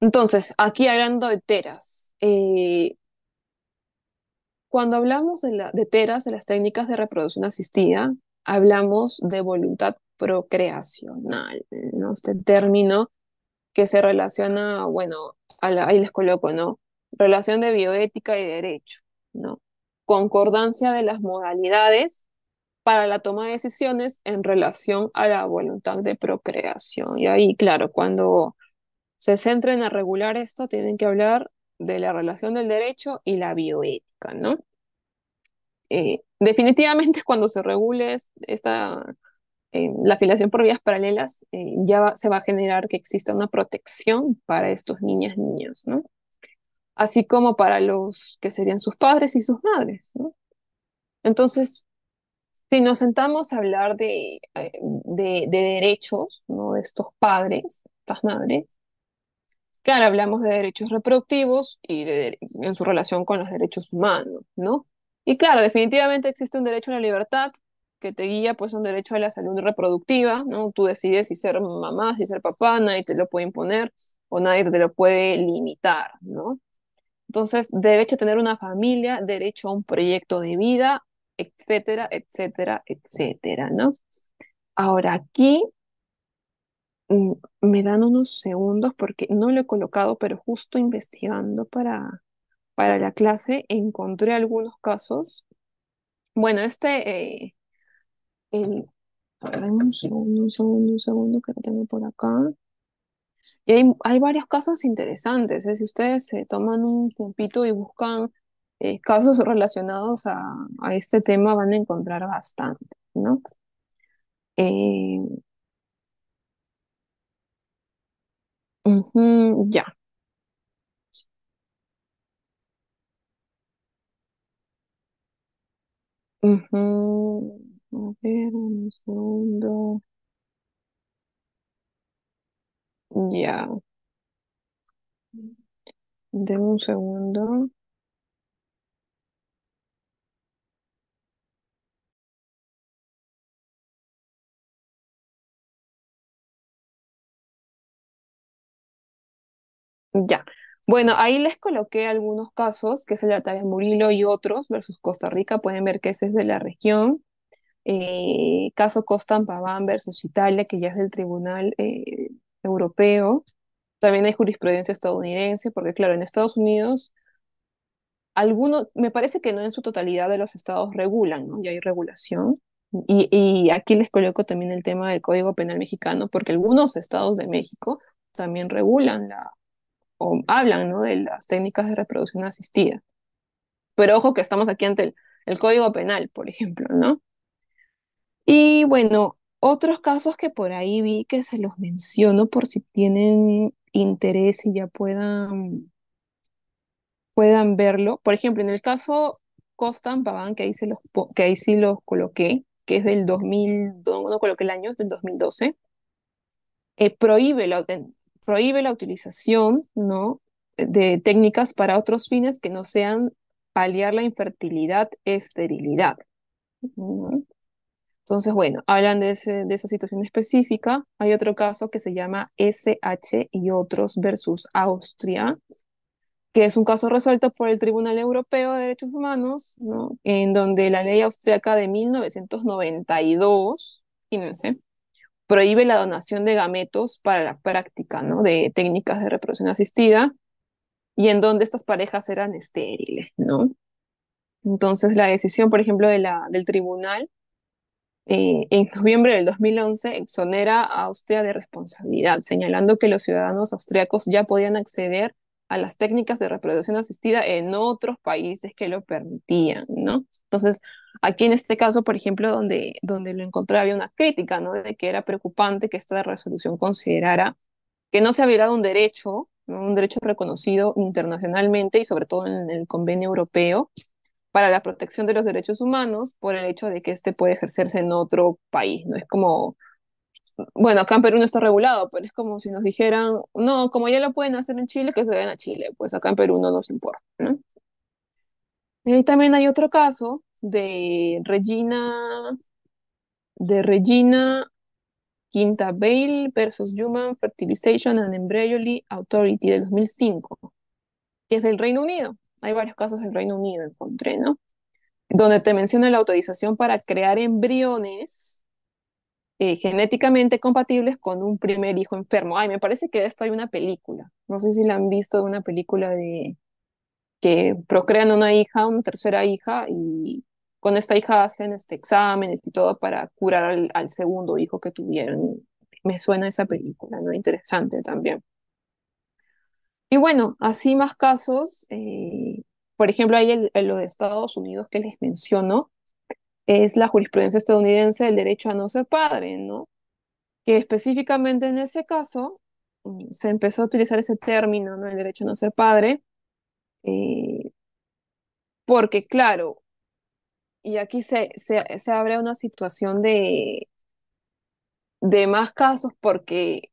Entonces, aquí hablando de teras, eh, cuando hablamos de, teras, de las técnicas de reproducción asistida, hablamos de voluntad procreacional, ¿no? Este término que se relaciona, bueno, ahí les coloco, ¿no? Relación de bioética y derecho, ¿no? Concordancia de las modalidades para la toma de decisiones en relación a la voluntad de procreación. Y ahí, claro, cuando se centren a regular esto, tienen que hablar de la relación del derecho y la bioética, ¿no? Eh, definitivamente cuando se regule esta, eh, la filación por vías paralelas, eh, ya se va a generar que exista una protección para estos niñas, ¿no? Así como para los que serían sus padres y sus madres, ¿no? Entonces, si nos sentamos a hablar eh, de, de, derechos ¿no? de estos padres, estas madres, claro, hablamos de derechos reproductivos y en su relación con los derechos humanos, ¿no? Y claro, definitivamente existe un derecho a la libertad que te guía, pues, un derecho a la salud reproductiva, ¿no? Tú decides si ser mamá, si ser papá, nadie te lo puede imponer o nadie te lo puede limitar, ¿no? Entonces, derecho a tener una familia, derecho a un proyecto de vida, etcétera, etcétera, etcétera, ¿no? Ahora aquí mm, me dan unos segundos porque no lo he colocado, pero justo investigando para, para la clase encontré algunos casos. Bueno, este, eh, el, un segundo, un segundo, un segundo que lo tengo por acá. Y hay, hay varios casos interesantes, ¿eh? si ustedes se toman un tiempito y buscan eh, casos relacionados a, a, este tema van a encontrar bastante, ¿no? Eh, ya. A ver, un segundo. Ya. de un segundo. Ya. Bueno, ahí les coloqué algunos casos, que es el de Murilo Murillo y otros versus Costa Rica. Pueden ver que ese es de la región. Eh, caso Costa versus Italia, que ya es del Tribunal eh, Europeo. También hay jurisprudencia estadounidense, porque claro, en Estados Unidos, algunos, me parece que no en su totalidad de los estados regulan, ¿no? Ya hay regulación. Y, y aquí les coloco también el tema del Código Penal Mexicano, porque algunos estados de México también regulan la, hablan ¿no? de las técnicas de reproducción asistida. Pero ojo que estamos aquí ante el, Código Penal, por ejemplo, ¿no? Y bueno, otros casos que por ahí vi que se los menciono por si tienen interés y ya puedan, puedan verlo. Por ejemplo, en el caso Costan Paván, que ahí, se los, que ahí sí los coloqué, que es del 2000, no coloqué el año, es del 2012, eh, prohíbe la, prohíbe la utilización ¿no? de técnicas para otros fines que no sean paliar la infertilidad, esterilidad. Entonces, bueno, hablan de, esa situación específica. Hay otro caso que se llama SH y otros versus Austria, que es un caso resuelto por el Tribunal Europeo de Derechos Humanos, ¿no? en donde la ley austriaca de 1992, fíjense, prohíbe la donación de gametos para la práctica ¿no? de técnicas de reproducción asistida y en donde estas parejas eran estériles, ¿no? Entonces la decisión, por ejemplo, de la, del tribunal eh, en noviembre del 2011 exonera a Austria de responsabilidad, señalando que los ciudadanos austriacos ya podían acceder a las técnicas de reproducción asistida en otros países que lo permitían, ¿no? Entonces, aquí en este caso, por ejemplo, donde, donde lo encontré había una crítica, ¿no? De que era preocupante que esta resolución considerara que no se había dado un derecho, un derecho reconocido internacionalmente y sobre todo en el convenio europeo para la protección de los derechos humanos por el hecho de que este puede ejercerse en otro país, ¿no? Es como bueno, acá en Perú no está regulado, pero es como si nos dijeran, no, como ya lo pueden hacer en Chile, que se vayan a Chile, pues acá en Perú no nos importa, ¿no? Y también hay otro caso de Regina, de Regina Quinta Bale versus Human Fertilization and Embryology Authority de 2005, que es del Reino Unido. Hay varios casos del Reino Unido, encontré, ¿no? Donde te menciona la autorización para crear embriones eh, genéticamente compatibles con un primer hijo enfermo. Ay, me parece que de esto hay una película. No sé si la han visto, de una película de que procrean una hija, una tercera hija, y con esta hija hacen este, exámenes y todo para curar al, segundo hijo que tuvieron. Me suena esa película, ¿no? Interesante también. Y bueno, así más casos. Eh, por ejemplo, hay en los de Estados Unidos que les menciono, es la jurisprudencia estadounidense del derecho a no ser padre, ¿no? Que específicamente en ese caso mm, se empezó a utilizar ese término, ¿no? El derecho a no ser padre, eh, porque claro, y aquí se, se, abre una situación de, de más casos porque,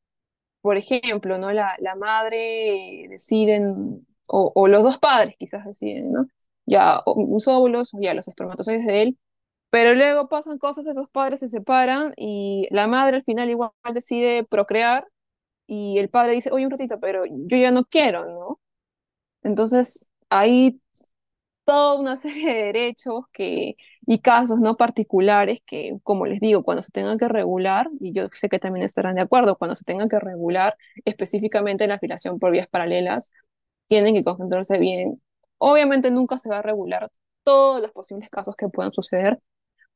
por ejemplo, ¿no? La, la madre deciden, o, los dos padres quizás deciden, ¿no? Ya, usó óvulos, ya los espermatozoides de él, pero luego pasan cosas, esos padres se separan y la madre al final igual decide procrear y el padre dice, oye, un ratito, pero yo ya no quiero, ¿no? Entonces, hay toda una serie de derechos que, y casos no particulares que, como les digo, cuando se tengan que regular, y yo sé que también estarán de acuerdo, cuando se tengan que regular específicamente la afiliación por vías paralelas, tienen que concentrarse bien. Obviamente nunca se va a regular todos los posibles casos que puedan suceder,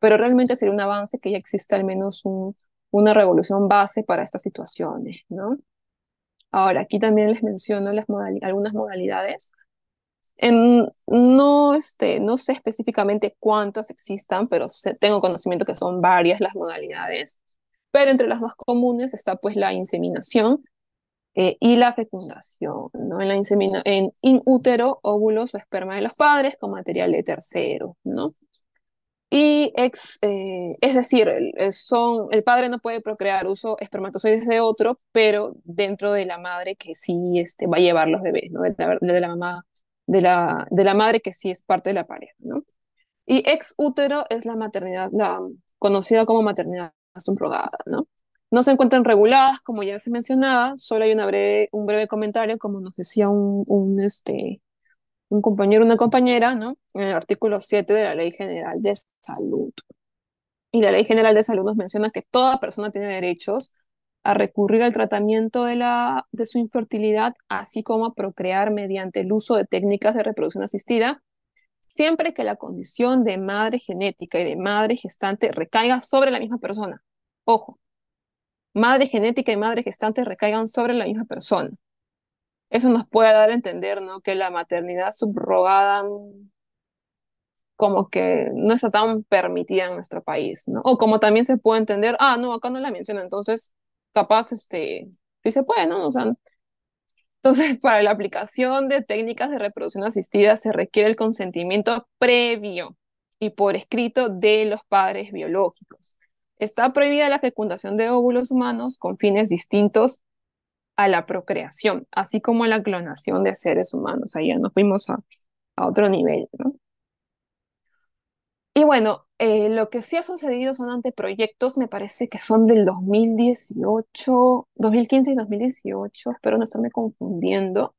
pero realmente sería un avance que ya exista al menos una revolución base para estas situaciones, ¿no? Ahora, aquí también les menciono algunas modalidades. no, este, no sé específicamente cuántas existan, pero tengo conocimiento que son varias las modalidades. Pero entre las más comunes está pues la inseminación eh, y la fecundación, ¿no? En, la in útero, óvulos o esperma de los padres con material de tercero, ¿no? Y ex, eh, es decir, el, eh, son, el padre no puede procrear, uso espermatozoides de otro, pero dentro de la madre que sí este, va a llevar los bebés, ¿no? De la, de la mamá, de la, de la madre que sí es parte de la pareja, ¿no? Y ex útero es la maternidad, la conocida como maternidad subrogada, ¿no? No se encuentran reguladas, como ya se mencionaba, solo hay una breve, un breve comentario, como nos decía un, un este, un compañero, una compañera, ¿no? En el artículo 7 de la Ley General de Salud. Y la Ley General de Salud nos menciona que toda persona tiene derechos a recurrir al tratamiento de, la, de su infertilidad, así como a procrear mediante el uso de técnicas de reproducción asistida, siempre que la condición de madre genética y de madre gestante recaiga sobre la misma persona. Ojo, madre genética y madre gestante recaigan sobre la misma persona eso nos puede dar a entender, ¿no? Que la maternidad subrogada mm, como que no está tan permitida en nuestro país, ¿no? O como también se puede entender, ah, no, acá no la menciono, entonces capaz, este, sí se puede, ¿no? O entonces, para la aplicación de técnicas de reproducción asistida se requiere el consentimiento previo y por escrito de los padres biológicos. Está prohibida la fecundación de óvulos humanos con fines distintos a la procreación, así como a la clonación de seres humanos. Ahí ya nos fuimos a, otro nivel, Y bueno, eh, lo que sí ha sucedido son anteproyectos, me parece que son del 2018, 2015 y 2018, espero no estarme confundiendo.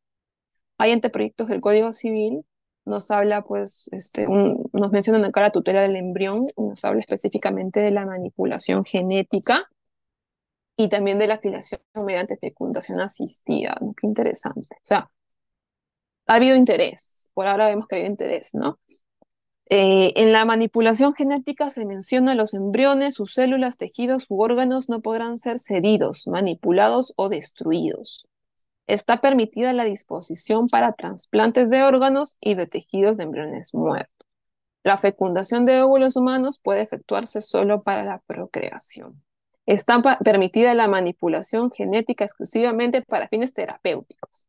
Hay anteproyectos del Código Civil, nos habla, pues, este, nos mencionan acá la tutela del embrión, nos habla específicamente de la manipulación genética, y también de la filiación mediante fecundación asistida. Qué interesante. O sea, ha habido interés. Por ahora vemos que ha habido interés, ¿no? Eh, en la manipulación genética se menciona los embriones, sus células, tejidos u órganos no podrán ser cedidos, manipulados o destruidos. Está permitida la disposición para trasplantes de órganos y de tejidos de embriones muertos. La fecundación de óvulos humanos puede efectuarse solo para la procreación. Está permitida la manipulación genética exclusivamente para fines terapéuticos.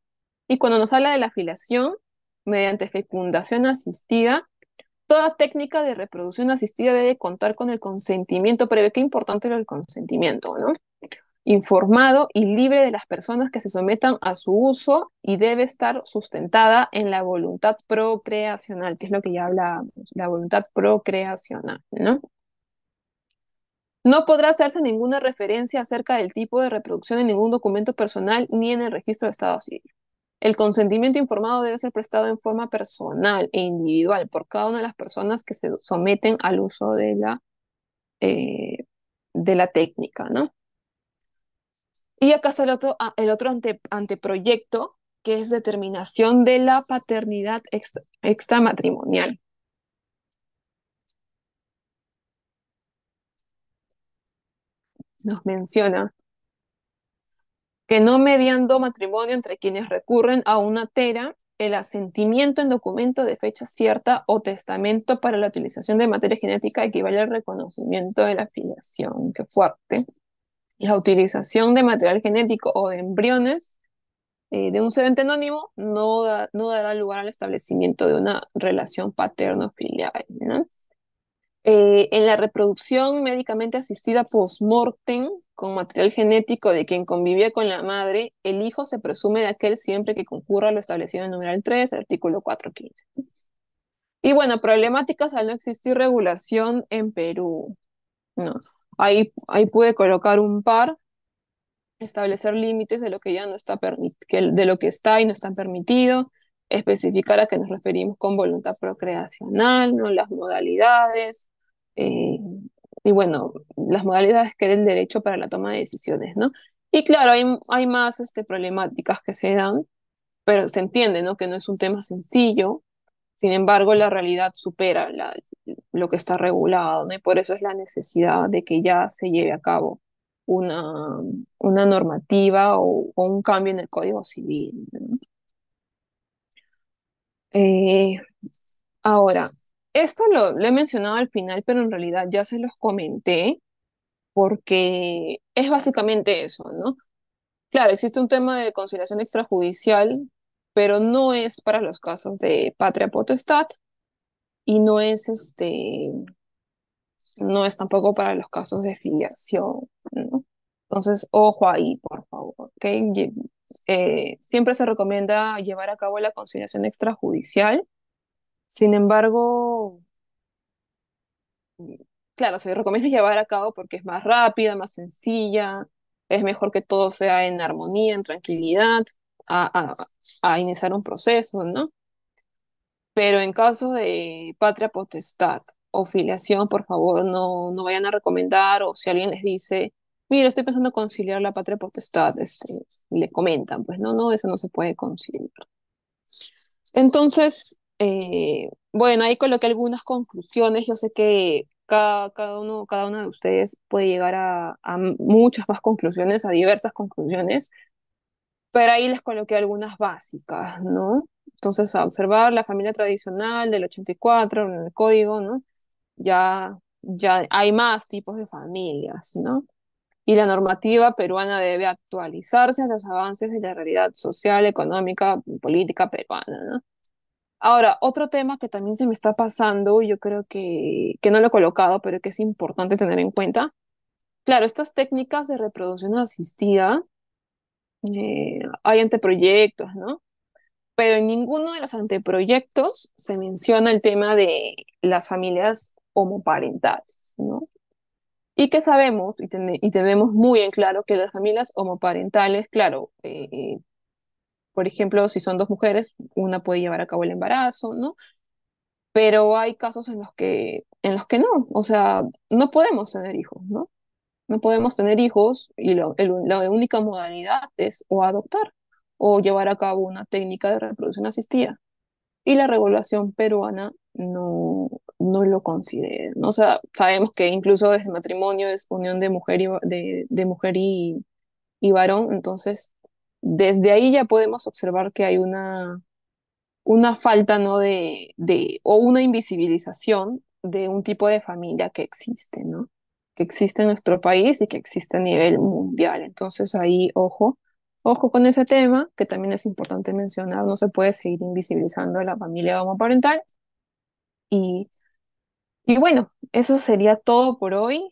Y cuando nos habla de la filación mediante fecundación asistida, toda técnica de reproducción asistida debe contar con el consentimiento previo. Qué importante era el consentimiento, ¿no? Informado y libre de las personas que se sometan a su uso y debe estar sustentada en la voluntad procreacional, que es lo que ya habla la voluntad procreacional, ¿no? No podrá hacerse ninguna referencia acerca del tipo de reproducción en ningún documento personal ni en el registro de Estado civil. El consentimiento informado debe ser prestado en forma personal e individual por cada una de las personas que se someten al uso de la, eh, de la técnica, ¿no? Y acá está el otro, ah, anteproyecto, que es determinación de la paternidad extramatrimonial. nos menciona que no mediando matrimonio entre quienes recurren a una tera el asentimiento en documento de fecha cierta o testamento para la utilización de materia genética equivale al reconocimiento de la filiación. Qué fuerte. La utilización de material genético o de embriones eh, de un sedente anónimo no, no dará lugar al establecimiento de una relación paterno-filial. ¿no? Eh, en la reproducción médicamente asistida post con material genético de quien convivía con la madre, el hijo se presume de aquel siempre que concurra lo establecido en el numeral 3, artículo 415. Y bueno, problemáticas al no existir regulación en Perú. No. Ahí, ahí pude colocar un par, establecer límites de lo que ya no está de lo que está y no está permitido, especificar a qué nos referimos con voluntad procreacional, ¿no? las modalidades, eh, y bueno, las modalidades que den derecho para la toma de decisiones, ¿no? Y claro, hay, hay más este, problemáticas que se dan, pero se entiende, ¿no? Que no es un tema sencillo, sin embargo, la realidad supera lo que está regulado, por eso es la necesidad de que ya se lleve a cabo una, una normativa o, un cambio en el Código Civil. Eh, ahora, esto lo, he mencionado al final, pero en realidad ya se los comenté porque es básicamente eso, ¿no? Claro, existe un tema de conciliación extrajudicial, pero no es para los casos de patria potestad y no es este no es tampoco para los casos de filiación, ¿no? Entonces, ojo ahí, por favor, okay eh, siempre se recomienda llevar a cabo la conciliación extrajudicial sin embargo, claro, se recomienda llevar a cabo porque es más rápida, más sencilla, es mejor que todo sea en armonía, en tranquilidad, a, a, a iniciar un proceso, ¿no? Pero en caso de patria potestad o filiación, por favor, no, no vayan a recomendar o si alguien les dice, mira, estoy pensando conciliar la patria potestad, este, le comentan, pues no, no, eso no se puede conciliar. Entonces, eh, bueno, ahí coloqué algunas conclusiones. Yo sé que cada, cada uno, cada una de ustedes puede llegar a, a, muchas más conclusiones, a diversas conclusiones, pero ahí les coloqué algunas básicas, ¿no? Entonces, a observar la familia tradicional del 84, en el código, ¿no? Ya, ya hay más tipos de familias, ¿no? Y la normativa peruana debe actualizarse a los avances de la realidad social, económica, política peruana, ¿no? Ahora, otro tema que también se me está pasando, yo creo que, que no lo he colocado, pero que es importante tener en cuenta. Claro, estas técnicas de reproducción asistida, eh, hay anteproyectos, ¿no? Pero en ninguno de los anteproyectos se menciona el tema de las familias homoparentales, ¿no? Y que sabemos y, tenemos muy en claro que las familias homoparentales, claro, eh, eh por ejemplo, si son dos mujeres, una puede llevar a cabo el embarazo, ¿no? Pero hay casos en los que, en los que no, o sea, no podemos tener hijos, ¿no? No podemos tener hijos y la única modalidad es o adoptar o llevar a cabo una técnica de reproducción asistida. Y la regulación peruana no, no lo considera. O sea, sabemos que incluso desde el matrimonio es unión de mujer mujer y, y varón, entonces desde ahí ya podemos observar que hay una, una falta, De, o una invisibilización de un tipo de familia que existe, ¿no? Que existe en nuestro país y que existe a nivel mundial. Entonces ahí, ojo, ojo con ese tema, que también es importante mencionar, no se puede seguir invisibilizando la familia homoparental. Y, y bueno, eso sería todo por hoy.